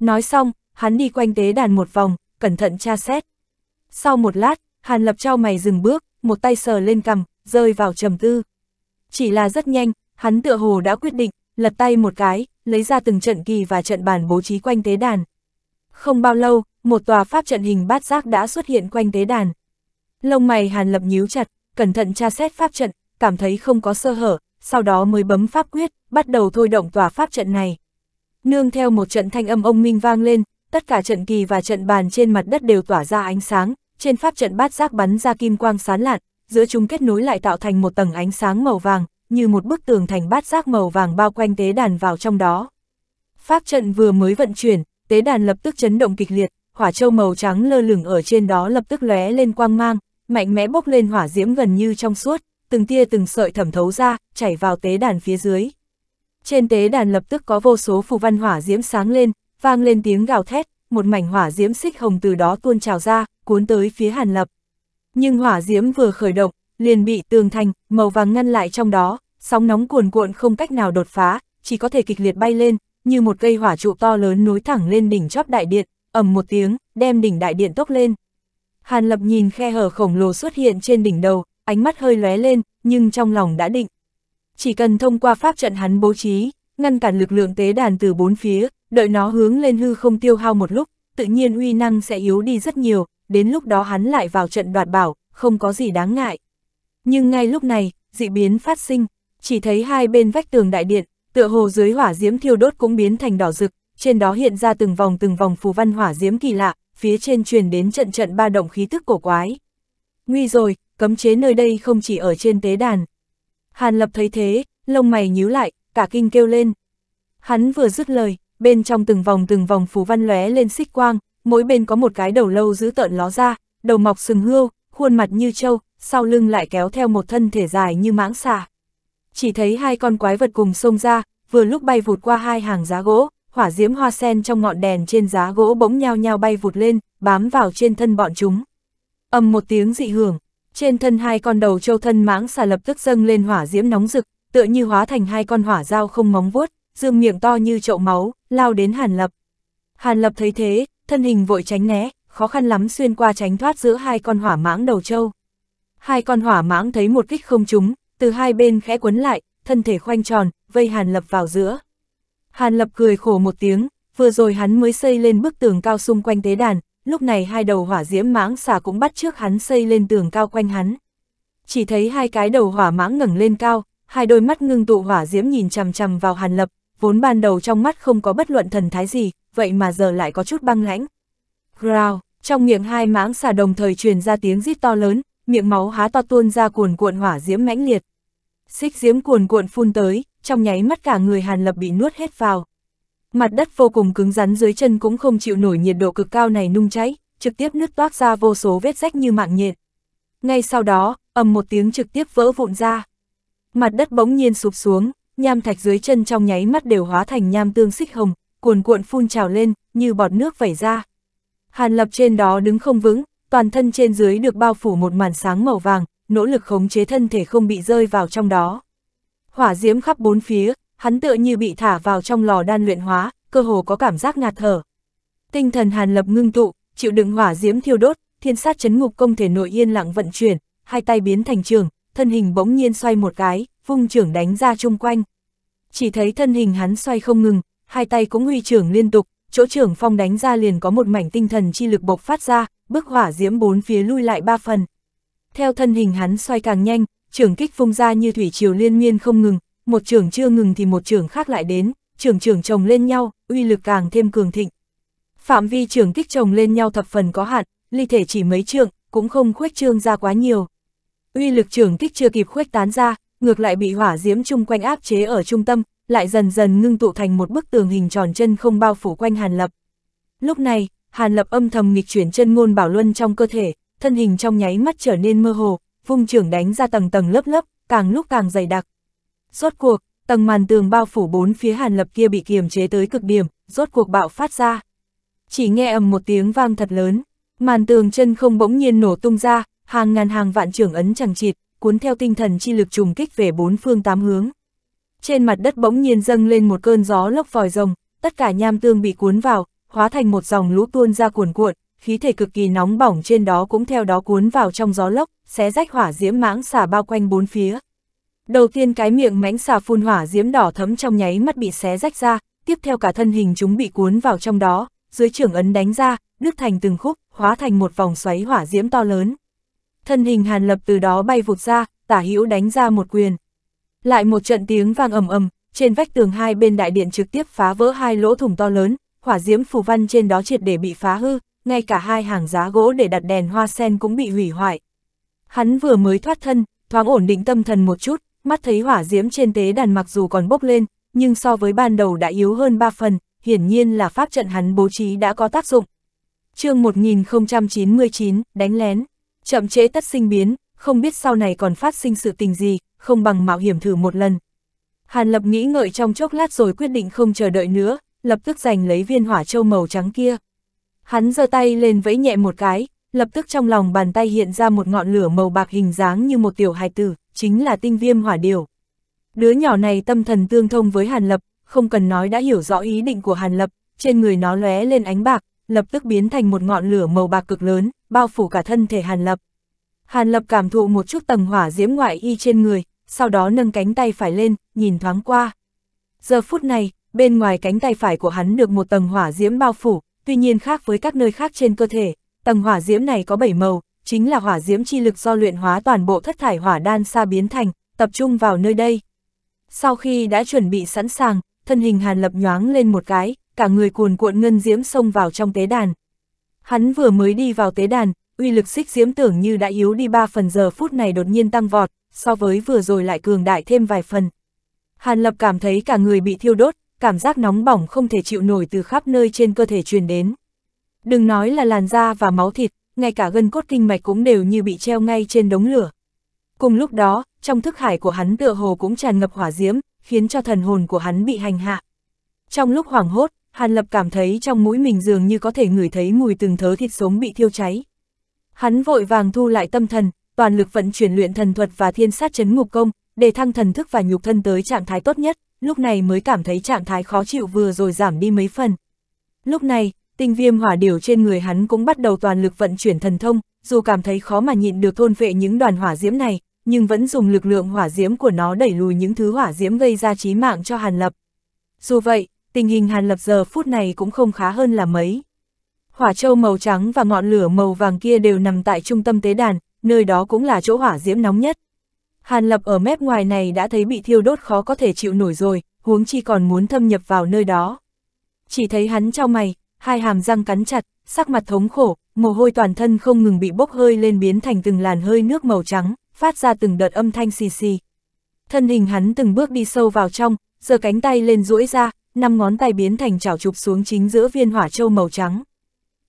Nói xong, hắn đi quanh tế đàn một vòng, cẩn thận tra xét. Sau một lát, Hàn Lập trao mày dừng bước, một tay sờ lên cằm, rơi vào trầm tư. Chỉ là rất nhanh, hắn tựa hồ đã quyết định, lật tay một cái, lấy ra từng trận kỳ và trận bàn bố trí quanh tế đàn. Không bao lâu, một tòa pháp trận hình bát giác đã xuất hiện quanh tế đàn. Lông mày Hàn Lập nhíu chặt, cẩn thận tra xét pháp trận, cảm thấy không có sơ hở, sau đó mới bấm pháp quyết, bắt đầu thôi động tòa pháp trận này. Nương theo một trận thanh âm ông minh vang lên, tất cả trận kỳ và trận bàn trên mặt đất đều tỏa ra ánh sáng, trên pháp trận bát giác bắn ra kim quang sáng lạn, giữa chúng kết nối lại tạo thành một tầng ánh sáng màu vàng, như một bức tường thành bát giác màu vàng bao quanh tế đàn vào trong đó. Pháp trận vừa mới vận chuyển, tế đàn lập tức chấn động kịch liệt, hỏa châu màu trắng lơ lửng ở trên đó lập tức lóe lên quang mang, mạnh mẽ bốc lên hỏa diễm gần như trong suốt, từng tia từng sợi thẩm thấu ra, chảy vào tế đàn phía dưới. Trên tế đàn lập tức có vô số phù văn hỏa diễm sáng lên, vang lên tiếng gào thét, một mảnh hỏa diễm xích hồng từ đó tuôn trào ra, cuốn tới phía Hàn Lập. Nhưng hỏa diễm vừa khởi động, liền bị tường thành màu vàng ngăn lại trong đó, sóng nóng cuồn cuộn không cách nào đột phá, chỉ có thể kịch liệt bay lên, như một cây hỏa trụ to lớn nối thẳng lên đỉnh chóp đại điện, ầm một tiếng, đem đỉnh đại điện tốc lên. Hàn Lập nhìn khe hở khổng lồ xuất hiện trên đỉnh đầu, ánh mắt hơi lóe lên, nhưng trong lòng đã định. Chỉ cần thông qua pháp trận hắn bố trí, ngăn cản lực lượng tế đàn từ bốn phía, đợi nó hướng lên hư không tiêu hao một lúc, tự nhiên uy năng sẽ yếu đi rất nhiều, đến lúc đó hắn lại vào trận đoạt bảo, không có gì đáng ngại. Nhưng ngay lúc này, dị biến phát sinh, chỉ thấy hai bên vách tường đại điện, tựa hồ dưới hỏa diễm thiêu đốt cũng biến thành đỏ rực, trên đó hiện ra từng vòng từng vòng phù văn hỏa diễm kỳ lạ, phía trên truyền đến trận trận ba động khí tức cổ quái. Nguy rồi, cấm chế nơi đây không chỉ ở trên tế đàn. Hàn Lập thấy thế, lông mày nhíu lại, cả kinh kêu lên. Hắn vừa dứt lời, bên trong từng vòng từng vòng phù văn lóe lên xích quang, mỗi bên có một cái đầu lâu giữ tợn ló ra, đầu mọc sừng hươu, khuôn mặt như trâu, sau lưng lại kéo theo một thân thể dài như mãng xà. Chỉ thấy hai con quái vật cùng xông ra, vừa lúc bay vụt qua hai hàng giá gỗ, hỏa diễm hoa sen trong ngọn đèn trên giá gỗ bỗng nhao nhao bay vụt lên, bám vào trên thân bọn chúng. Âm một tiếng dị hưởng, trên thân hai con đầu châu thân mãng xà lập tức dâng lên hỏa diễm nóng rực, tựa như hóa thành hai con hỏa dao không móng vuốt, dương miệng to như chậu máu, lao đến Hàn Lập. Hàn Lập thấy thế, thân hình vội tránh né, khó khăn lắm xuyên qua tránh thoát giữa hai con hỏa mãng đầu châu. Hai con hỏa mãng thấy một kích không trúng, từ hai bên khẽ quấn lại, thân thể khoanh tròn, vây Hàn Lập vào giữa. Hàn Lập cười khổ một tiếng, vừa rồi hắn mới xây lên bức tường cao xung quanh tế đàn, lúc này hai đầu hỏa diễm mãng xà cũng bắt trước hắn xây lên tường cao quanh hắn. Chỉ thấy hai cái đầu hỏa mãng ngẩng lên cao, hai đôi mắt ngưng tụ hỏa diễm nhìn chằm chằm vào Hàn Lập, vốn ban đầu trong mắt không có bất luận thần thái gì, vậy mà giờ lại có chút băng lãnh. Growl, trong miệng hai mãng xà đồng thời truyền ra tiếng rít to lớn, miệng máu há to tuôn ra cuồn cuộn hỏa diễm mãnh liệt xích diễm cuồn cuộn phun tới, trong nháy mắt cả người Hàn Lập bị nuốt hết vào. Mặt đất vô cùng cứng rắn dưới chân cũng không chịu nổi nhiệt độ cực cao này nung cháy, trực tiếp nứt toát ra vô số vết rách như mạng nhiệt. Ngay sau đó, ầm một tiếng trực tiếp vỡ vụn ra. Mặt đất bỗng nhiên sụp xuống, nham thạch dưới chân trong nháy mắt đều hóa thành nham tương xích hồng, cuồn cuộn phun trào lên, như bọt nước vẩy ra. Hàn Lập trên đó đứng không vững, toàn thân trên dưới được bao phủ một màn sáng màu vàng, nỗ lực khống chế thân thể không bị rơi vào trong đó. Hỏa diễm khắp bốn phía, hắn tựa như bị thả vào trong lò đan luyện hóa, cơ hồ có cảm giác ngạt thở. Tinh thần Hàn Lập ngưng tụ, chịu đựng hỏa diễm thiêu đốt, thiên sát chấn ngục công thể nội yên lặng vận chuyển, hai tay biến thành trường, thân hình bỗng nhiên xoay một cái, vung trưởng đánh ra chung quanh. Chỉ thấy thân hình hắn xoay không ngừng, hai tay cũng huy trưởng liên tục, chỗ trưởng phong đánh ra liền có một mảnh tinh thần chi lực bộc phát ra, bức hỏa diễm bốn phía lui lại ba phần theo thân hình hắn xoay càng nhanh, trưởng kích phung ra như thủy triều liên miên không ngừng, một trưởng chưa ngừng thì một trưởng khác lại đến, trưởng trưởng chồng lên nhau, uy lực càng thêm cường thịnh. Phạm vi trưởng kích chồng lên nhau thập phần có hạn, ly thể chỉ mấy trưởng, cũng không khuếch trương ra quá nhiều. Uy lực trưởng kích chưa kịp khuếch tán ra, ngược lại bị hỏa diễm chung quanh áp chế ở trung tâm, lại dần dần ngưng tụ thành một bức tường hình tròn chân không bao phủ quanh Hàn Lập. Lúc này, Hàn Lập âm thầm nghịch chuyển chân ngôn bảo luân trong cơ thể, thân hình trong nháy mắt trở nên mơ hồ, vung trưởng đánh ra tầng tầng lớp lớp, càng lúc càng dày đặc. Rốt cuộc, tầng màn tường bao phủ bốn phía Hàn Lập kia bị kiềm chế tới cực điểm, rốt cuộc bạo phát ra. Chỉ nghe ầm một tiếng vang thật lớn, màn tường chân không bỗng nhiên nổ tung ra, hàng ngàn hàng vạn trưởng ấn chẳng chịt, cuốn theo tinh thần chi lực trùng kích về bốn phương tám hướng. Trên mặt đất bỗng nhiên dâng lên một cơn gió lốc vòi rồng, tất cả nham tương bị cuốn vào, hóa thành một dòng lũ tuôn ra cuồn cuộn, khí thể cực kỳ nóng bỏng trên đó cũng theo đó cuốn vào trong gió lốc, xé rách hỏa diễm mãng xà bao quanh bốn phía. Đầu tiên cái miệng mãnh xà phun hỏa diễm đỏ thấm trong nháy mắt bị xé rách ra, tiếp theo cả thân hình chúng bị cuốn vào trong đó, dưới trưởng ấn đánh ra, đứt thành từng khúc, hóa thành một vòng xoáy hỏa diễm to lớn. Thân hình Hàn Lập từ đó bay vụt ra, tả hữu đánh ra một quyền. Lại một trận tiếng vang ầm ầm, trên vách tường hai bên đại điện trực tiếp phá vỡ hai lỗ thủng to lớn, hỏa diễm phù văn trên đó triệt để bị phá hư, ngay cả hai hàng giá gỗ để đặt đèn hoa sen cũng bị hủy hoại. Hắn vừa mới thoát thân, thoáng ổn định tâm thần một chút, mắt thấy hỏa diễm trên tế đàn mặc dù còn bốc lên, nhưng so với ban đầu đã yếu hơn ba phần, hiển nhiên là pháp trận hắn bố trí đã có tác dụng. chương 1099, đánh lén, chậm trễ tất sinh biến, không biết sau này còn phát sinh sự tình gì, không bằng mạo hiểm thử một lần. Hàn Lập nghĩ ngợi trong chốc lát rồi quyết định không chờ đợi nữa, lập tức giành lấy viên hỏa châu màu trắng kia, Hắn giơ tay lên vẫy nhẹ một cái, lập tức trong lòng bàn tay hiện ra một ngọn lửa màu bạc hình dáng như một tiểu hài tử, chính là tinh viêm hỏa điều. Đứa nhỏ này tâm thần tương thông với Hàn Lập, không cần nói đã hiểu rõ ý định của Hàn Lập, trên người nó lóe lên ánh bạc, lập tức biến thành một ngọn lửa màu bạc cực lớn, bao phủ cả thân thể Hàn Lập. Hàn Lập cảm thụ một chút tầng hỏa diễm ngoại y trên người, sau đó nâng cánh tay phải lên, nhìn thoáng qua. Giờ phút này, bên ngoài cánh tay phải của hắn được một tầng hỏa diễm bao phủ, Tuy nhiên khác với các nơi khác trên cơ thể, tầng hỏa diễm này có 7 màu, chính là hỏa diễm chi lực do luyện hóa toàn bộ thất thải hỏa đan xa biến thành, tập trung vào nơi đây. Sau khi đã chuẩn bị sẵn sàng, thân hình Hàn Lập nhoáng lên một cái, cả người cuồn cuộn ngân diễm xông vào trong tế đàn. Hắn vừa mới đi vào tế đàn, uy lực xích diễm tưởng như đã yếu đi 3 phần giờ phút này đột nhiên tăng vọt, so với vừa rồi lại cường đại thêm vài phần. Hàn Lập cảm thấy cả người bị thiêu đốt, cảm giác nóng bỏng không thể chịu nổi từ khắp nơi trên cơ thể truyền đến. Đừng nói là làn da và máu thịt, ngay cả gân cốt kinh mạch cũng đều như bị treo ngay trên đống lửa. Cùng lúc đó, trong thức hải của hắn tựa hồ cũng tràn ngập hỏa diễm, khiến cho thần hồn của hắn bị hành hạ. Trong lúc hoảng hốt, Hàn Lập cảm thấy trong mũi mình dường như có thể ngửi thấy mùi từng thớ thịt sống bị thiêu cháy. Hắn vội vàng thu lại tâm thần, toàn lực vận chuyển luyện thần thuật và thiên sát chấn ngục công, để thăng thần thức và nhục thân tới trạng thái tốt nhất, lúc này mới cảm thấy trạng thái khó chịu vừa rồi giảm đi mấy phần. Lúc này, tinh viêm hỏa điều trên người hắn cũng bắt đầu toàn lực vận chuyển thần thông, dù cảm thấy khó mà nhịn được thôn vệ những đoàn hỏa diễm này, nhưng vẫn dùng lực lượng hỏa diễm của nó đẩy lùi những thứ hỏa diễm gây ra chí mạng cho Hàn Lập. Dù vậy, tình hình Hàn Lập giờ phút này cũng không khá hơn là mấy. Hỏa châu màu trắng và ngọn lửa màu vàng kia đều nằm tại trung tâm tế đàn, nơi đó cũng là chỗ hỏa diễm nóng nhất. Hàn Lập ở mép ngoài này đã thấy bị thiêu đốt khó có thể chịu nổi rồi, huống chi còn muốn thâm nhập vào nơi đó. Chỉ thấy hắn trao mày, hai hàm răng cắn chặt, sắc mặt thống khổ, mồ hôi toàn thân không ngừng bị bốc hơi lên biến thành từng làn hơi nước màu trắng, phát ra từng đợt âm thanh xì xì. Thân hình hắn từng bước đi sâu vào trong, giơ cánh tay lên duỗi ra, năm ngón tay biến thành chảo chụp xuống chính giữa viên hỏa châu màu trắng.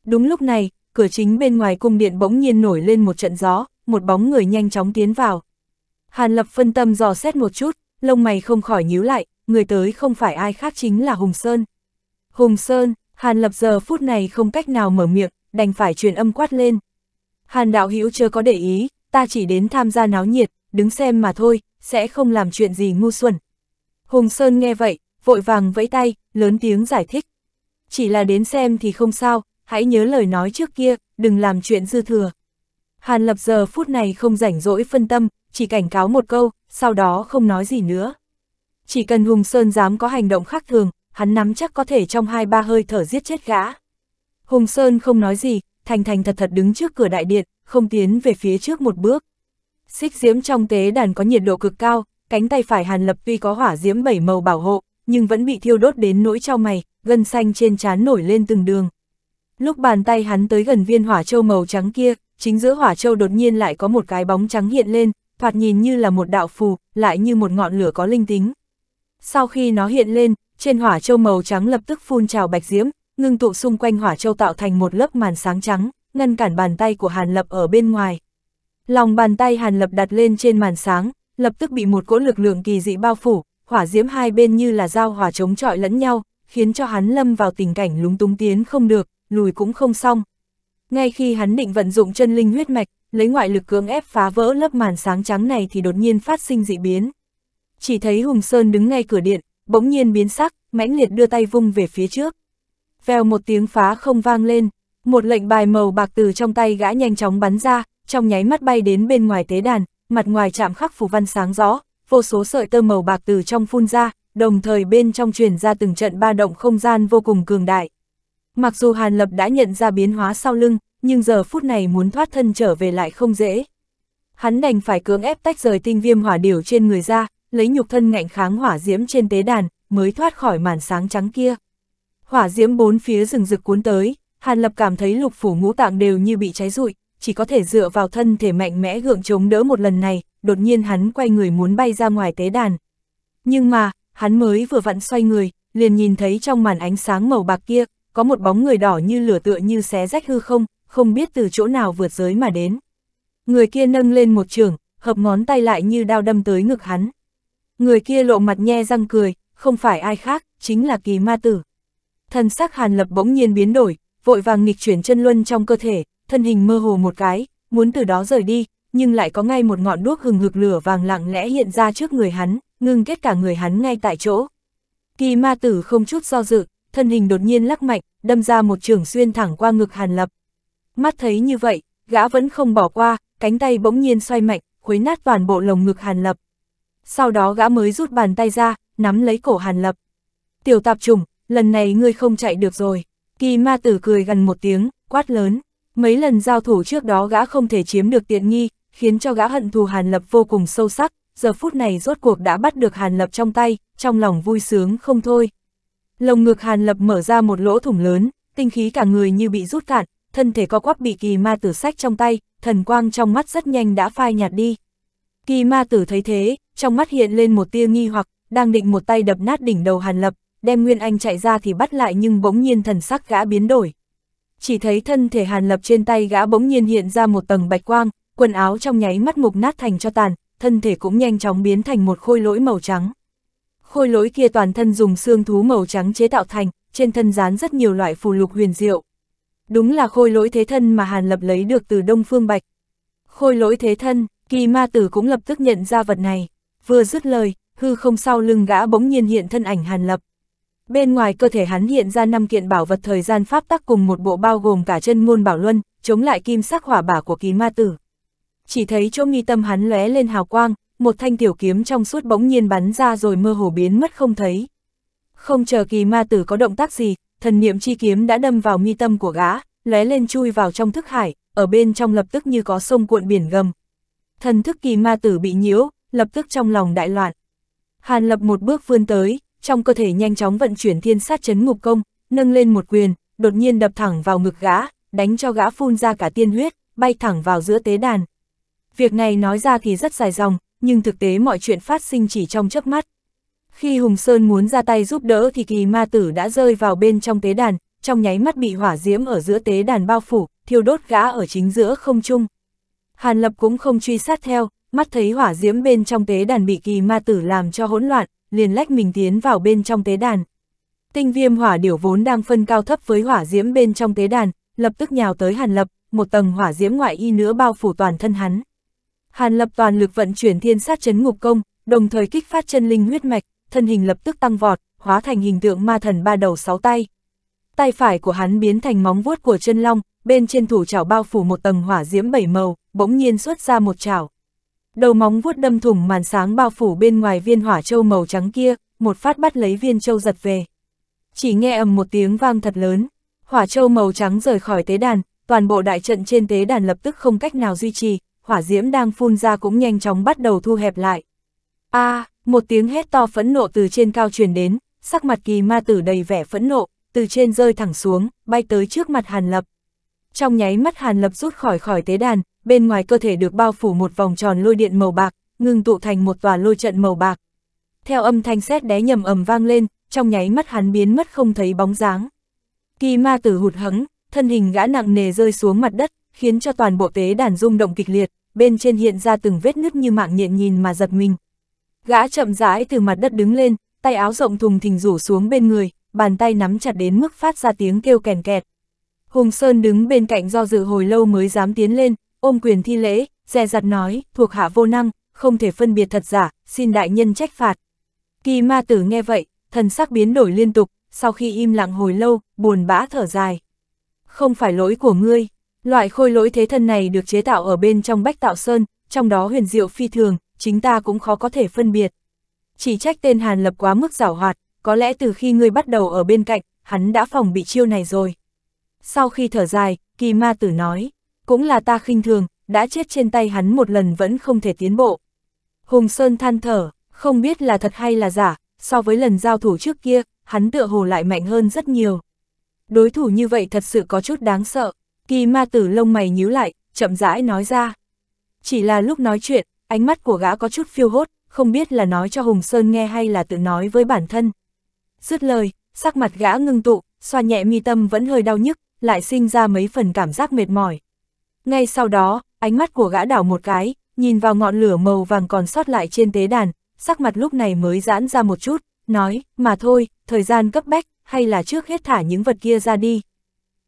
Đúng lúc này, cửa chính bên ngoài cung điện bỗng nhiên nổi lên một trận gió, một bóng người nhanh chóng tiến vào. Hàn Lập phân tâm dò xét một chút, lông mày không khỏi nhíu lại, người tới không phải ai khác chính là Hùng Sơn. Hùng Sơn, Hàn Lập giờ phút này không cách nào mở miệng, đành phải truyền âm quát lên. Hàn đạo hữu chưa có để ý, ta chỉ đến tham gia náo nhiệt, đứng xem mà thôi, sẽ không làm chuyện gì ngu xuẩn. Hùng Sơn nghe vậy, vội vàng vẫy tay, lớn tiếng giải thích. Chỉ là đến xem thì không sao, hãy nhớ lời nói trước kia, đừng làm chuyện dư thừa. Hàn Lập giờ phút này không rảnh rỗi phân tâm, chỉ cảnh cáo một câu, sau đó không nói gì nữa. Chỉ cần Hùng Sơn dám có hành động khác thường, hắn nắm chắc có thể trong hai ba hơi thở giết chết gã. Hùng Sơn không nói gì, thành thành thật thật đứng trước cửa đại điện, không tiến về phía trước một bước. Xích diễm trong tế đàn có nhiệt độ cực cao, cánh tay phải Hàn Lập tuy có hỏa diễm bảy màu bảo hộ, nhưng vẫn bị thiêu đốt đến nỗi cho mày, gân xanh trên trán nổi lên từng đường. Lúc bàn tay hắn tới gần viên hỏa châu màu trắng kia, chính giữa hỏa châu đột nhiên lại có một cái bóng trắng hiện lên, thoạt nhìn như là một đạo phù, lại như một ngọn lửa có linh tính. Sau khi nó hiện lên, trên hỏa châu màu trắng lập tức phun trào bạch diễm, ngưng tụ xung quanh hỏa châu tạo thành một lớp màn sáng trắng, ngăn cản bàn tay của Hàn Lập ở bên ngoài. Lòng bàn tay Hàn Lập đặt lên trên màn sáng, lập tức bị một cỗ lực lượng kỳ dị bao phủ, hỏa diễm hai bên như là dao hỏa chống chọi lẫn nhau, khiến cho hắn lâm vào tình cảnh lúng túng tiến không được, lùi cũng không xong. Ngay khi hắn định vận dụng chân linh huyết mạch, lấy ngoại lực cưỡng ép phá vỡ lớp màn sáng trắng này thì đột nhiên phát sinh dị biến. Chỉ thấy Hùng Sơn đứng ngay cửa điện, bỗng nhiên biến sắc, mãnh liệt đưa tay vung về phía trước. Vèo một tiếng phá không vang lên, một lệnh bài màu bạc từ trong tay gã nhanh chóng bắn ra, trong nháy mắt bay đến bên ngoài tế đàn, mặt ngoài chạm khắc phù văn sáng rõ, vô số sợi tơ màu bạc từ trong phun ra, đồng thời bên trong truyền ra từng trận ba động không gian vô cùng cường đại. Mặc dù Hàn Lập đã nhận ra biến hóa sau lưng, nhưng giờ phút này muốn thoát thân trở về lại không dễ. Hắn đành phải cưỡng ép tách rời tinh viêm hỏa điểu trên người ra, lấy nhục thân ngạnh kháng hỏa diễm trên tế đàn, mới thoát khỏi màn sáng trắng kia. Hỏa diễm bốn phía rừng rực cuốn tới, Hàn Lập cảm thấy lục phủ ngũ tạng đều như bị cháy rụi, chỉ có thể dựa vào thân thể mạnh mẽ gượng chống đỡ một lần này, đột nhiên hắn quay người muốn bay ra ngoài tế đàn. Nhưng mà, hắn mới vừa vặn xoay người, liền nhìn thấy trong màn ánh sáng màu bạc kia, có một bóng người đỏ như lửa tựa như xé rách hư không, không biết từ chỗ nào vượt giới mà đến. Người kia nâng lên một trường, hợp ngón tay lại như đao đâm tới ngực hắn. Người kia lộ mặt nhe răng cười, không phải ai khác, chính là kỳ ma tử. Thần sắc hàn lập bỗng nhiên biến đổi, vội vàng nghịch chuyển chân luân trong cơ thể, thân hình mơ hồ một cái, muốn từ đó rời đi, nhưng lại có ngay một ngọn đuốc hừng hực lửa vàng lặng lẽ hiện ra trước người hắn, ngưng kết cả người hắn ngay tại chỗ. Kỳ ma tử không chút do dự, thân hình đột nhiên lắc mạnh, đâm ra một trường xuyên thẳng qua ngực hàn lập, Mắt thấy như vậy, gã vẫn không bỏ qua, cánh tay bỗng nhiên xoay mạnh, khuấy nát toàn bộ lồng ngực Hàn Lập. Sau đó gã mới rút bàn tay ra, nắm lấy cổ Hàn Lập. Tiểu tạp trùng, lần này ngươi không chạy được rồi. Kỳ ma tử cười gần một tiếng, quát lớn. Mấy lần giao thủ trước đó gã không thể chiếm được tiện nghi, khiến cho gã hận thù Hàn Lập vô cùng sâu sắc, giờ phút này rốt cuộc đã bắt được Hàn Lập trong tay, trong lòng vui sướng không thôi. Lồng ngực Hàn Lập mở ra một lỗ thủng lớn, tinh khí cả người như bị rút cạn, thân thể co quắp bị kỳ ma tử sách trong tay, thần quang trong mắt rất nhanh đã phai nhạt đi. Kỳ ma tử thấy thế, trong mắt hiện lên một tia nghi hoặc, đang định một tay đập nát đỉnh đầu Hàn Lập, đem Nguyên Anh chạy ra thì bắt lại nhưng bỗng nhiên thần sắc gã biến đổi. Chỉ thấy thân thể Hàn Lập trên tay gã bỗng nhiên hiện ra một tầng bạch quang, quần áo trong nháy mắt mục nát thành cho tàn, thân thể cũng nhanh chóng biến thành một khôi lỗi màu trắng. Khôi lỗi kia toàn thân dùng xương thú màu trắng chế tạo thành, trên thân dán rất nhiều loại phù lục huyền diệu. Đúng là khôi lỗi thế thân mà Hàn Lập lấy được từ Đông Phương Bạch. Khôi lỗi thế thân, kỳ ma tử cũng lập tức nhận ra vật này. Vừa dứt lời, hư không sau lưng gã bỗng nhiên hiện thân ảnh Hàn Lập. Bên ngoài cơ thể hắn hiện ra năm kiện bảo vật thời gian pháp tắc cùng một bộ bao gồm cả chân ngôn bảo luân, chống lại kim sắc hỏa bả của kỳ ma tử. Chỉ thấy chỗ nghi tâm hắn lóe lên hào quang, một thanh tiểu kiếm trong suốt bỗng nhiên bắn ra rồi mơ hồ biến mất không thấy. Không chờ kỳ ma tử có động tác gì, thần niệm chi kiếm đã đâm vào mi tâm của gã, lóe lên chui vào trong thức hải, ở bên trong lập tức như có sông cuộn biển gầm. Thần thức kỳ ma tử bị nhiễu, lập tức trong lòng đại loạn. Hàn lập một bước vươn tới, trong cơ thể nhanh chóng vận chuyển thiên sát chấn ngục công, nâng lên một quyền, đột nhiên đập thẳng vào ngực gã, đánh cho gã phun ra cả tiên huyết, bay thẳng vào giữa tế đàn. Việc này nói ra thì rất dài dòng, nhưng thực tế mọi chuyện phát sinh chỉ trong chớp mắt. Khi Hùng Sơn muốn ra tay giúp đỡ thì kỳ ma tử đã rơi vào bên trong tế đàn, trong nháy mắt bị hỏa diễm ở giữa tế đàn bao phủ, thiêu đốt gã ở chính giữa không trung. Hàn Lập cũng không truy sát theo, mắt thấy hỏa diễm bên trong tế đàn bị kỳ ma tử làm cho hỗn loạn, liền lách mình tiến vào bên trong tế đàn. Tinh viêm hỏa điểu vốn đang phân cao thấp với hỏa diễm bên trong tế đàn, lập tức nhào tới Hàn Lập, một tầng hỏa diễm ngoại y nữa bao phủ toàn thân hắn. Hàn Lập toàn lực vận chuyển thiên sát chấn ngục công, đồng thời kích phát chân linh huyết mạch thân hình lập tức tăng vọt, hóa thành hình tượng ma thần ba đầu sáu tay. Tay phải của hắn biến thành móng vuốt của chân long, bên trên thủ chảo bao phủ một tầng hỏa diễm bảy màu, bỗng nhiên xuất ra một chảo. Đầu móng vuốt đâm thủng màn sáng bao phủ bên ngoài viên hỏa châu màu trắng kia, một phát bắt lấy viên châu giật về. Chỉ nghe ầm một tiếng vang thật lớn, hỏa châu màu trắng rời khỏi tế đàn, toàn bộ đại trận trên tế đàn lập tức không cách nào duy trì, hỏa diễm đang phun ra cũng nhanh chóng bắt đầu thu hẹp lại. A, à, một tiếng hét to phẫn nộ từ trên cao truyền đến, sắc mặt kỳ ma tử đầy vẻ phẫn nộ, từ trên rơi thẳng xuống, bay tới trước mặt Hàn Lập. Trong nháy mắt Hàn Lập rút khỏi khỏi tế đàn, bên ngoài cơ thể được bao phủ một vòng tròn lôi điện màu bạc, ngưng tụ thành một tòa lôi trận màu bạc. Theo âm thanh sét đé nhầm ầm vang lên, trong nháy mắt hắn biến mất không thấy bóng dáng. Kỳ ma tử hụt hẫng, thân hình gã nặng nề rơi xuống mặt đất, khiến cho toàn bộ tế đàn rung động kịch liệt, bên trên hiện ra từng vết nứt như mạng nhện nhìn mà giật mình, Gã chậm rãi từ mặt đất đứng lên, tay áo rộng thùng thình rủ xuống bên người, bàn tay nắm chặt đến mức phát ra tiếng kêu kèn kẹt. Hùng Sơn đứng bên cạnh do dự hồi lâu mới dám tiến lên, ôm quyền thi lễ, dè dặt nói, thuộc hạ vô năng, không thể phân biệt thật giả, xin đại nhân trách phạt. Kỳ ma tử nghe vậy, thần sắc biến đổi liên tục, sau khi im lặng hồi lâu, buồn bã thở dài. Không phải lỗi của ngươi, loại khôi lỗi thế thân này được chế tạo ở bên trong bách tạo sơn, trong đó huyền diệu phi thường, chính ta cũng khó có thể phân biệt. Chỉ trách tên Hàn Lập quá mức giảo hoạt, có lẽ từ khi ngươi bắt đầu ở bên cạnh, hắn đã phòng bị chiêu này rồi. Sau khi thở dài, kỳ ma tử nói, cũng là ta khinh thường, đã chết trên tay hắn một lần vẫn không thể tiến bộ. Hùng Sơn than thở, không biết là thật hay là giả, so với lần giao thủ trước kia, hắn tựa hồ lại mạnh hơn rất nhiều. Đối thủ như vậy thật sự có chút đáng sợ, kỳ ma tử lông mày nhíu lại, chậm rãi nói ra. Chỉ là lúc nói chuyện, Ánh mắt của gã có chút phiêu hốt, không biết là nói cho Hùng Sơn nghe hay là tự nói với bản thân. Dứt lời, sắc mặt gã ngưng tụ, xoa nhẹ mi tâm vẫn hơi đau nhức, lại sinh ra mấy phần cảm giác mệt mỏi. Ngay sau đó, ánh mắt của gã đảo một cái, nhìn vào ngọn lửa màu vàng còn sót lại trên tế đàn, sắc mặt lúc này mới giãn ra một chút, nói, mà thôi, thời gian cấp bách, hay là trước hết thả những vật kia ra đi.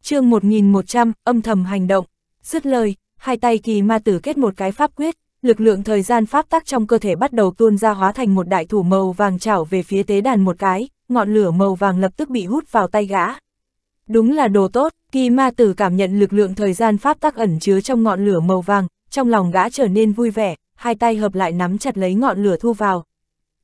chương 1100, âm thầm hành động, dứt lời, hai tay kỳ ma tử kết một cái pháp quyết, lực lượng thời gian pháp tắc trong cơ thể bắt đầu tuôn ra hóa thành một đại thủ màu vàng chảo về phía tế đàn một cái, ngọn lửa màu vàng lập tức bị hút vào tay gã. Đúng là đồ tốt, kỳ ma tử cảm nhận lực lượng thời gian pháp tắc ẩn chứa trong ngọn lửa màu vàng, trong lòng gã trở nên vui vẻ, hai tay hợp lại nắm chặt lấy ngọn lửa thu vào.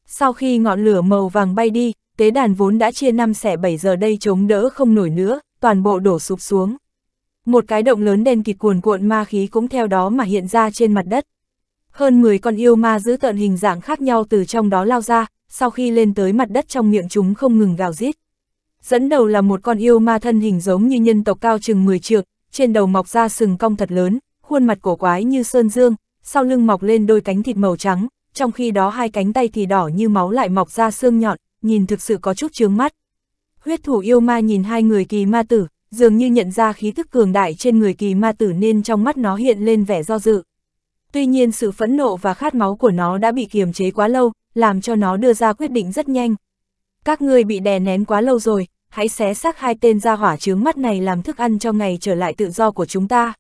Sau khi ngọn lửa màu vàng bay đi, tế đàn vốn đã chia năm xẻ 7 giờ đây chống đỡ không nổi nữa, toàn bộ đổ sụp xuống. Một cái động lớn đen kịt cuồn cuộn ma khí cũng theo đó mà hiện ra trên mặt đất. Hơn 10 con yêu ma giữ tợn hình dạng khác nhau từ trong đó lao ra, sau khi lên tới mặt đất trong miệng chúng không ngừng gào rít. Dẫn đầu là một con yêu ma thân hình giống như nhân tộc cao chừng 10 trượng, trên đầu mọc ra sừng cong thật lớn, khuôn mặt cổ quái như sơn dương, sau lưng mọc lên đôi cánh thịt màu trắng, trong khi đó hai cánh tay thì đỏ như máu lại mọc ra xương nhọn, nhìn thực sự có chút chướng mắt. Huyết thủ yêu ma nhìn hai người kỳ ma tử, dường như nhận ra khí thức cường đại trên người kỳ ma tử nên trong mắt nó hiện lên vẻ do dự. Tuy nhiên sự phẫn nộ và khát máu của nó đã bị kiềm chế quá lâu, làm cho nó đưa ra quyết định rất nhanh. Các ngươi bị đè nén quá lâu rồi, hãy xé xác hai tên ra hỏa trướng mắt này làm thức ăn cho ngày trở lại tự do của chúng ta.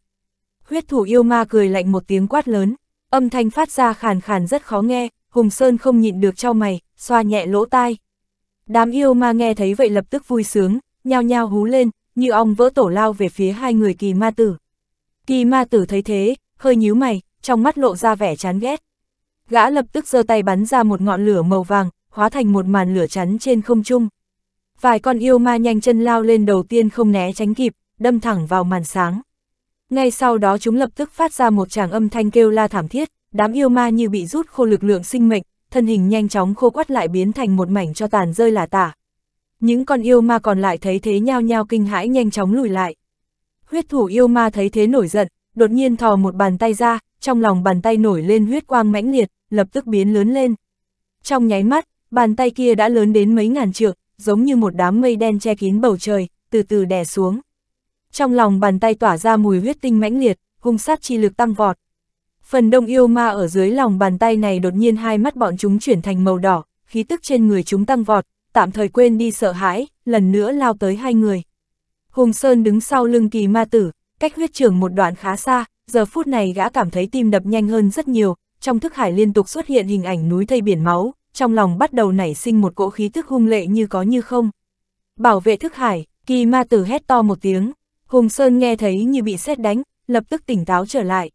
Huyết thủ yêu ma cười lạnh một tiếng quát lớn, âm thanh phát ra khàn khàn rất khó nghe, Hùng Sơn không nhịn được trao mày, xoa nhẹ lỗ tai. Đám yêu ma nghe thấy vậy lập tức vui sướng, nhao nhao hú lên, như ong vỡ tổ lao về phía hai người kỳ ma tử. Kỳ ma tử thấy thế, hơi nhíu mày, trong mắt lộ ra vẻ chán ghét. Gã lập tức giơ tay bắn ra một ngọn lửa màu vàng, hóa thành một màn lửa chắn trên không trung. Vài con yêu ma nhanh chân lao lên đầu tiên không né tránh kịp, đâm thẳng vào màn sáng. Ngay sau đó chúng lập tức phát ra một tràng âm thanh kêu la thảm thiết, đám yêu ma như bị rút khô lực lượng sinh mệnh, thân hình nhanh chóng khô quắt lại biến thành một mảnh cho tàn rơi là tả. Những con yêu ma còn lại thấy thế nhao nhao kinh hãi nhanh chóng lùi lại. Huyết thủ yêu ma thấy thế nổi giận, đột nhiên thò một bàn tay ra, trong lòng bàn tay nổi lên huyết quang mãnh liệt, lập tức biến lớn lên. Trong nháy mắt, bàn tay kia đã lớn đến mấy ngàn trượng, giống như một đám mây đen che kín bầu trời, từ từ đè xuống. Trong lòng bàn tay tỏa ra mùi huyết tinh mãnh liệt, hung sát chi lực tăng vọt. Phần đông yêu ma ở dưới lòng bàn tay này đột nhiên hai mắt bọn chúng chuyển thành màu đỏ, khí tức trên người chúng tăng vọt, tạm thời quên đi sợ hãi, lần nữa lao tới hai người. Hùng Sơn đứng sau lưng kỳ ma tử, cách huyết trưởng một đoạn khá xa, giờ phút này gã cảm thấy tim đập nhanh hơn rất nhiều, trong thức hải liên tục xuất hiện hình ảnh núi thây biển máu, trong lòng bắt đầu nảy sinh một cỗ khí tức hung lệ như có như không. Bảo vệ thức hải, kỳ ma tử hét to một tiếng, Hùng Sơn nghe thấy như bị sét đánh, lập tức tỉnh táo trở lại.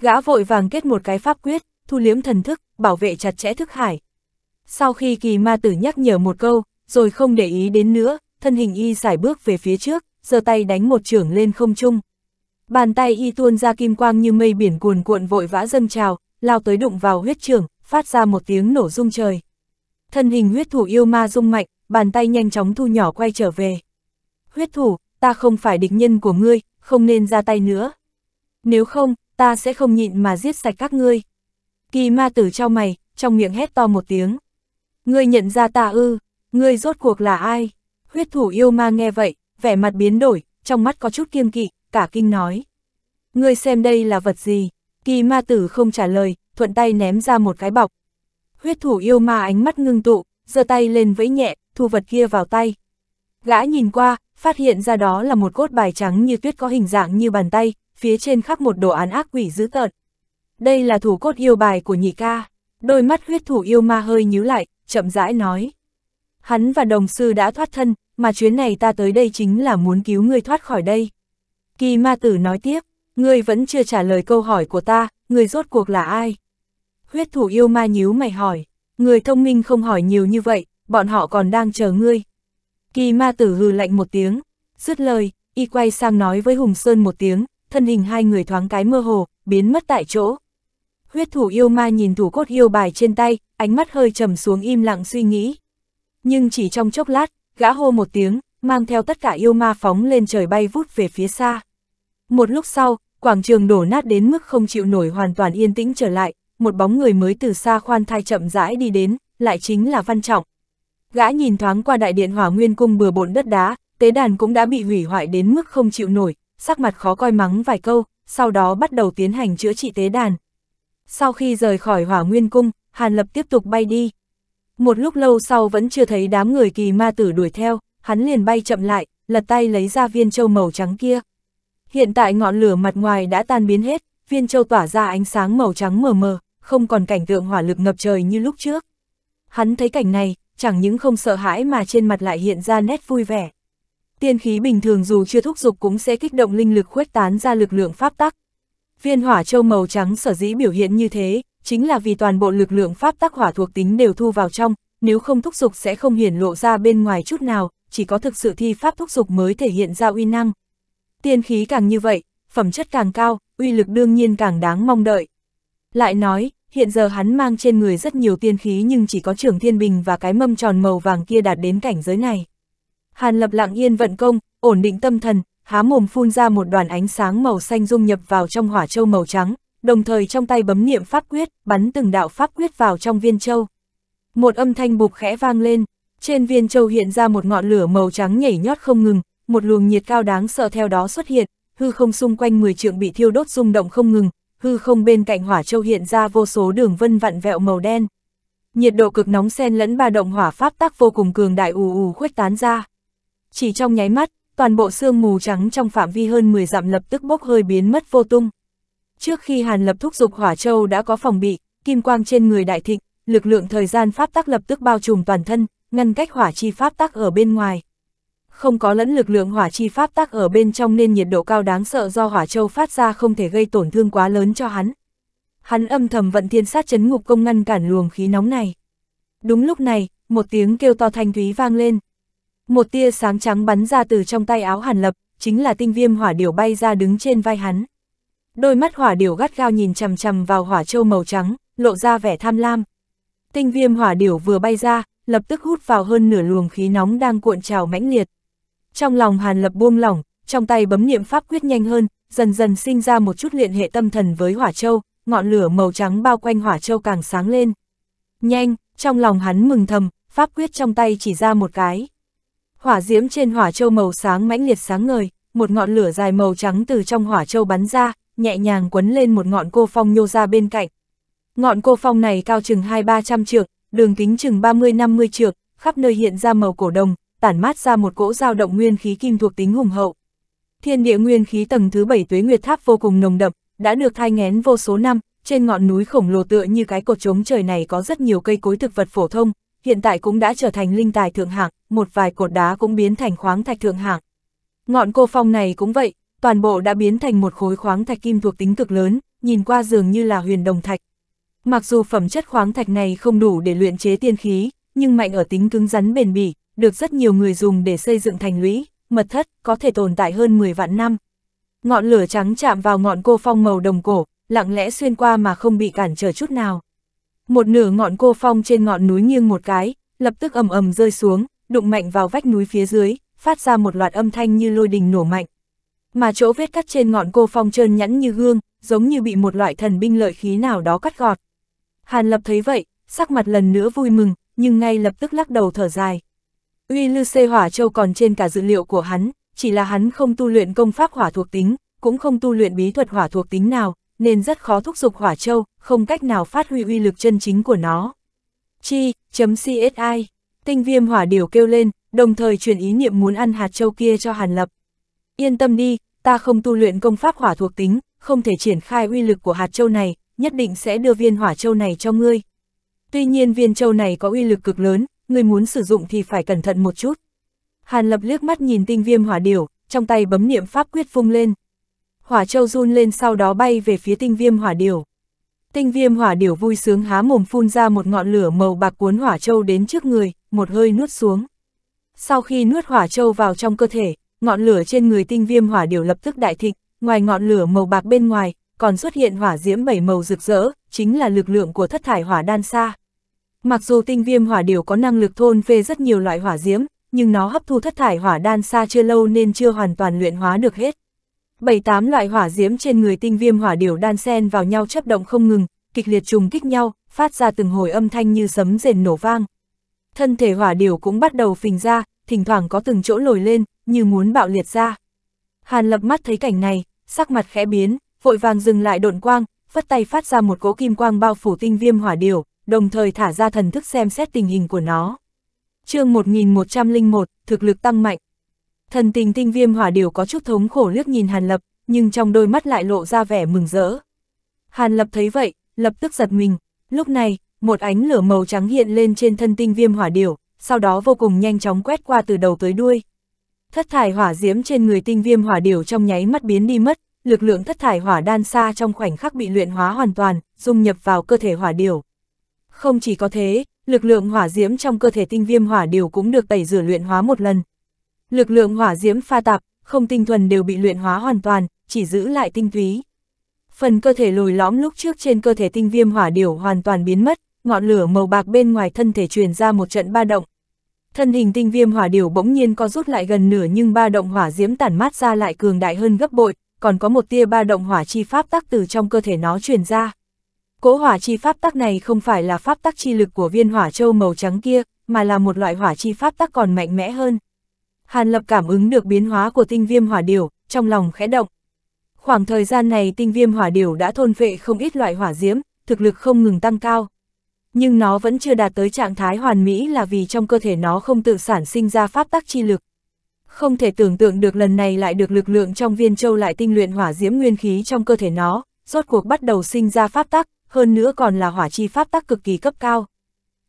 Gã vội vàng kết một cái pháp quyết, thu liếm thần thức, bảo vệ chặt chẽ thức hải. Sau khi kỳ ma tử nhắc nhở một câu, rồi không để ý đến nữa, thân hình y giải bước về phía trước, giơ tay đánh một trưởng lên không trung. Bàn tay y tuôn ra kim quang như mây biển cuồn cuộn vội vã dâng trào, lao tới đụng vào huyết trưởng, phát ra một tiếng nổ rung trời. Thân hình huyết thủ yêu ma rung mạnh, bàn tay nhanh chóng thu nhỏ quay trở về. Huyết thủ, ta không phải địch nhân của ngươi, không nên ra tay nữa. Nếu không, ta sẽ không nhịn mà giết sạch các ngươi. Kỳ ma tử trao mày, trong miệng hét to một tiếng. Ngươi nhận ra ta ư, ngươi rốt cuộc là ai? Huyết thủ yêu ma nghe vậy, vẻ mặt biến đổi, trong mắt có chút kiêng kỵ, cả kinh nói. Ngươi xem đây là vật gì? Kỳ ma tử không trả lời, thuận tay ném ra một cái bọc. Huyết thủ yêu ma ánh mắt ngưng tụ, giơ tay lên vẫy nhẹ, thu vật kia vào tay. Gã nhìn qua, phát hiện ra đó là một cốt bài trắng như tuyết có hình dạng như bàn tay, phía trên khắc một đồ án ác quỷ dữ tợn. Đây là thủ cốt yêu bài của nhị ca. Đôi mắt huyết thủ yêu ma hơi nhíu lại, chậm rãi nói. Hắn và đồng sư đã thoát thân, mà chuyến này ta tới đây chính là muốn cứu ngươi thoát khỏi đây. Kỳ ma tử nói tiếp, ngươi vẫn chưa trả lời câu hỏi của ta, ngươi rốt cuộc là ai? Huyết thủ yêu ma nhíu mày hỏi, người thông minh không hỏi nhiều như vậy, bọn họ còn đang chờ ngươi. Kỳ ma tử hừ lạnh một tiếng, dứt lời, y quay sang nói với Hùng Sơn một tiếng, thân hình hai người thoáng cái mơ hồ, biến mất tại chỗ. Huyết thủ yêu ma nhìn thủ cốt yêu bài trên tay, ánh mắt hơi trầm xuống im lặng suy nghĩ. Nhưng chỉ trong chốc lát, gã hô một tiếng, mang theo tất cả yêu ma phóng lên trời bay vút về phía xa. Một lúc sau, quảng trường đổ nát đến mức không chịu nổi hoàn toàn yên tĩnh trở lại, một bóng người mới từ xa khoan thai chậm rãi đi đến, lại chính là Văn Trọng. Gã nhìn thoáng qua đại điện hỏa nguyên cung bừa bộn đất đá, tế đàn cũng đã bị hủy hoại đến mức không chịu nổi, sắc mặt khó coi mắng vài câu, sau đó bắt đầu tiến hành chữa trị tế đàn. Sau khi rời khỏi hỏa nguyên cung, Hàn Lập tiếp tục bay đi. Một lúc lâu sau vẫn chưa thấy đám người kỳ ma tử đuổi theo, hắn liền bay chậm lại, lật tay lấy ra viên châu màu trắng kia. Hiện tại ngọn lửa mặt ngoài đã tan biến hết, viên châu tỏa ra ánh sáng màu trắng mờ mờ, không còn cảnh tượng hỏa lực ngập trời như lúc trước. Hắn thấy cảnh này, chẳng những không sợ hãi mà trên mặt lại hiện ra nét vui vẻ. Tiên khí bình thường dù chưa thúc dục cũng sẽ kích động linh lực khuếch tán ra lực lượng pháp tắc. Viên hỏa châu màu trắng sở dĩ biểu hiện như thế, chính là vì toàn bộ lực lượng pháp tắc hỏa thuộc tính đều thu vào trong, nếu không thúc dục sẽ không hiển lộ ra bên ngoài chút nào, chỉ có thực sự thi pháp thúc dục mới thể hiện ra uy năng. Tiên khí càng như vậy, phẩm chất càng cao, uy lực đương nhiên càng đáng mong đợi. Lại nói, hiện giờ hắn mang trên người rất nhiều tiên khí nhưng chỉ có trường thiên bình và cái mâm tròn màu vàng kia đạt đến cảnh giới này. Hàn lập lặng yên vận công, ổn định tâm thần, há mồm phun ra một đoàn ánh sáng màu xanh dung nhập vào trong hỏa châu màu trắng, đồng thời trong tay bấm niệm pháp quyết, bắn từng đạo pháp quyết vào trong viên châu. Một âm thanh bục khẽ vang lên, trên viên châu hiện ra một ngọn lửa màu trắng nhảy nhót không ngừng, một luồng nhiệt cao đáng sợ theo đó xuất hiện, hư không xung quanh 10 trượng bị thiêu đốt rung động không ngừng, hư không bên cạnh hỏa châu hiện ra vô số đường vân vặn vẹo màu đen. Nhiệt độ cực nóng xen lẫn ba động hỏa pháp tác vô cùng cường đại ù ù khuếch tán ra. Chỉ trong nháy mắt, toàn bộ sương mù trắng trong phạm vi hơn 10 dặm lập tức bốc hơi biến mất vô tung. Trước khi Hàn Lập thúc dục hỏa châu đã có phòng bị, kim quang trên người đại thịnh, lực lượng thời gian pháp tắc lập tức bao trùm toàn thân, ngăn cách hỏa chi pháp tắc ở bên ngoài không có lẫn lực lượng hỏa chi pháp tác ở bên trong nên nhiệt độ cao đáng sợ do hỏa châu phát ra không thể gây tổn thương quá lớn cho hắn. Hắn âm thầm vận thiên sát chấn ngục công ngăn cản luồng khí nóng này. Đúng lúc này, một tiếng kêu to thanh thúy vang lên. Một tia sáng trắng bắn ra từ trong tay áo hàn lập, chính là tinh viêm hỏa điểu bay ra đứng trên vai hắn. Đôi mắt hỏa điểu gắt gao nhìn chằm chằm vào hỏa châu màu trắng, lộ ra vẻ tham lam. Tinh viêm hỏa điểu vừa bay ra, lập tức hút vào hơn nửa luồng khí nóng đang cuộn trào mãnh liệt trong lòng Hàn Lập buông lỏng, trong tay bấm niệm pháp quyết nhanh hơn, dần dần sinh ra một chút luyện hệ tâm thần với hỏa châu, ngọn lửa màu trắng bao quanh hỏa châu càng sáng lên. Nhanh, trong lòng hắn mừng thầm, pháp quyết trong tay chỉ ra một cái. Hỏa diễm trên hỏa châu màu sáng mãnh liệt sáng ngời, một ngọn lửa dài màu trắng từ trong hỏa châu bắn ra, nhẹ nhàng quấn lên một ngọn cô phong nhô ra bên cạnh. Ngọn cô phong này cao chừng hai ba trăm trượng, đường kính chừng 30-50 trượng, khắp nơi hiện ra màu cổ đồng, tản mát ra một cỗ dao động nguyên khí kim thuộc tính hùng hậu. Thiên địa nguyên khí tầng thứ bảy tuế nguyệt tháp vô cùng nồng đậm, đã được thai ngén vô số năm, trên ngọn núi khổng lồ tựa như cái cột trống trời này có rất nhiều cây cối thực vật phổ thông, hiện tại cũng đã trở thành linh tài thượng hạng, một vài cột đá cũng biến thành khoáng thạch thượng hạng. Ngọn cô phong này cũng vậy, toàn bộ đã biến thành một khối khoáng thạch kim thuộc tính cực lớn, nhìn qua dường như là huyền đồng thạch. Mặc dù phẩm chất khoáng thạch này không đủ để luyện chế tiên khí, nhưng mạnh ở tính cứng rắn bền bỉ, được rất nhiều người dùng để xây dựng thành lũy, mật thất, có thể tồn tại hơn 10 vạn năm. Ngọn lửa trắng chạm vào ngọn cô phong màu đồng cổ, lặng lẽ xuyên qua mà không bị cản trở chút nào. Một nửa ngọn cô phong trên ngọn núi nghiêng một cái, lập tức ầm ầm rơi xuống, đụng mạnh vào vách núi phía dưới, phát ra một loạt âm thanh như lôi đình nổ mạnh. Mà chỗ vết cắt trên ngọn cô phong trơn nhẵn như gương, giống như bị một loại thần binh lợi khí nào đó cắt gọt. Hàn Lập thấy vậy, sắc mặt lần nữa vui mừng, nhưng ngay lập tức lắc đầu thở dài uy lư xê hỏa châu còn trên cả dữ liệu của hắn, chỉ là hắn không tu luyện công pháp hỏa thuộc tính, cũng không tu luyện bí thuật hỏa thuộc tính nào, nên rất khó thúc giục hỏa châu, không cách nào phát huy uy lực chân chính của nó. Chi, chấm CSI, tinh viêm hỏa điều kêu lên, đồng thời truyền ý niệm muốn ăn hạt châu kia cho Hàn Lập. Yên tâm đi, ta không tu luyện công pháp hỏa thuộc tính, không thể triển khai uy lực của hạt châu này, nhất định sẽ đưa viên hỏa châu này cho ngươi. Tuy nhiên viên châu này có uy lực cực lớn, người muốn sử dụng thì phải cẩn thận một chút. Hàn lập liếc mắt nhìn tinh viêm hỏa điểu, trong tay bấm niệm pháp quyết phung lên. Hỏa châu run lên sau đó bay về phía tinh viêm hỏa điểu. Tinh viêm hỏa điểu vui sướng há mồm phun ra một ngọn lửa màu bạc cuốn hỏa châu đến trước người, một hơi nuốt xuống. Sau khi nuốt hỏa châu vào trong cơ thể, ngọn lửa trên người tinh viêm hỏa điểu lập tức đại thịnh, ngoài ngọn lửa màu bạc bên ngoài, còn xuất hiện hỏa diễm bảy màu rực rỡ, chính là lực lượng của thất thải hỏa đan xa. Mặc dù tinh viêm hỏa điều có năng lực thôn phê rất nhiều loại hỏa diễm, nhưng nó hấp thu thất thải hỏa đan xa chưa lâu nên chưa hoàn toàn luyện hóa được hết. Bảy tám loại hỏa diễm trên người tinh viêm hỏa điều đan xen vào nhau chấp động không ngừng, kịch liệt trùng kích nhau, phát ra từng hồi âm thanh như sấm rền nổ vang. Thân thể hỏa điều cũng bắt đầu phình ra, thỉnh thoảng có từng chỗ lồi lên, như muốn bạo liệt ra. Hàn lập mắt thấy cảnh này, sắc mặt khẽ biến, vội vàng dừng lại độn quang, phất tay phát ra một cỗ kim quang bao phủ tinh viêm hỏa điều đồng thời thả ra thần thức xem xét tình hình của nó. chương 1101, thực lực tăng mạnh. Thần tình tinh viêm hỏa điều có chút thống khổ liếc nhìn Hàn Lập, nhưng trong đôi mắt lại lộ ra vẻ mừng rỡ. Hàn Lập thấy vậy, lập tức giật mình. Lúc này, một ánh lửa màu trắng hiện lên trên thân tinh viêm hỏa điều, sau đó vô cùng nhanh chóng quét qua từ đầu tới đuôi. Thất thải hỏa diễm trên người tinh viêm hỏa điều trong nháy mắt biến đi mất, lực lượng thất thải hỏa đan xa trong khoảnh khắc bị luyện hóa hoàn toàn, dung nhập vào cơ thể hỏa điều. Không chỉ có thế, lực lượng hỏa diễm trong cơ thể tinh viêm hỏa điều cũng được tẩy rửa luyện hóa một lần. Lực lượng hỏa diễm pha tạp, không tinh thuần đều bị luyện hóa hoàn toàn, chỉ giữ lại tinh túy. Phần cơ thể lồi lõm lúc trước trên cơ thể tinh viêm hỏa điều hoàn toàn biến mất, ngọn lửa màu bạc bên ngoài thân thể truyền ra một trận ba động. Thân hình tinh viêm hỏa điều bỗng nhiên có rút lại gần nửa nhưng ba động hỏa diễm tản mát ra lại cường đại hơn gấp bội, còn có một tia ba động hỏa chi pháp tác từ trong cơ thể nó truyền ra. Cỗ hỏa chi pháp tắc này không phải là pháp tắc chi lực của viên hỏa châu màu trắng kia, mà là một loại hỏa chi pháp tắc còn mạnh mẽ hơn. Hàn Lập cảm ứng được biến hóa của tinh viêm hỏa điều, trong lòng khẽ động. Khoảng thời gian này tinh viêm hỏa điều đã thôn vệ không ít loại hỏa diễm, thực lực không ngừng tăng cao. Nhưng nó vẫn chưa đạt tới trạng thái hoàn mỹ là vì trong cơ thể nó không tự sản sinh ra pháp tắc chi lực. Không thể tưởng tượng được lần này lại được lực lượng trong viên châu lại tinh luyện hỏa diễm nguyên khí trong cơ thể nó, rốt cuộc bắt đầu sinh ra pháp tắc, hơn nữa còn là hỏa chi pháp tắc cực kỳ cấp cao.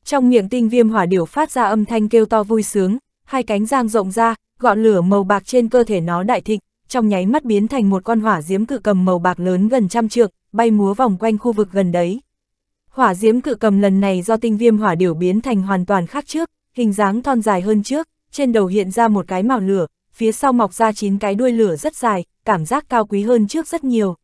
Trong miệng tinh viêm hỏa điểu phát ra âm thanh kêu to vui sướng, hai cánh giang rộng ra, gọn lửa màu bạc trên cơ thể nó đại thịnh, trong nháy mắt biến thành một con hỏa diễm cự cầm màu bạc lớn gần trăm trượng, bay múa vòng quanh khu vực gần đấy. Hỏa diễm cự cầm lần này do tinh viêm hỏa điểu biến thành hoàn toàn khác trước, hình dáng thon dài hơn trước, trên đầu hiện ra một cái màu lửa, phía sau mọc ra chín cái đuôi lửa rất dài, cảm giác cao quý hơn trước rất nhiều.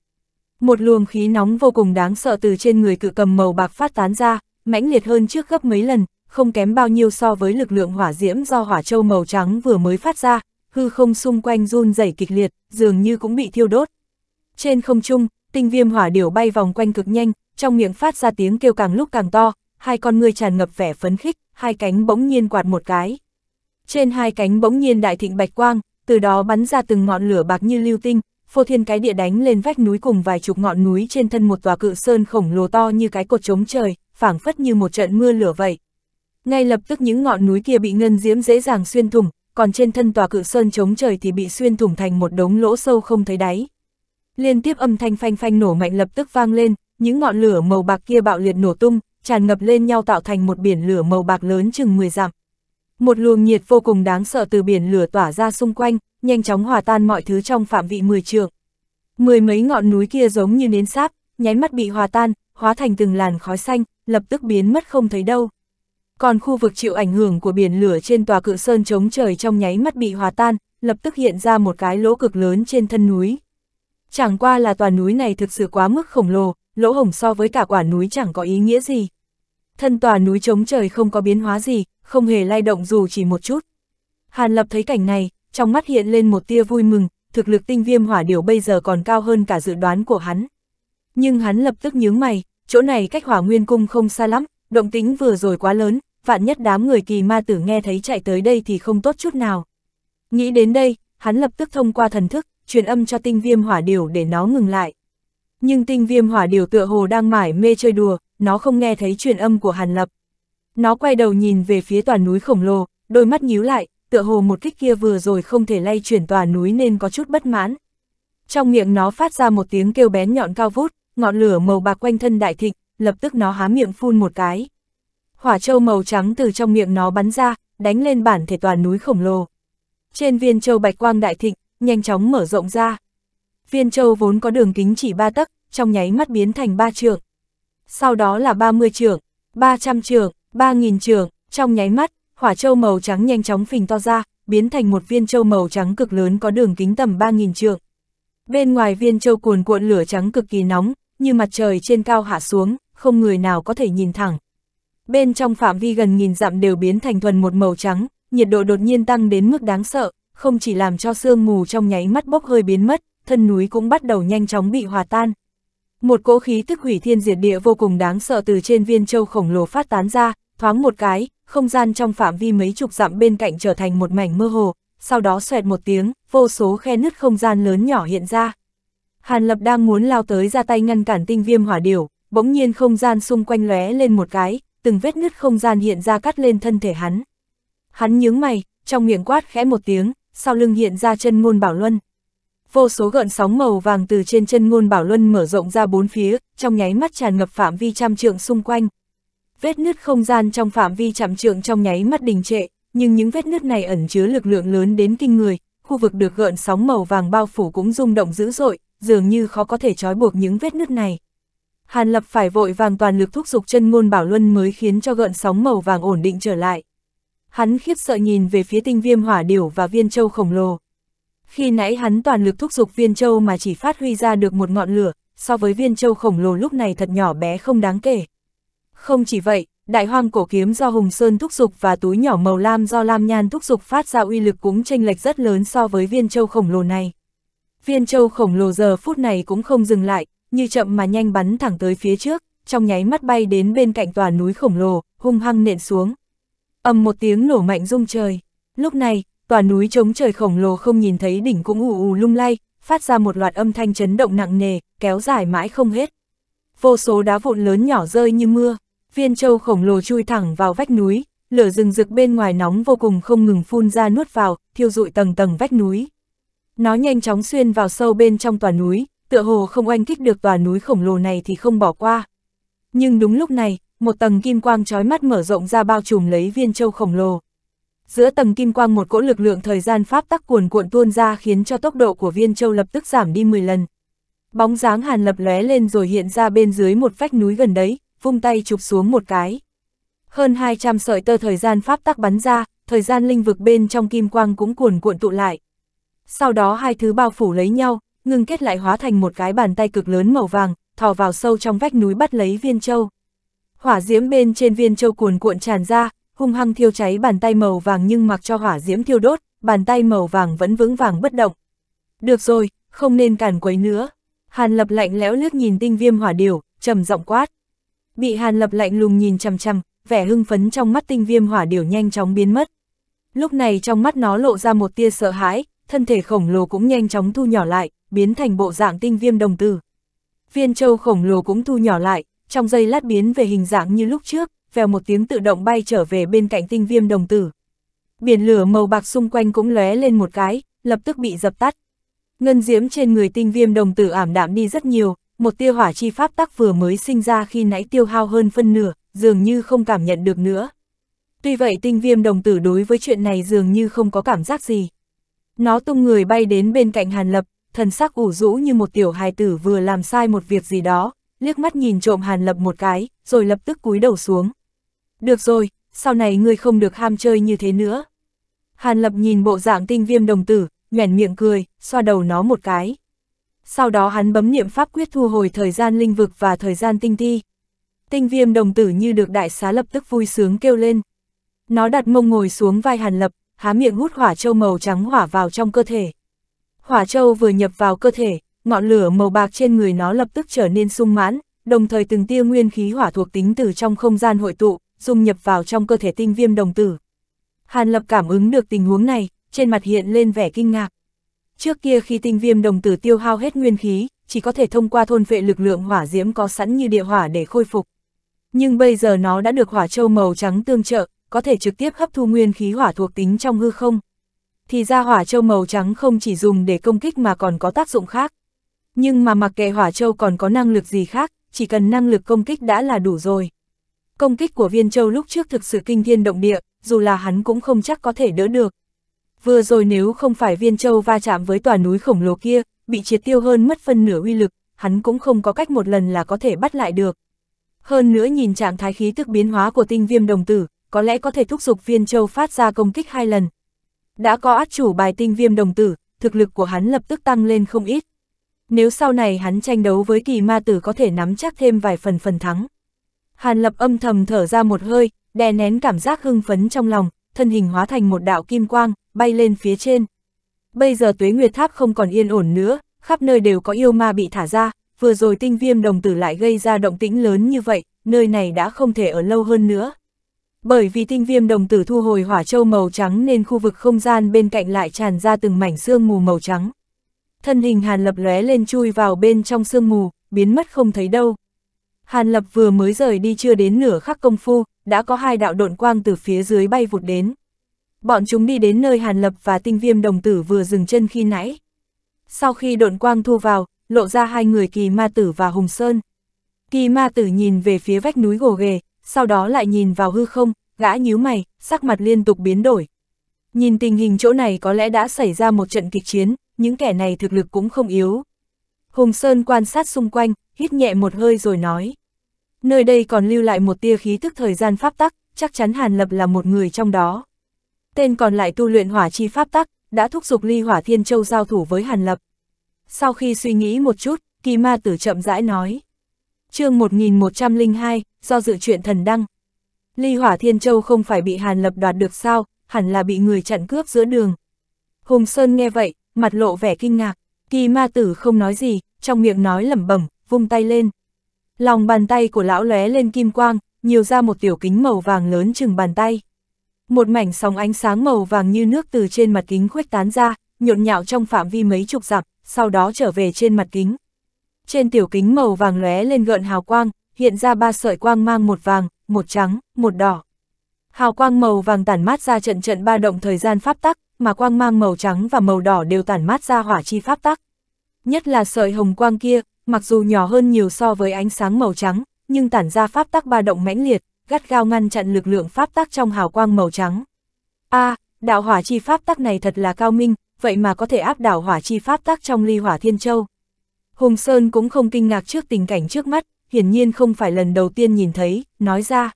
Một luồng khí nóng vô cùng đáng sợ từ trên người cự cầm màu bạc phát tán ra, mãnh liệt hơn trước gấp mấy lần, không kém bao nhiêu so với lực lượng hỏa diễm do hỏa châu màu trắng vừa mới phát ra, hư không xung quanh run rẩy kịch liệt, dường như cũng bị thiêu đốt. Trên không trung, tinh viêm hỏa điểu bay vòng quanh cực nhanh, trong miệng phát ra tiếng kêu càng lúc càng to, hai con người tràn ngập vẻ phấn khích, hai cánh bỗng nhiên quạt một cái. Trên hai cánh bỗng nhiên đại thịnh bạch quang, từ đó bắn ra từng ngọn lửa bạc như lưu tinh, phô thiên cái địa đánh lên vách núi cùng vài chục ngọn núi trên thân một tòa cự sơn khổng lồ to như cái cột trống trời, phảng phất như một trận mưa lửa vậy. Ngay lập tức những ngọn núi kia bị ngân diễm dễ dàng xuyên thủng, còn trên thân tòa cự sơn chống trời thì bị xuyên thủng thành một đống lỗ sâu không thấy đáy. Liên tiếp âm thanh phanh phanh nổ mạnh lập tức vang lên, những ngọn lửa màu bạc kia bạo liệt nổ tung, tràn ngập lên nhau tạo thành một biển lửa màu bạc lớn chừng 10 dặm. Một luồng nhiệt vô cùng đáng sợ từ biển lửa tỏa ra xung quanh, nhanh chóng hòa tan mọi thứ trong phạm vị mười trường, Mười mấy ngọn núi kia giống như nến sáp, nháy mắt bị hòa tan, hóa thành từng làn khói xanh, lập tức biến mất không thấy đâu. Còn khu vực chịu ảnh hưởng của biển lửa trên tòa cự sơn chống trời trong nháy mắt bị hòa tan, lập tức hiện ra một cái lỗ cực lớn trên thân núi. Chẳng qua là tòa núi này thực sự quá mức khổng lồ, lỗ hổng so với cả quả núi chẳng có ý nghĩa gì. Thân tòa núi chống trời không có biến hóa gì, không hề lay động dù chỉ một chút. Hàn Lập thấy cảnh này, trong mắt hiện lên một tia vui mừng, thực lực tinh viêm hỏa điều bây giờ còn cao hơn cả dự đoán của hắn. Nhưng hắn lập tức nhướng mày, chỗ này cách hỏa nguyên cung không xa lắm, động tính vừa rồi quá lớn, vạn nhất đám người kỳ ma tử nghe thấy chạy tới đây thì không tốt chút nào. Nghĩ đến đây, hắn lập tức thông qua thần thức, truyền âm cho tinh viêm hỏa điều để nó ngừng lại. Nhưng tinh viêm hỏa điều tựa hồ đang mải mê chơi đùa, nó không nghe thấy truyền âm của Hàn Lập. Nó quay đầu nhìn về phía toàn núi khổng lồ, đôi mắt nhíu lại, tựa hồ một kích kia vừa rồi không thể lay chuyển tòa núi nên có chút bất mãn. Trong miệng nó phát ra một tiếng kêu bén nhọn cao vút, ngọn lửa màu bạc quanh thân đại thịnh, lập tức nó há miệng phun một cái. Hỏa châu màu trắng từ trong miệng nó bắn ra, đánh lên bản thể toàn núi khổng lồ. Trên viên châu bạch quang đại thịnh, nhanh chóng mở rộng ra. Viên châu vốn có đường kính chỉ ba tấc, trong nháy mắt biến thành ba trượng. Sau đó là 30 trượng, 300 trượng, 3000 trượng, trong nháy mắt, hỏa châu màu trắng nhanh chóng phình to ra, biến thành một viên châu màu trắng cực lớn có đường kính tầm 3.000 trượng. Bên ngoài viên châu cuồn cuộn lửa trắng cực kỳ nóng, như mặt trời trên cao hạ xuống, không người nào có thể nhìn thẳng. Bên trong phạm vi gần nghìn dặm đều biến thành thuần một màu trắng, nhiệt độ đột nhiên tăng đến mức đáng sợ, không chỉ làm cho sương mù trong nháy mắt bốc hơi biến mất, thân núi cũng bắt đầu nhanh chóng bị hòa tan. Một cỗ khí tức hủy thiên diệt địa vô cùng đáng sợ từ trên viên châu khổng lồ phát tán ra, thoáng một cái, không gian trong phạm vi mấy chục dặm bên cạnh trở thành một mảnh mơ hồ, sau đó xoẹt một tiếng, vô số khe nứt không gian lớn nhỏ hiện ra. Hàn Lập đang muốn lao tới ra tay ngăn cản tinh viêm hỏa điểu, bỗng nhiên không gian xung quanh lóe lên một cái, từng vết nứt không gian hiện ra cắt lên thân thể hắn. Hắn nhướng mày, trong miệng quát khẽ một tiếng, sau lưng hiện ra chân ngôn bảo luân. Vô số gợn sóng màu vàng từ trên chân ngôn bảo luân mở rộng ra bốn phía, trong nháy mắt tràn ngập phạm vi trăm trượng xung quanh vết nứt không gian trong phạm vi chạm trượng trong nháy mắt đình trệ, nhưng những vết nứt này ẩn chứa lực lượng lớn đến kinh người, khu vực được gợn sóng màu vàng bao phủ cũng rung động dữ dội, dường như khó có thể trói buộc những vết nứt này. Hàn Lập phải vội vàng toàn lực thúc giục chân ngôn bảo luân mới khiến cho gợn sóng màu vàng ổn định trở lại. Hắn khiếp sợ nhìn về phía tinh viêm hỏa điểu và viên châu khổng lồ. Khi nãy hắn toàn lực thúc giục viên châu mà chỉ phát huy ra được một ngọn lửa, so với viên châu khổng lồ lúc này thật nhỏ bé không đáng kể. Không chỉ vậy, đại hoang cổ kiếm do Hùng Sơn thúc dục và túi nhỏ màu lam do Lam Nhan thúc dục phát ra uy lực cũng chênh lệch rất lớn so với viên châu khổng lồ này. Viên châu khổng lồ giờ phút này cũng không dừng lại, như chậm mà nhanh bắn thẳng tới phía trước, trong nháy mắt bay đến bên cạnh tòa núi khổng lồ, hung hăng nện xuống. ầm một tiếng nổ mạnh rung trời. Lúc này, tòa núi chống trời khổng lồ không nhìn thấy đỉnh cũng ù ù lung lay, phát ra một loạt âm thanh chấn động nặng nề, kéo dài mãi không hết. Vô số đá vụn lớn nhỏ rơi như mưa, viên châu khổng lồ chui thẳng vào vách núi, lửa rừng rực bên ngoài nóng vô cùng không ngừng phun ra nuốt vào, thiêu rụi tầng tầng vách núi. Nó nhanh chóng xuyên vào sâu bên trong tòa núi, tựa hồ không oanh kích được tòa núi khổng lồ này thì không bỏ qua. Nhưng đúng lúc này, một tầng kim quang trói mắt mở rộng ra bao trùm lấy viên châu khổng lồ. Giữa tầng kim quang một cỗ lực lượng thời gian pháp tắc cuồn cuộn tuôn ra khiến cho tốc độ của viên châu lập tức giảm đi 10 lần. Bóng dáng hàn lập lóe lên rồi hiện ra bên dưới một vách núi gần đấy, vung tay chụp xuống một cái. Hơn 200 sợi tơ thời gian pháp tắc bắn ra, thời gian linh vực bên trong kim quang cũng cuồn cuộn tụ lại. Sau đó hai thứ bao phủ lấy nhau, ngưng kết lại hóa thành một cái bàn tay cực lớn màu vàng, thò vào sâu trong vách núi bắt lấy viên châu. Hỏa diễm bên trên viên châu cuồn cuộn tràn ra, hung hăng thiêu cháy bàn tay màu vàng nhưng mặc cho hỏa diễm thiêu đốt, bàn tay màu vàng vẫn vững vàng bất động. Được rồi, không nên cản quấy nữa. Hàn Lập lạnh lẽo lướt nhìn tinh viêm hỏa điều, trầm giọng quát. Bị Hàn Lập lạnh lùng nhìn chằm chằm, vẻ hưng phấn trong mắt tinh viêm hỏa điểu nhanh chóng biến mất. Lúc này trong mắt nó lộ ra một tia sợ hãi, thân thể khổng lồ cũng nhanh chóng thu nhỏ lại, biến thành bộ dạng tinh viêm đồng tử. Viên châu khổng lồ cũng thu nhỏ lại, trong giây lát biến về hình dạng như lúc trước, vèo một tiếng tự động bay trở về bên cạnh tinh viêm đồng tử. Biển lửa màu bạc xung quanh cũng lóe lên một cái, lập tức bị dập tắt. Ngân diễm trên người tinh viêm đồng tử ảm đạm đi rất nhiều, một tia hỏa chi pháp tắc vừa mới sinh ra khi nãy tiêu hao hơn phân nửa, dường như không cảm nhận được nữa. Tuy vậy tinh viêm đồng tử đối với chuyện này dường như không có cảm giác gì. Nó tung người bay đến bên cạnh Hàn Lập, thần sắc ủ rũ như một tiểu hài tử vừa làm sai một việc gì đó, liếc mắt nhìn trộm Hàn Lập một cái, rồi lập tức cúi đầu xuống. Được rồi, sau này ngươi không được ham chơi như thế nữa. Hàn Lập nhìn bộ dạng tinh viêm đồng tử, nhoẻn miệng cười, xoa đầu nó một cái sau đó hắn bấm niệm pháp quyết thu hồi thời gian linh vực và thời gian tinh thi. Tinh viêm đồng tử như được đại xá lập tức vui sướng kêu lên. Nó đặt mông ngồi xuống vai hàn lập, há miệng hút hỏa châu màu trắng hỏa vào trong cơ thể. Hỏa châu vừa nhập vào cơ thể, ngọn lửa màu bạc trên người nó lập tức trở nên sung mãn, đồng thời từng tia nguyên khí hỏa thuộc tính từ trong không gian hội tụ, dung nhập vào trong cơ thể tinh viêm đồng tử. Hàn lập cảm ứng được tình huống này, trên mặt hiện lên vẻ kinh ngạc. Trước kia khi tinh viêm đồng tử tiêu hao hết nguyên khí, chỉ có thể thông qua thôn vệ lực lượng hỏa diễm có sẵn như địa hỏa để khôi phục. Nhưng bây giờ nó đã được hỏa châu màu trắng tương trợ, có thể trực tiếp hấp thu nguyên khí hỏa thuộc tính trong hư không. Thì ra hỏa châu màu trắng không chỉ dùng để công kích mà còn có tác dụng khác. Nhưng mà mặc kệ hỏa châu còn có năng lực gì khác, chỉ cần năng lực công kích đã là đủ rồi. Công kích của viên châu lúc trước thực sự kinh thiên động địa, dù là hắn cũng không chắc có thể đỡ được vừa rồi nếu không phải viên châu va chạm với tòa núi khổng lồ kia, bị triệt tiêu hơn mất phân nửa uy lực, hắn cũng không có cách một lần là có thể bắt lại được. Hơn nữa nhìn trạng thái khí tức biến hóa của tinh viêm đồng tử, có lẽ có thể thúc giục viên châu phát ra công kích hai lần. Đã có át chủ bài tinh viêm đồng tử, thực lực của hắn lập tức tăng lên không ít. Nếu sau này hắn tranh đấu với kỳ ma tử có thể nắm chắc thêm vài phần phần thắng. Hàn lập âm thầm thở ra một hơi, đè nén cảm giác hưng phấn trong lòng, thân hình hóa thành một đạo kim quang, bay lên phía trên. Bây giờ tuế nguyệt tháp không còn yên ổn nữa, khắp nơi đều có yêu ma bị thả ra, vừa rồi tinh viêm đồng tử lại gây ra động tĩnh lớn như vậy, nơi này đã không thể ở lâu hơn nữa. Bởi vì tinh viêm đồng tử thu hồi hỏa châu màu trắng nên khu vực không gian bên cạnh lại tràn ra từng mảnh sương mù màu trắng. Thân hình hàn lập lóe lên chui vào bên trong sương mù, biến mất không thấy đâu. Hàn Lập vừa mới rời đi chưa đến nửa khắc công phu, đã có hai đạo độn quang từ phía dưới bay vụt đến. Bọn chúng đi đến nơi Hàn Lập và tinh viêm đồng tử vừa dừng chân khi nãy. Sau khi độn quang thu vào, lộ ra hai người kỳ ma tử và hùng sơn. Kỳ ma tử nhìn về phía vách núi gồ ghề, sau đó lại nhìn vào hư không, gã nhíu mày, sắc mặt liên tục biến đổi. Nhìn tình hình chỗ này có lẽ đã xảy ra một trận kịch chiến, những kẻ này thực lực cũng không yếu. Hùng Sơn quan sát xung quanh, hít nhẹ một hơi rồi nói. Nơi đây còn lưu lại một tia khí thức thời gian pháp tắc, chắc chắn Hàn Lập là một người trong đó. Tên còn lại tu luyện hỏa chi pháp tắc, đã thúc giục ly hỏa thiên châu giao thủ với Hàn Lập. Sau khi suy nghĩ một chút, kỳ ma tử chậm rãi nói. chương 1102, do dự chuyện thần đăng. Ly hỏa thiên châu không phải bị Hàn Lập đoạt được sao, hẳn là bị người chặn cướp giữa đường. Hùng Sơn nghe vậy, mặt lộ vẻ kinh ngạc, kỳ ma tử không nói gì, trong miệng nói lẩm bẩm, vung tay lên. Lòng bàn tay của lão lóe lên kim quang, nhiều ra một tiểu kính màu vàng lớn chừng bàn tay. Một mảnh sóng ánh sáng màu vàng như nước từ trên mặt kính khuếch tán ra, nhộn nhạo trong phạm vi mấy chục dặm, sau đó trở về trên mặt kính. Trên tiểu kính màu vàng lóe lên gợn hào quang, hiện ra ba sợi quang mang một vàng, một trắng, một đỏ. Hào quang màu vàng tản mát ra trận trận ba động thời gian pháp tắc, mà quang mang màu trắng và màu đỏ đều tản mát ra hỏa chi pháp tắc. Nhất là sợi hồng quang kia, mặc dù nhỏ hơn nhiều so với ánh sáng màu trắng, nhưng tản ra pháp tắc ba động mãnh liệt, gắt gao ngăn chặn lực lượng pháp tắc trong hào quang màu trắng. A, à, đạo hỏa chi pháp tắc này thật là cao minh, vậy mà có thể áp đảo hỏa chi pháp tắc trong ly hỏa thiên châu. Hùng Sơn cũng không kinh ngạc trước tình cảnh trước mắt, hiển nhiên không phải lần đầu tiên nhìn thấy, nói ra.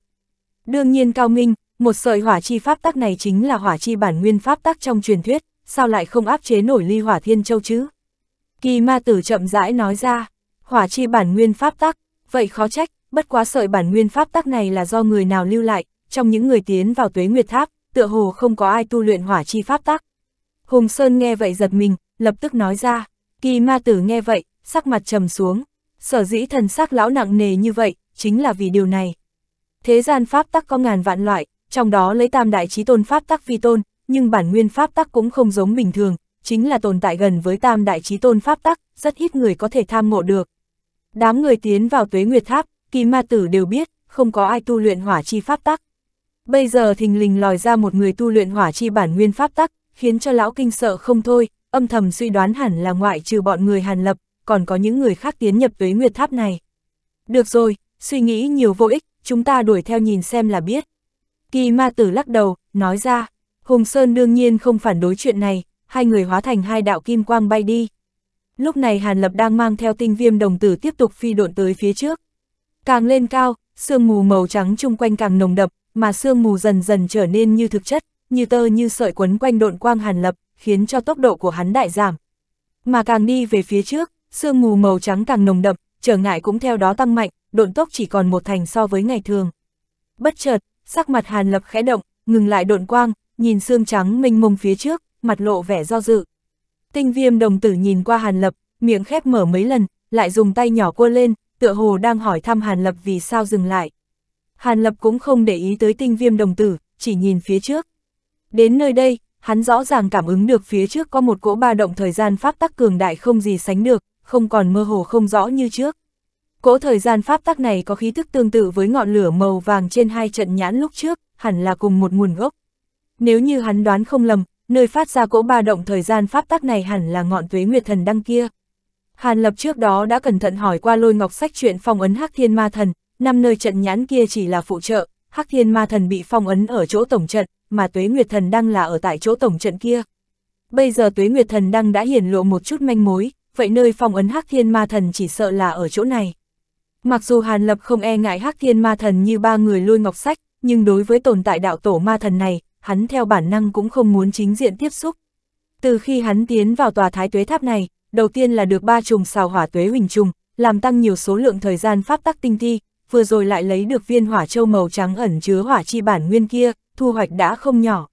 Đương nhiên cao minh, một sợi hỏa chi pháp tắc này chính là hỏa chi bản nguyên pháp tắc trong truyền thuyết, sao lại không áp chế nổi ly hỏa thiên châu chứ? Kỳ ma tử chậm rãi nói ra, hỏa chi bản nguyên pháp tắc, vậy khó trách, bất quá sợi bản nguyên pháp tắc này là do người nào lưu lại, trong những người tiến vào tuế nguyệt tháp, tựa hồ không có ai tu luyện hỏa chi pháp tắc. Hùng Sơn nghe vậy giật mình, lập tức nói ra, kỳ ma tử nghe vậy, sắc mặt trầm xuống, sở dĩ thần sắc lão nặng nề như vậy, chính là vì điều này. Thế gian pháp tắc có ngàn vạn loại, trong đó lấy tam đại trí tôn pháp tắc phi tôn, nhưng bản nguyên pháp tắc cũng không giống bình thường, chính là tồn tại gần với tam đại trí tôn pháp tắc, rất ít người có thể tham ngộ được. Đám người tiến vào tuế nguyệt tháp, kỳ ma tử đều biết, không có ai tu luyện hỏa chi pháp tắc. Bây giờ thình lình lòi ra một người tu luyện hỏa chi bản nguyên pháp tắc, khiến cho lão kinh sợ không thôi, âm thầm suy đoán hẳn là ngoại trừ bọn người hàn lập, còn có những người khác tiến nhập tuế nguyệt tháp này. Được rồi, suy nghĩ nhiều vô ích, chúng ta đuổi theo nhìn xem là biết. Kỳ ma tử lắc đầu, nói ra, Hùng Sơn đương nhiên không phản đối chuyện này, hai người hóa thành hai đạo kim quang bay đi. Lúc này Hàn Lập đang mang theo tinh viêm đồng tử tiếp tục phi độn tới phía trước. Càng lên cao, sương mù màu trắng chung quanh càng nồng đậm, mà sương mù dần dần trở nên như thực chất, như tơ như sợi quấn quanh độn quang Hàn Lập, khiến cho tốc độ của hắn đại giảm. Mà càng đi về phía trước, sương mù màu trắng càng nồng đậm, trở ngại cũng theo đó tăng mạnh, độn tốc chỉ còn một thành so với ngày thường. Bất chợt, sắc mặt Hàn Lập khẽ động, ngừng lại độn quang, nhìn sương trắng mênh mông phía trước, mặt lộ vẻ do dự. Tinh viêm đồng tử nhìn qua Hàn Lập, miệng khép mở mấy lần, lại dùng tay nhỏ cua lên, tựa hồ đang hỏi thăm Hàn Lập vì sao dừng lại. Hàn Lập cũng không để ý tới tinh viêm đồng tử, chỉ nhìn phía trước. Đến nơi đây, hắn rõ ràng cảm ứng được phía trước có một cỗ ba động thời gian pháp tắc cường đại không gì sánh được, không còn mơ hồ không rõ như trước. Cỗ thời gian pháp tắc này có khí thức tương tự với ngọn lửa màu vàng trên hai trận nhãn lúc trước, hẳn là cùng một nguồn gốc. Nếu như hắn đoán không lầm, nơi phát ra cỗ ba động thời gian pháp tắc này hẳn là ngọn tuế nguyệt thần đăng kia. Hàn Lập trước đó đã cẩn thận hỏi qua lôi ngọc sách chuyện phong ấn Hắc Thiên Ma Thần, năm nơi trận nhãn kia chỉ là phụ trợ, Hắc Thiên Ma Thần bị phong ấn ở chỗ tổng trận, mà Tuế Nguyệt Thần Đăng là ở tại chỗ tổng trận kia. Bây giờ Tuế Nguyệt Thần Đăng đã hiển lộ một chút manh mối, vậy nơi phong ấn Hắc Thiên Ma Thần chỉ sợ là ở chỗ này. Mặc dù Hàn Lập không e ngại Hắc Thiên Ma Thần như ba người lôi ngọc sách, nhưng đối với tồn tại đạo tổ ma thần này, hắn theo bản năng cũng không muốn chính diện tiếp xúc. Từ khi hắn tiến vào tòa thái tuế tháp này, đầu tiên là được ba trùng xào hỏa tuế huỳnh trùng, làm tăng nhiều số lượng thời gian pháp tắc tinh thi, vừa rồi lại lấy được viên hỏa châu màu trắng ẩn chứa hỏa chi bản nguyên kia, thu hoạch đã không nhỏ.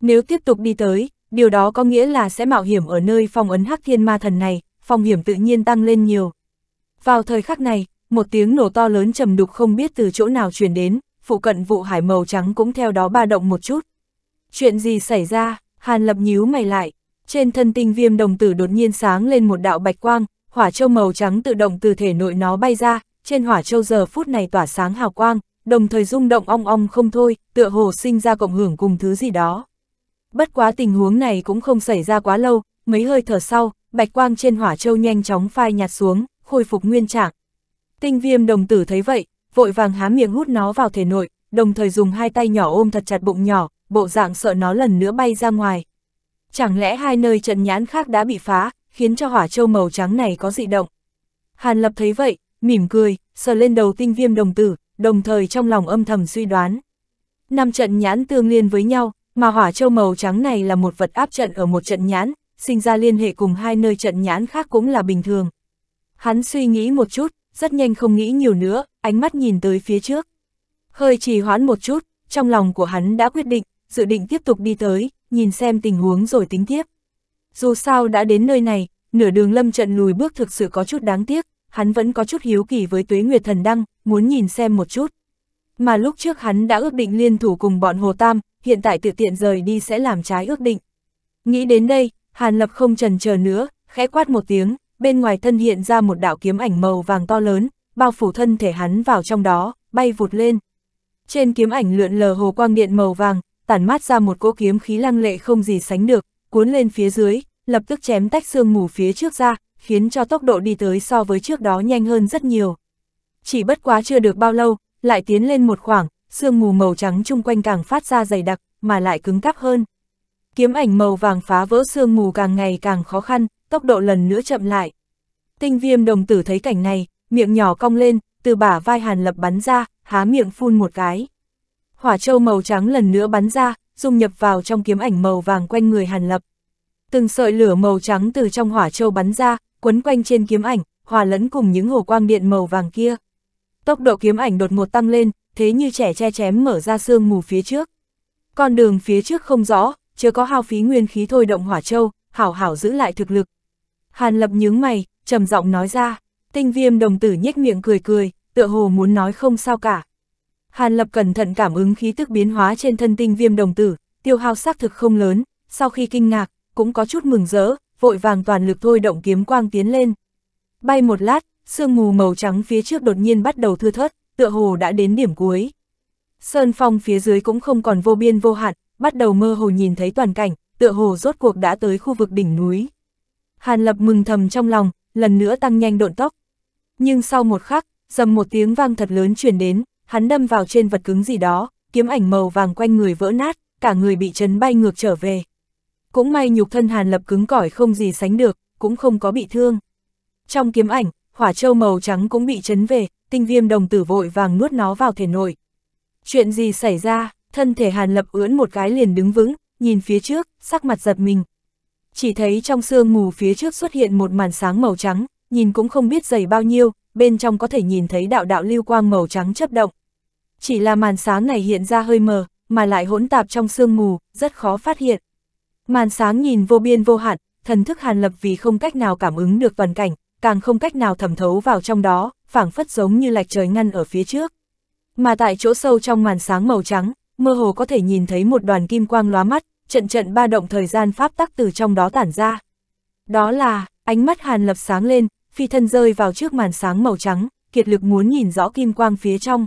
Nếu tiếp tục đi tới, điều đó có nghĩa là sẽ mạo hiểm ở nơi phong ấn hắc thiên ma thần này, phong hiểm tự nhiên tăng lên nhiều. Vào thời khắc này, một tiếng nổ to lớn trầm đục không biết từ chỗ nào truyền đến, phụ cận vụ hải màu trắng cũng theo đó ba động một chút. Chuyện gì xảy ra? Hàn Lập nhíu mày lại. Trên thân tinh viêm đồng tử đột nhiên sáng lên một đạo bạch quang, hỏa châu màu trắng tự động từ thể nội nó bay ra, trên hỏa châu giờ phút này tỏa sáng hào quang, đồng thời rung động ong ong không thôi, tựa hồ sinh ra cộng hưởng cùng thứ gì đó. Bất quá tình huống này cũng không xảy ra quá lâu, mấy hơi thở sau, bạch quang trên hỏa châu nhanh chóng phai nhạt xuống, khôi phục nguyên trạng. Tinh viêm đồng tử thấy vậy, vội vàng há miệng hút nó vào thể nội, đồng thời dùng hai tay nhỏ ôm thật chặt bụng nhỏ, bộ dạng sợ nó lần nữa bay ra ngoài. Chẳng lẽ hai nơi trận nhãn khác đã bị phá, khiến cho hỏa châu màu trắng này có dị động. Hàn Lập thấy vậy, mỉm cười, sờ lên đầu tinh viêm đồng tử, đồng thời trong lòng âm thầm suy đoán. Năm trận nhãn tương liên với nhau, mà hỏa châu màu trắng này là một vật áp trận ở một trận nhãn, sinh ra liên hệ cùng hai nơi trận nhãn khác cũng là bình thường. Hắn suy nghĩ một chút, rất nhanh không nghĩ nhiều nữa, ánh mắt nhìn tới phía trước. Hơi trì hoãn một chút, trong lòng của hắn đã quyết định dự định tiếp tục đi tới, nhìn xem tình huống rồi tính tiếp. Dù sao đã đến nơi này, nửa đường lâm trận lùi bước thực sự có chút đáng tiếc, hắn vẫn có chút hiếu kỳ với tuế nguyệt thần đăng, muốn nhìn xem một chút. Mà lúc trước hắn đã ước định liên thủ cùng bọn Hồ Tam, hiện tại tự tiện rời đi sẽ làm trái ước định. Nghĩ đến đây, Hàn Lập không trần chờ nữa, khẽ quát một tiếng, bên ngoài thân hiện ra một đạo kiếm ảnh màu vàng to lớn, bao phủ thân thể hắn vào trong đó, bay vụt lên. Trên kiếm ảnh lượn lờ hồ quang điện màu vàng, tản mát ra một cỗ kiếm khí lăng lệ không gì sánh được, cuốn lên phía dưới, lập tức chém tách xương mù phía trước ra, khiến cho tốc độ đi tới so với trước đó nhanh hơn rất nhiều. Chỉ bất quá chưa được bao lâu, lại tiến lên một khoảng, sương mù màu trắng chung quanh càng phát ra dày đặc, mà lại cứng cáp hơn. Kiếm ảnh màu vàng phá vỡ sương mù càng ngày càng khó khăn, tốc độ lần nữa chậm lại. Tinh viêm đồng tử thấy cảnh này, miệng nhỏ cong lên, từ bả vai hàn lập bắn ra, há miệng phun một cái hỏa châu màu trắng lần nữa bắn ra, dung nhập vào trong kiếm ảnh màu vàng quanh người Hàn Lập. Từng sợi lửa màu trắng từ trong hỏa châu bắn ra, quấn quanh trên kiếm ảnh, hòa lẫn cùng những hồ quang điện màu vàng kia. Tốc độ kiếm ảnh đột ngột tăng lên, thế như trẻ che chém mở ra sương mù phía trước. Con đường phía trước không rõ, chưa có hao phí nguyên khí thôi động hỏa châu, hảo hảo giữ lại thực lực. Hàn Lập nhướng mày, trầm giọng nói ra, tinh viêm đồng tử nhếch miệng cười cười, tựa hồ muốn nói không sao cả. Hàn Lập cẩn thận cảm ứng khí tức biến hóa trên thân tinh viêm đồng tử, tiêu hao xác thực không lớn, sau khi kinh ngạc, cũng có chút mừng rỡ, vội vàng toàn lực thôi động kiếm quang tiến lên. Bay một lát, sương mù màu trắng phía trước đột nhiên bắt đầu thưa thớt, tựa hồ đã đến điểm cuối. Sơn phong phía dưới cũng không còn vô biên vô hạn, bắt đầu mơ hồ nhìn thấy toàn cảnh, tựa hồ rốt cuộc đã tới khu vực đỉnh núi. Hàn Lập mừng thầm trong lòng, lần nữa tăng nhanh độn tốc. Nhưng sau một khắc, dầm một tiếng vang thật lớn truyền đến, hắn đâm vào trên vật cứng gì đó, kiếm ảnh màu vàng quanh người vỡ nát, cả người bị chấn bay ngược trở về. Cũng may nhục thân Hàn Lập cứng cỏi không gì sánh được, cũng không có bị thương. Trong kiếm ảnh, hỏa châu màu trắng cũng bị chấn về, tinh viêm đồng tử vội vàng nuốt nó vào thể nội. Chuyện gì xảy ra, thân thể Hàn Lập ưỡn một cái liền đứng vững, nhìn phía trước, sắc mặt giật mình. Chỉ thấy trong sương mù phía trước xuất hiện một màn sáng màu trắng, nhìn cũng không biết dày bao nhiêu, bên trong có thể nhìn thấy đạo đạo lưu quang màu trắng chấp động. Chỉ là màn sáng này hiện ra hơi mờ, mà lại hỗn tạp trong sương mù, rất khó phát hiện. Màn sáng nhìn vô biên vô hạn, thần thức hàn lập vì không cách nào cảm ứng được vần cảnh, càng không cách nào thẩm thấu vào trong đó, phảng phất giống như lạch trời ngăn ở phía trước. Mà tại chỗ sâu trong màn sáng màu trắng, mơ hồ có thể nhìn thấy một đoàn kim quang lóa mắt, trận trận ba động thời gian pháp tắc từ trong đó tản ra. Đó là, ánh mắt Hàn Lập sáng lên, phi thân rơi vào trước màn sáng màu trắng, kiệt lực muốn nhìn rõ kim quang phía trong.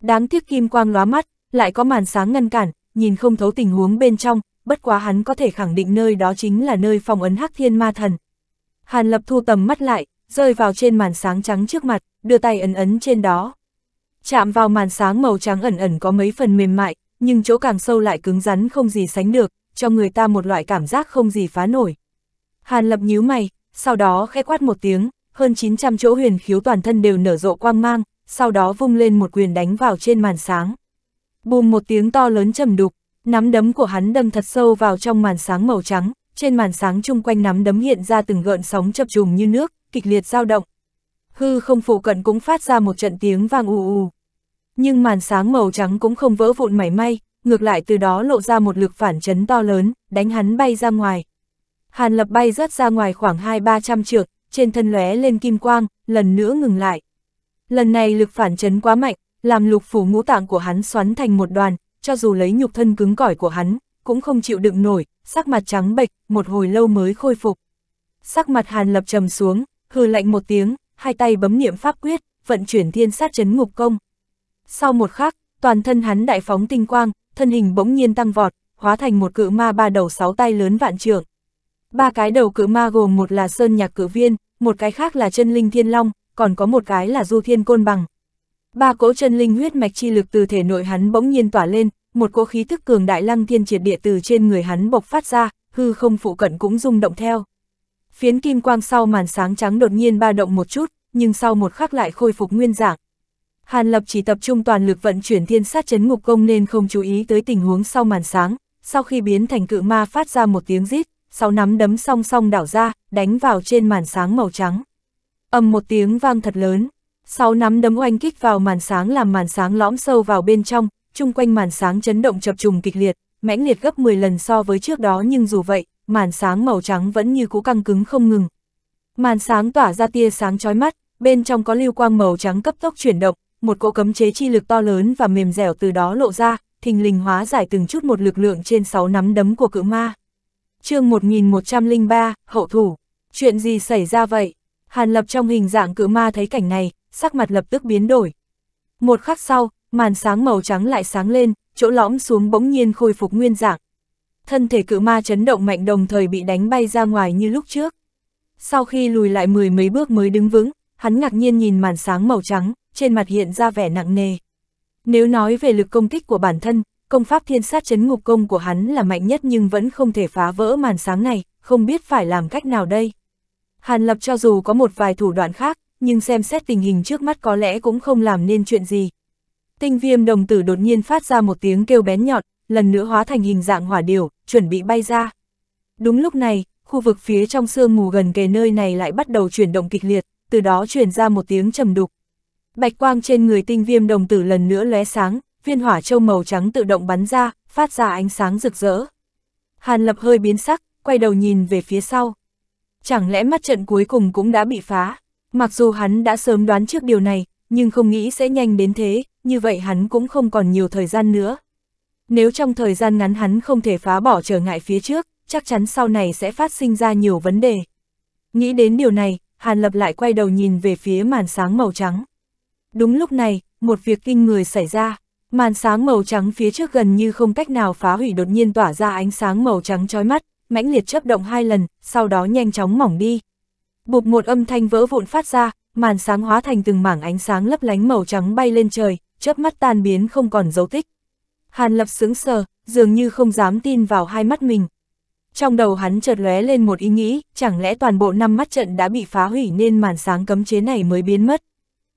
Đáng tiếc kim quang lóa mắt, lại có màn sáng ngăn cản, nhìn không thấu tình huống bên trong, bất quá hắn có thể khẳng định nơi đó chính là nơi phong ấn hắc thiên ma thần. Hàn lập thu tầm mắt lại, rơi vào trên màn sáng trắng trước mặt, đưa tay ấn ấn trên đó. Chạm vào màn sáng màu trắng ẩn ẩn có mấy phần mềm mại, nhưng chỗ càng sâu lại cứng rắn không gì sánh được, cho người ta một loại cảm giác không gì phá nổi. Hàn lập nhíu mày, sau đó khẽ quát một tiếng, hơn 900 chỗ huyền khiếu toàn thân đều nở rộ quang mang, sau đó vung lên một quyền đánh vào trên màn sáng. Bùm một tiếng to lớn trầm đục, nắm đấm của hắn đâm thật sâu vào trong màn sáng màu trắng, trên màn sáng chung quanh nắm đấm hiện ra từng gợn sóng chập trùng như nước, kịch liệt dao động. Hư không phụ cận cũng phát ra một trận tiếng vang ù ù. Nhưng màn sáng màu trắng cũng không vỡ vụn mảy may, ngược lại từ đó lộ ra một lực phản chấn to lớn, đánh hắn bay ra ngoài. Hàn Lập bay rớt ra ngoài khoảng 2-300 trượng, trên thân lóe lên kim quang, lần nữa ngừng lại. Lần này lực phản chấn quá mạnh, làm lục phủ ngũ tạng của hắn xoắn thành một đoàn, cho dù lấy nhục thân cứng cỏi của hắn, cũng không chịu đựng nổi, sắc mặt trắng bệch, một hồi lâu mới khôi phục. Sắc mặt Hàn Lập trầm xuống, hừ lạnh một tiếng, hai tay bấm niệm pháp quyết, vận chuyển thiên sát chấn ngục công. Sau một khắc, toàn thân hắn đại phóng tinh quang, thân hình bỗng nhiên tăng vọt, hóa thành một cự ma ba đầu sáu tay lớn vạn trượng. Ba cái đầu cự ma gồm một là Sơn Nhạc Cử Viên, một cái khác là Chân Linh Thiên Long, còn có một cái là Du Thiên Côn Bằng. Ba cỗ chân linh huyết mạch chi lực từ thể nội hắn bỗng nhiên tỏa lên, một cỗ khí tức cường đại lăng thiên triệt địa từ trên người hắn bộc phát ra, hư không phụ cận cũng rung động theo. Phiến kim quang sau màn sáng trắng đột nhiên ba động một chút, nhưng sau một khắc lại khôi phục nguyên dạng. Hàn Lập chỉ tập trung toàn lực vận chuyển thiên sát chấn ngục công nên không chú ý tới tình huống sau màn sáng, sau khi biến thành cự ma phát ra một tiếng rít, sáu nắm đấm song song đảo ra, đánh vào trên màn sáng màu trắng. Âm một tiếng vang thật lớn, sáu nắm đấm oanh kích vào màn sáng làm màn sáng lõm sâu vào bên trong, chung quanh màn sáng chấn động chập trùng kịch liệt, mãnh liệt gấp 10 lần so với trước đó nhưng dù vậy, màn sáng màu trắng vẫn như cũ căng cứng không ngừng. Màn sáng tỏa ra tia sáng chói mắt, bên trong có lưu quang màu trắng cấp tốc chuyển động, một cỗ cấm chế chi lực to lớn và mềm dẻo từ đó lộ ra, thình lình hóa giải từng chút một lực lượng trên sáu nắm đấm của cự ma chương 1103, hậu thủ. Chuyện gì xảy ra vậy? Hàn Lập trong hình dạng cự ma thấy cảnh này, sắc mặt lập tức biến đổi. Một khắc sau, màn sáng màu trắng lại sáng lên, chỗ lõm xuống bỗng nhiên khôi phục nguyên dạng. Thân thể cự ma chấn động mạnh đồng thời bị đánh bay ra ngoài như lúc trước. Sau khi lùi lại mười mấy bước mới đứng vững, hắn ngạc nhiên nhìn màn sáng màu trắng, trên mặt hiện ra vẻ nặng nề. Nếu nói về lực công kích của bản thân, công pháp thiên sát chấn ngục công của hắn là mạnh nhất nhưng vẫn không thể phá vỡ màn sáng này, không biết phải làm cách nào đây. Hàn Lập cho dù có một vài thủ đoạn khác, nhưng xem xét tình hình trước mắt có lẽ cũng không làm nên chuyện gì. Tinh viêm đồng tử đột nhiên phát ra một tiếng kêu bén nhọn, lần nữa hóa thành hình dạng hỏa điểu chuẩn bị bay ra. Đúng lúc này, khu vực phía trong sương mù gần kề nơi này lại bắt đầu chuyển động kịch liệt, từ đó chuyển ra một tiếng trầm đục. Bạch quang trên người tinh viêm đồng tử lần nữa lóe sáng, viên hỏa châu màu trắng tự động bắn ra, phát ra ánh sáng rực rỡ. Hàn Lập hơi biến sắc, quay đầu nhìn về phía sau. Chẳng lẽ mắt trận cuối cùng cũng đã bị phá? Mặc dù hắn đã sớm đoán trước điều này, nhưng không nghĩ sẽ nhanh đến thế, như vậy hắn cũng không còn nhiều thời gian nữa. Nếu trong thời gian ngắn hắn không thể phá bỏ trở ngại phía trước, chắc chắn sau này sẽ phát sinh ra nhiều vấn đề. Nghĩ đến điều này, Hàn Lập lại quay đầu nhìn về phía màn sáng màu trắng. Đúng lúc này, một việc kinh người xảy ra. Màn sáng màu trắng phía trước gần như không cách nào phá hủy đột nhiên tỏa ra ánh sáng màu trắng chói mắt, mãnh liệt chớp động hai lần, sau đó nhanh chóng mỏng đi. Bụp một âm thanh vỡ vụn phát ra, màn sáng hóa thành từng mảng ánh sáng lấp lánh màu trắng bay lên trời, chớp mắt tan biến không còn dấu tích. Hàn Lập sững sờ, dường như không dám tin vào hai mắt mình. Trong đầu hắn chợt lóe lên một ý nghĩ, chẳng lẽ toàn bộ năm mắt trận đã bị phá hủy nên màn sáng cấm chế này mới biến mất.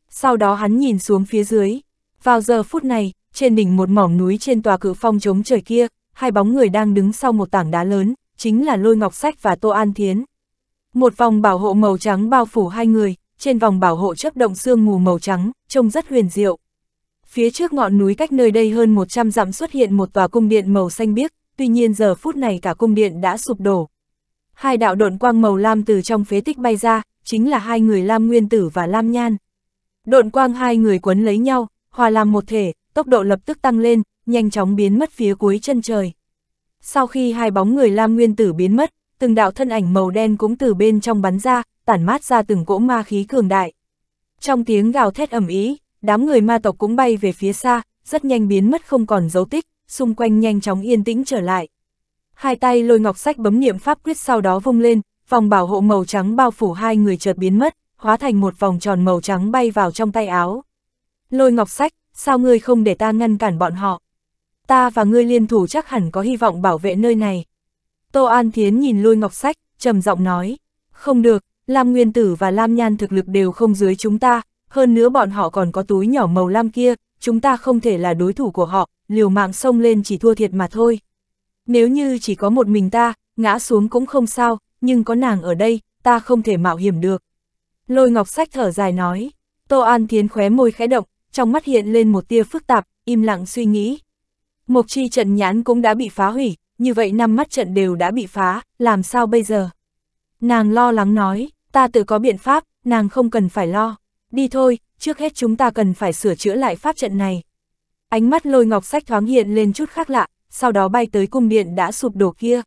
Sau đó hắn nhìn xuống phía dưới. Vào giờ phút này, trên đỉnh một mỏm núi trên tòa cự phong chống trời kia, hai bóng người đang đứng sau một tảng đá lớn, chính là Lôi Ngọc Sách và Tô An Thiến. Một vòng bảo hộ màu trắng bao phủ hai người, trên vòng bảo hộ chấp động xương mù màu trắng, trông rất huyền diệu. Phía trước ngọn núi cách nơi đây hơn 100 dặm xuất hiện một tòa cung điện màu xanh biếc, tuy nhiên giờ phút này cả cung điện đã sụp đổ. Hai đạo độn quang màu lam từ trong phế tích bay ra, chính là hai người Lam Nguyên Tử và Lam Nhan. Độn quang hai người quấn lấy nhau, hòa làm một thể, tốc độ lập tức tăng lên, nhanh chóng biến mất phía cuối chân trời. Sau khi hai bóng người Lam Nguyên Tử biến mất, từng đạo thân ảnh màu đen cũng từ bên trong bắn ra, tản mát ra từng cỗ ma khí cường đại. Trong tiếng gào thét ầm ĩ, đám người ma tộc cũng bay về phía xa, rất nhanh biến mất không còn dấu tích, xung quanh nhanh chóng yên tĩnh trở lại. Hai tay lôi ngọc sách bấm niệm pháp quyết sau đó vung lên, vòng bảo hộ màu trắng bao phủ hai người chợt biến mất, hóa thành một vòng tròn màu trắng bay vào trong tay áo. Lôi ngọc sách, sao ngươi không để ta ngăn cản bọn họ? Ta và ngươi liên thủ chắc hẳn có hy vọng bảo vệ nơi này. Tô An Thiến nhìn lôi ngọc sách, trầm giọng nói, không được, Lam Nguyên Tử và Lam Nhan thực lực đều không dưới chúng ta, hơn nữa bọn họ còn có túi nhỏ màu lam kia, chúng ta không thể là đối thủ của họ, liều mạng xông lên chỉ thua thiệt mà thôi. Nếu như chỉ có một mình ta, ngã xuống cũng không sao, nhưng có nàng ở đây, ta không thể mạo hiểm được. Lôi ngọc sách thở dài nói, Tô An Thiến khóe môi khẽ động, trong mắt hiện lên một tia phức tạp, im lặng suy nghĩ. Mộc chi trận nhãn cũng đã bị phá hủy, như vậy năm mắt trận đều đã bị phá, làm sao bây giờ? Nàng lo lắng nói, ta tự có biện pháp, nàng không cần phải lo. Đi thôi, trước hết chúng ta cần phải sửa chữa lại pháp trận này. Ánh mắt lôi ngọc sách thoáng hiện lên chút khác lạ, sau đó bay tới cung điện đã sụp đổ kia.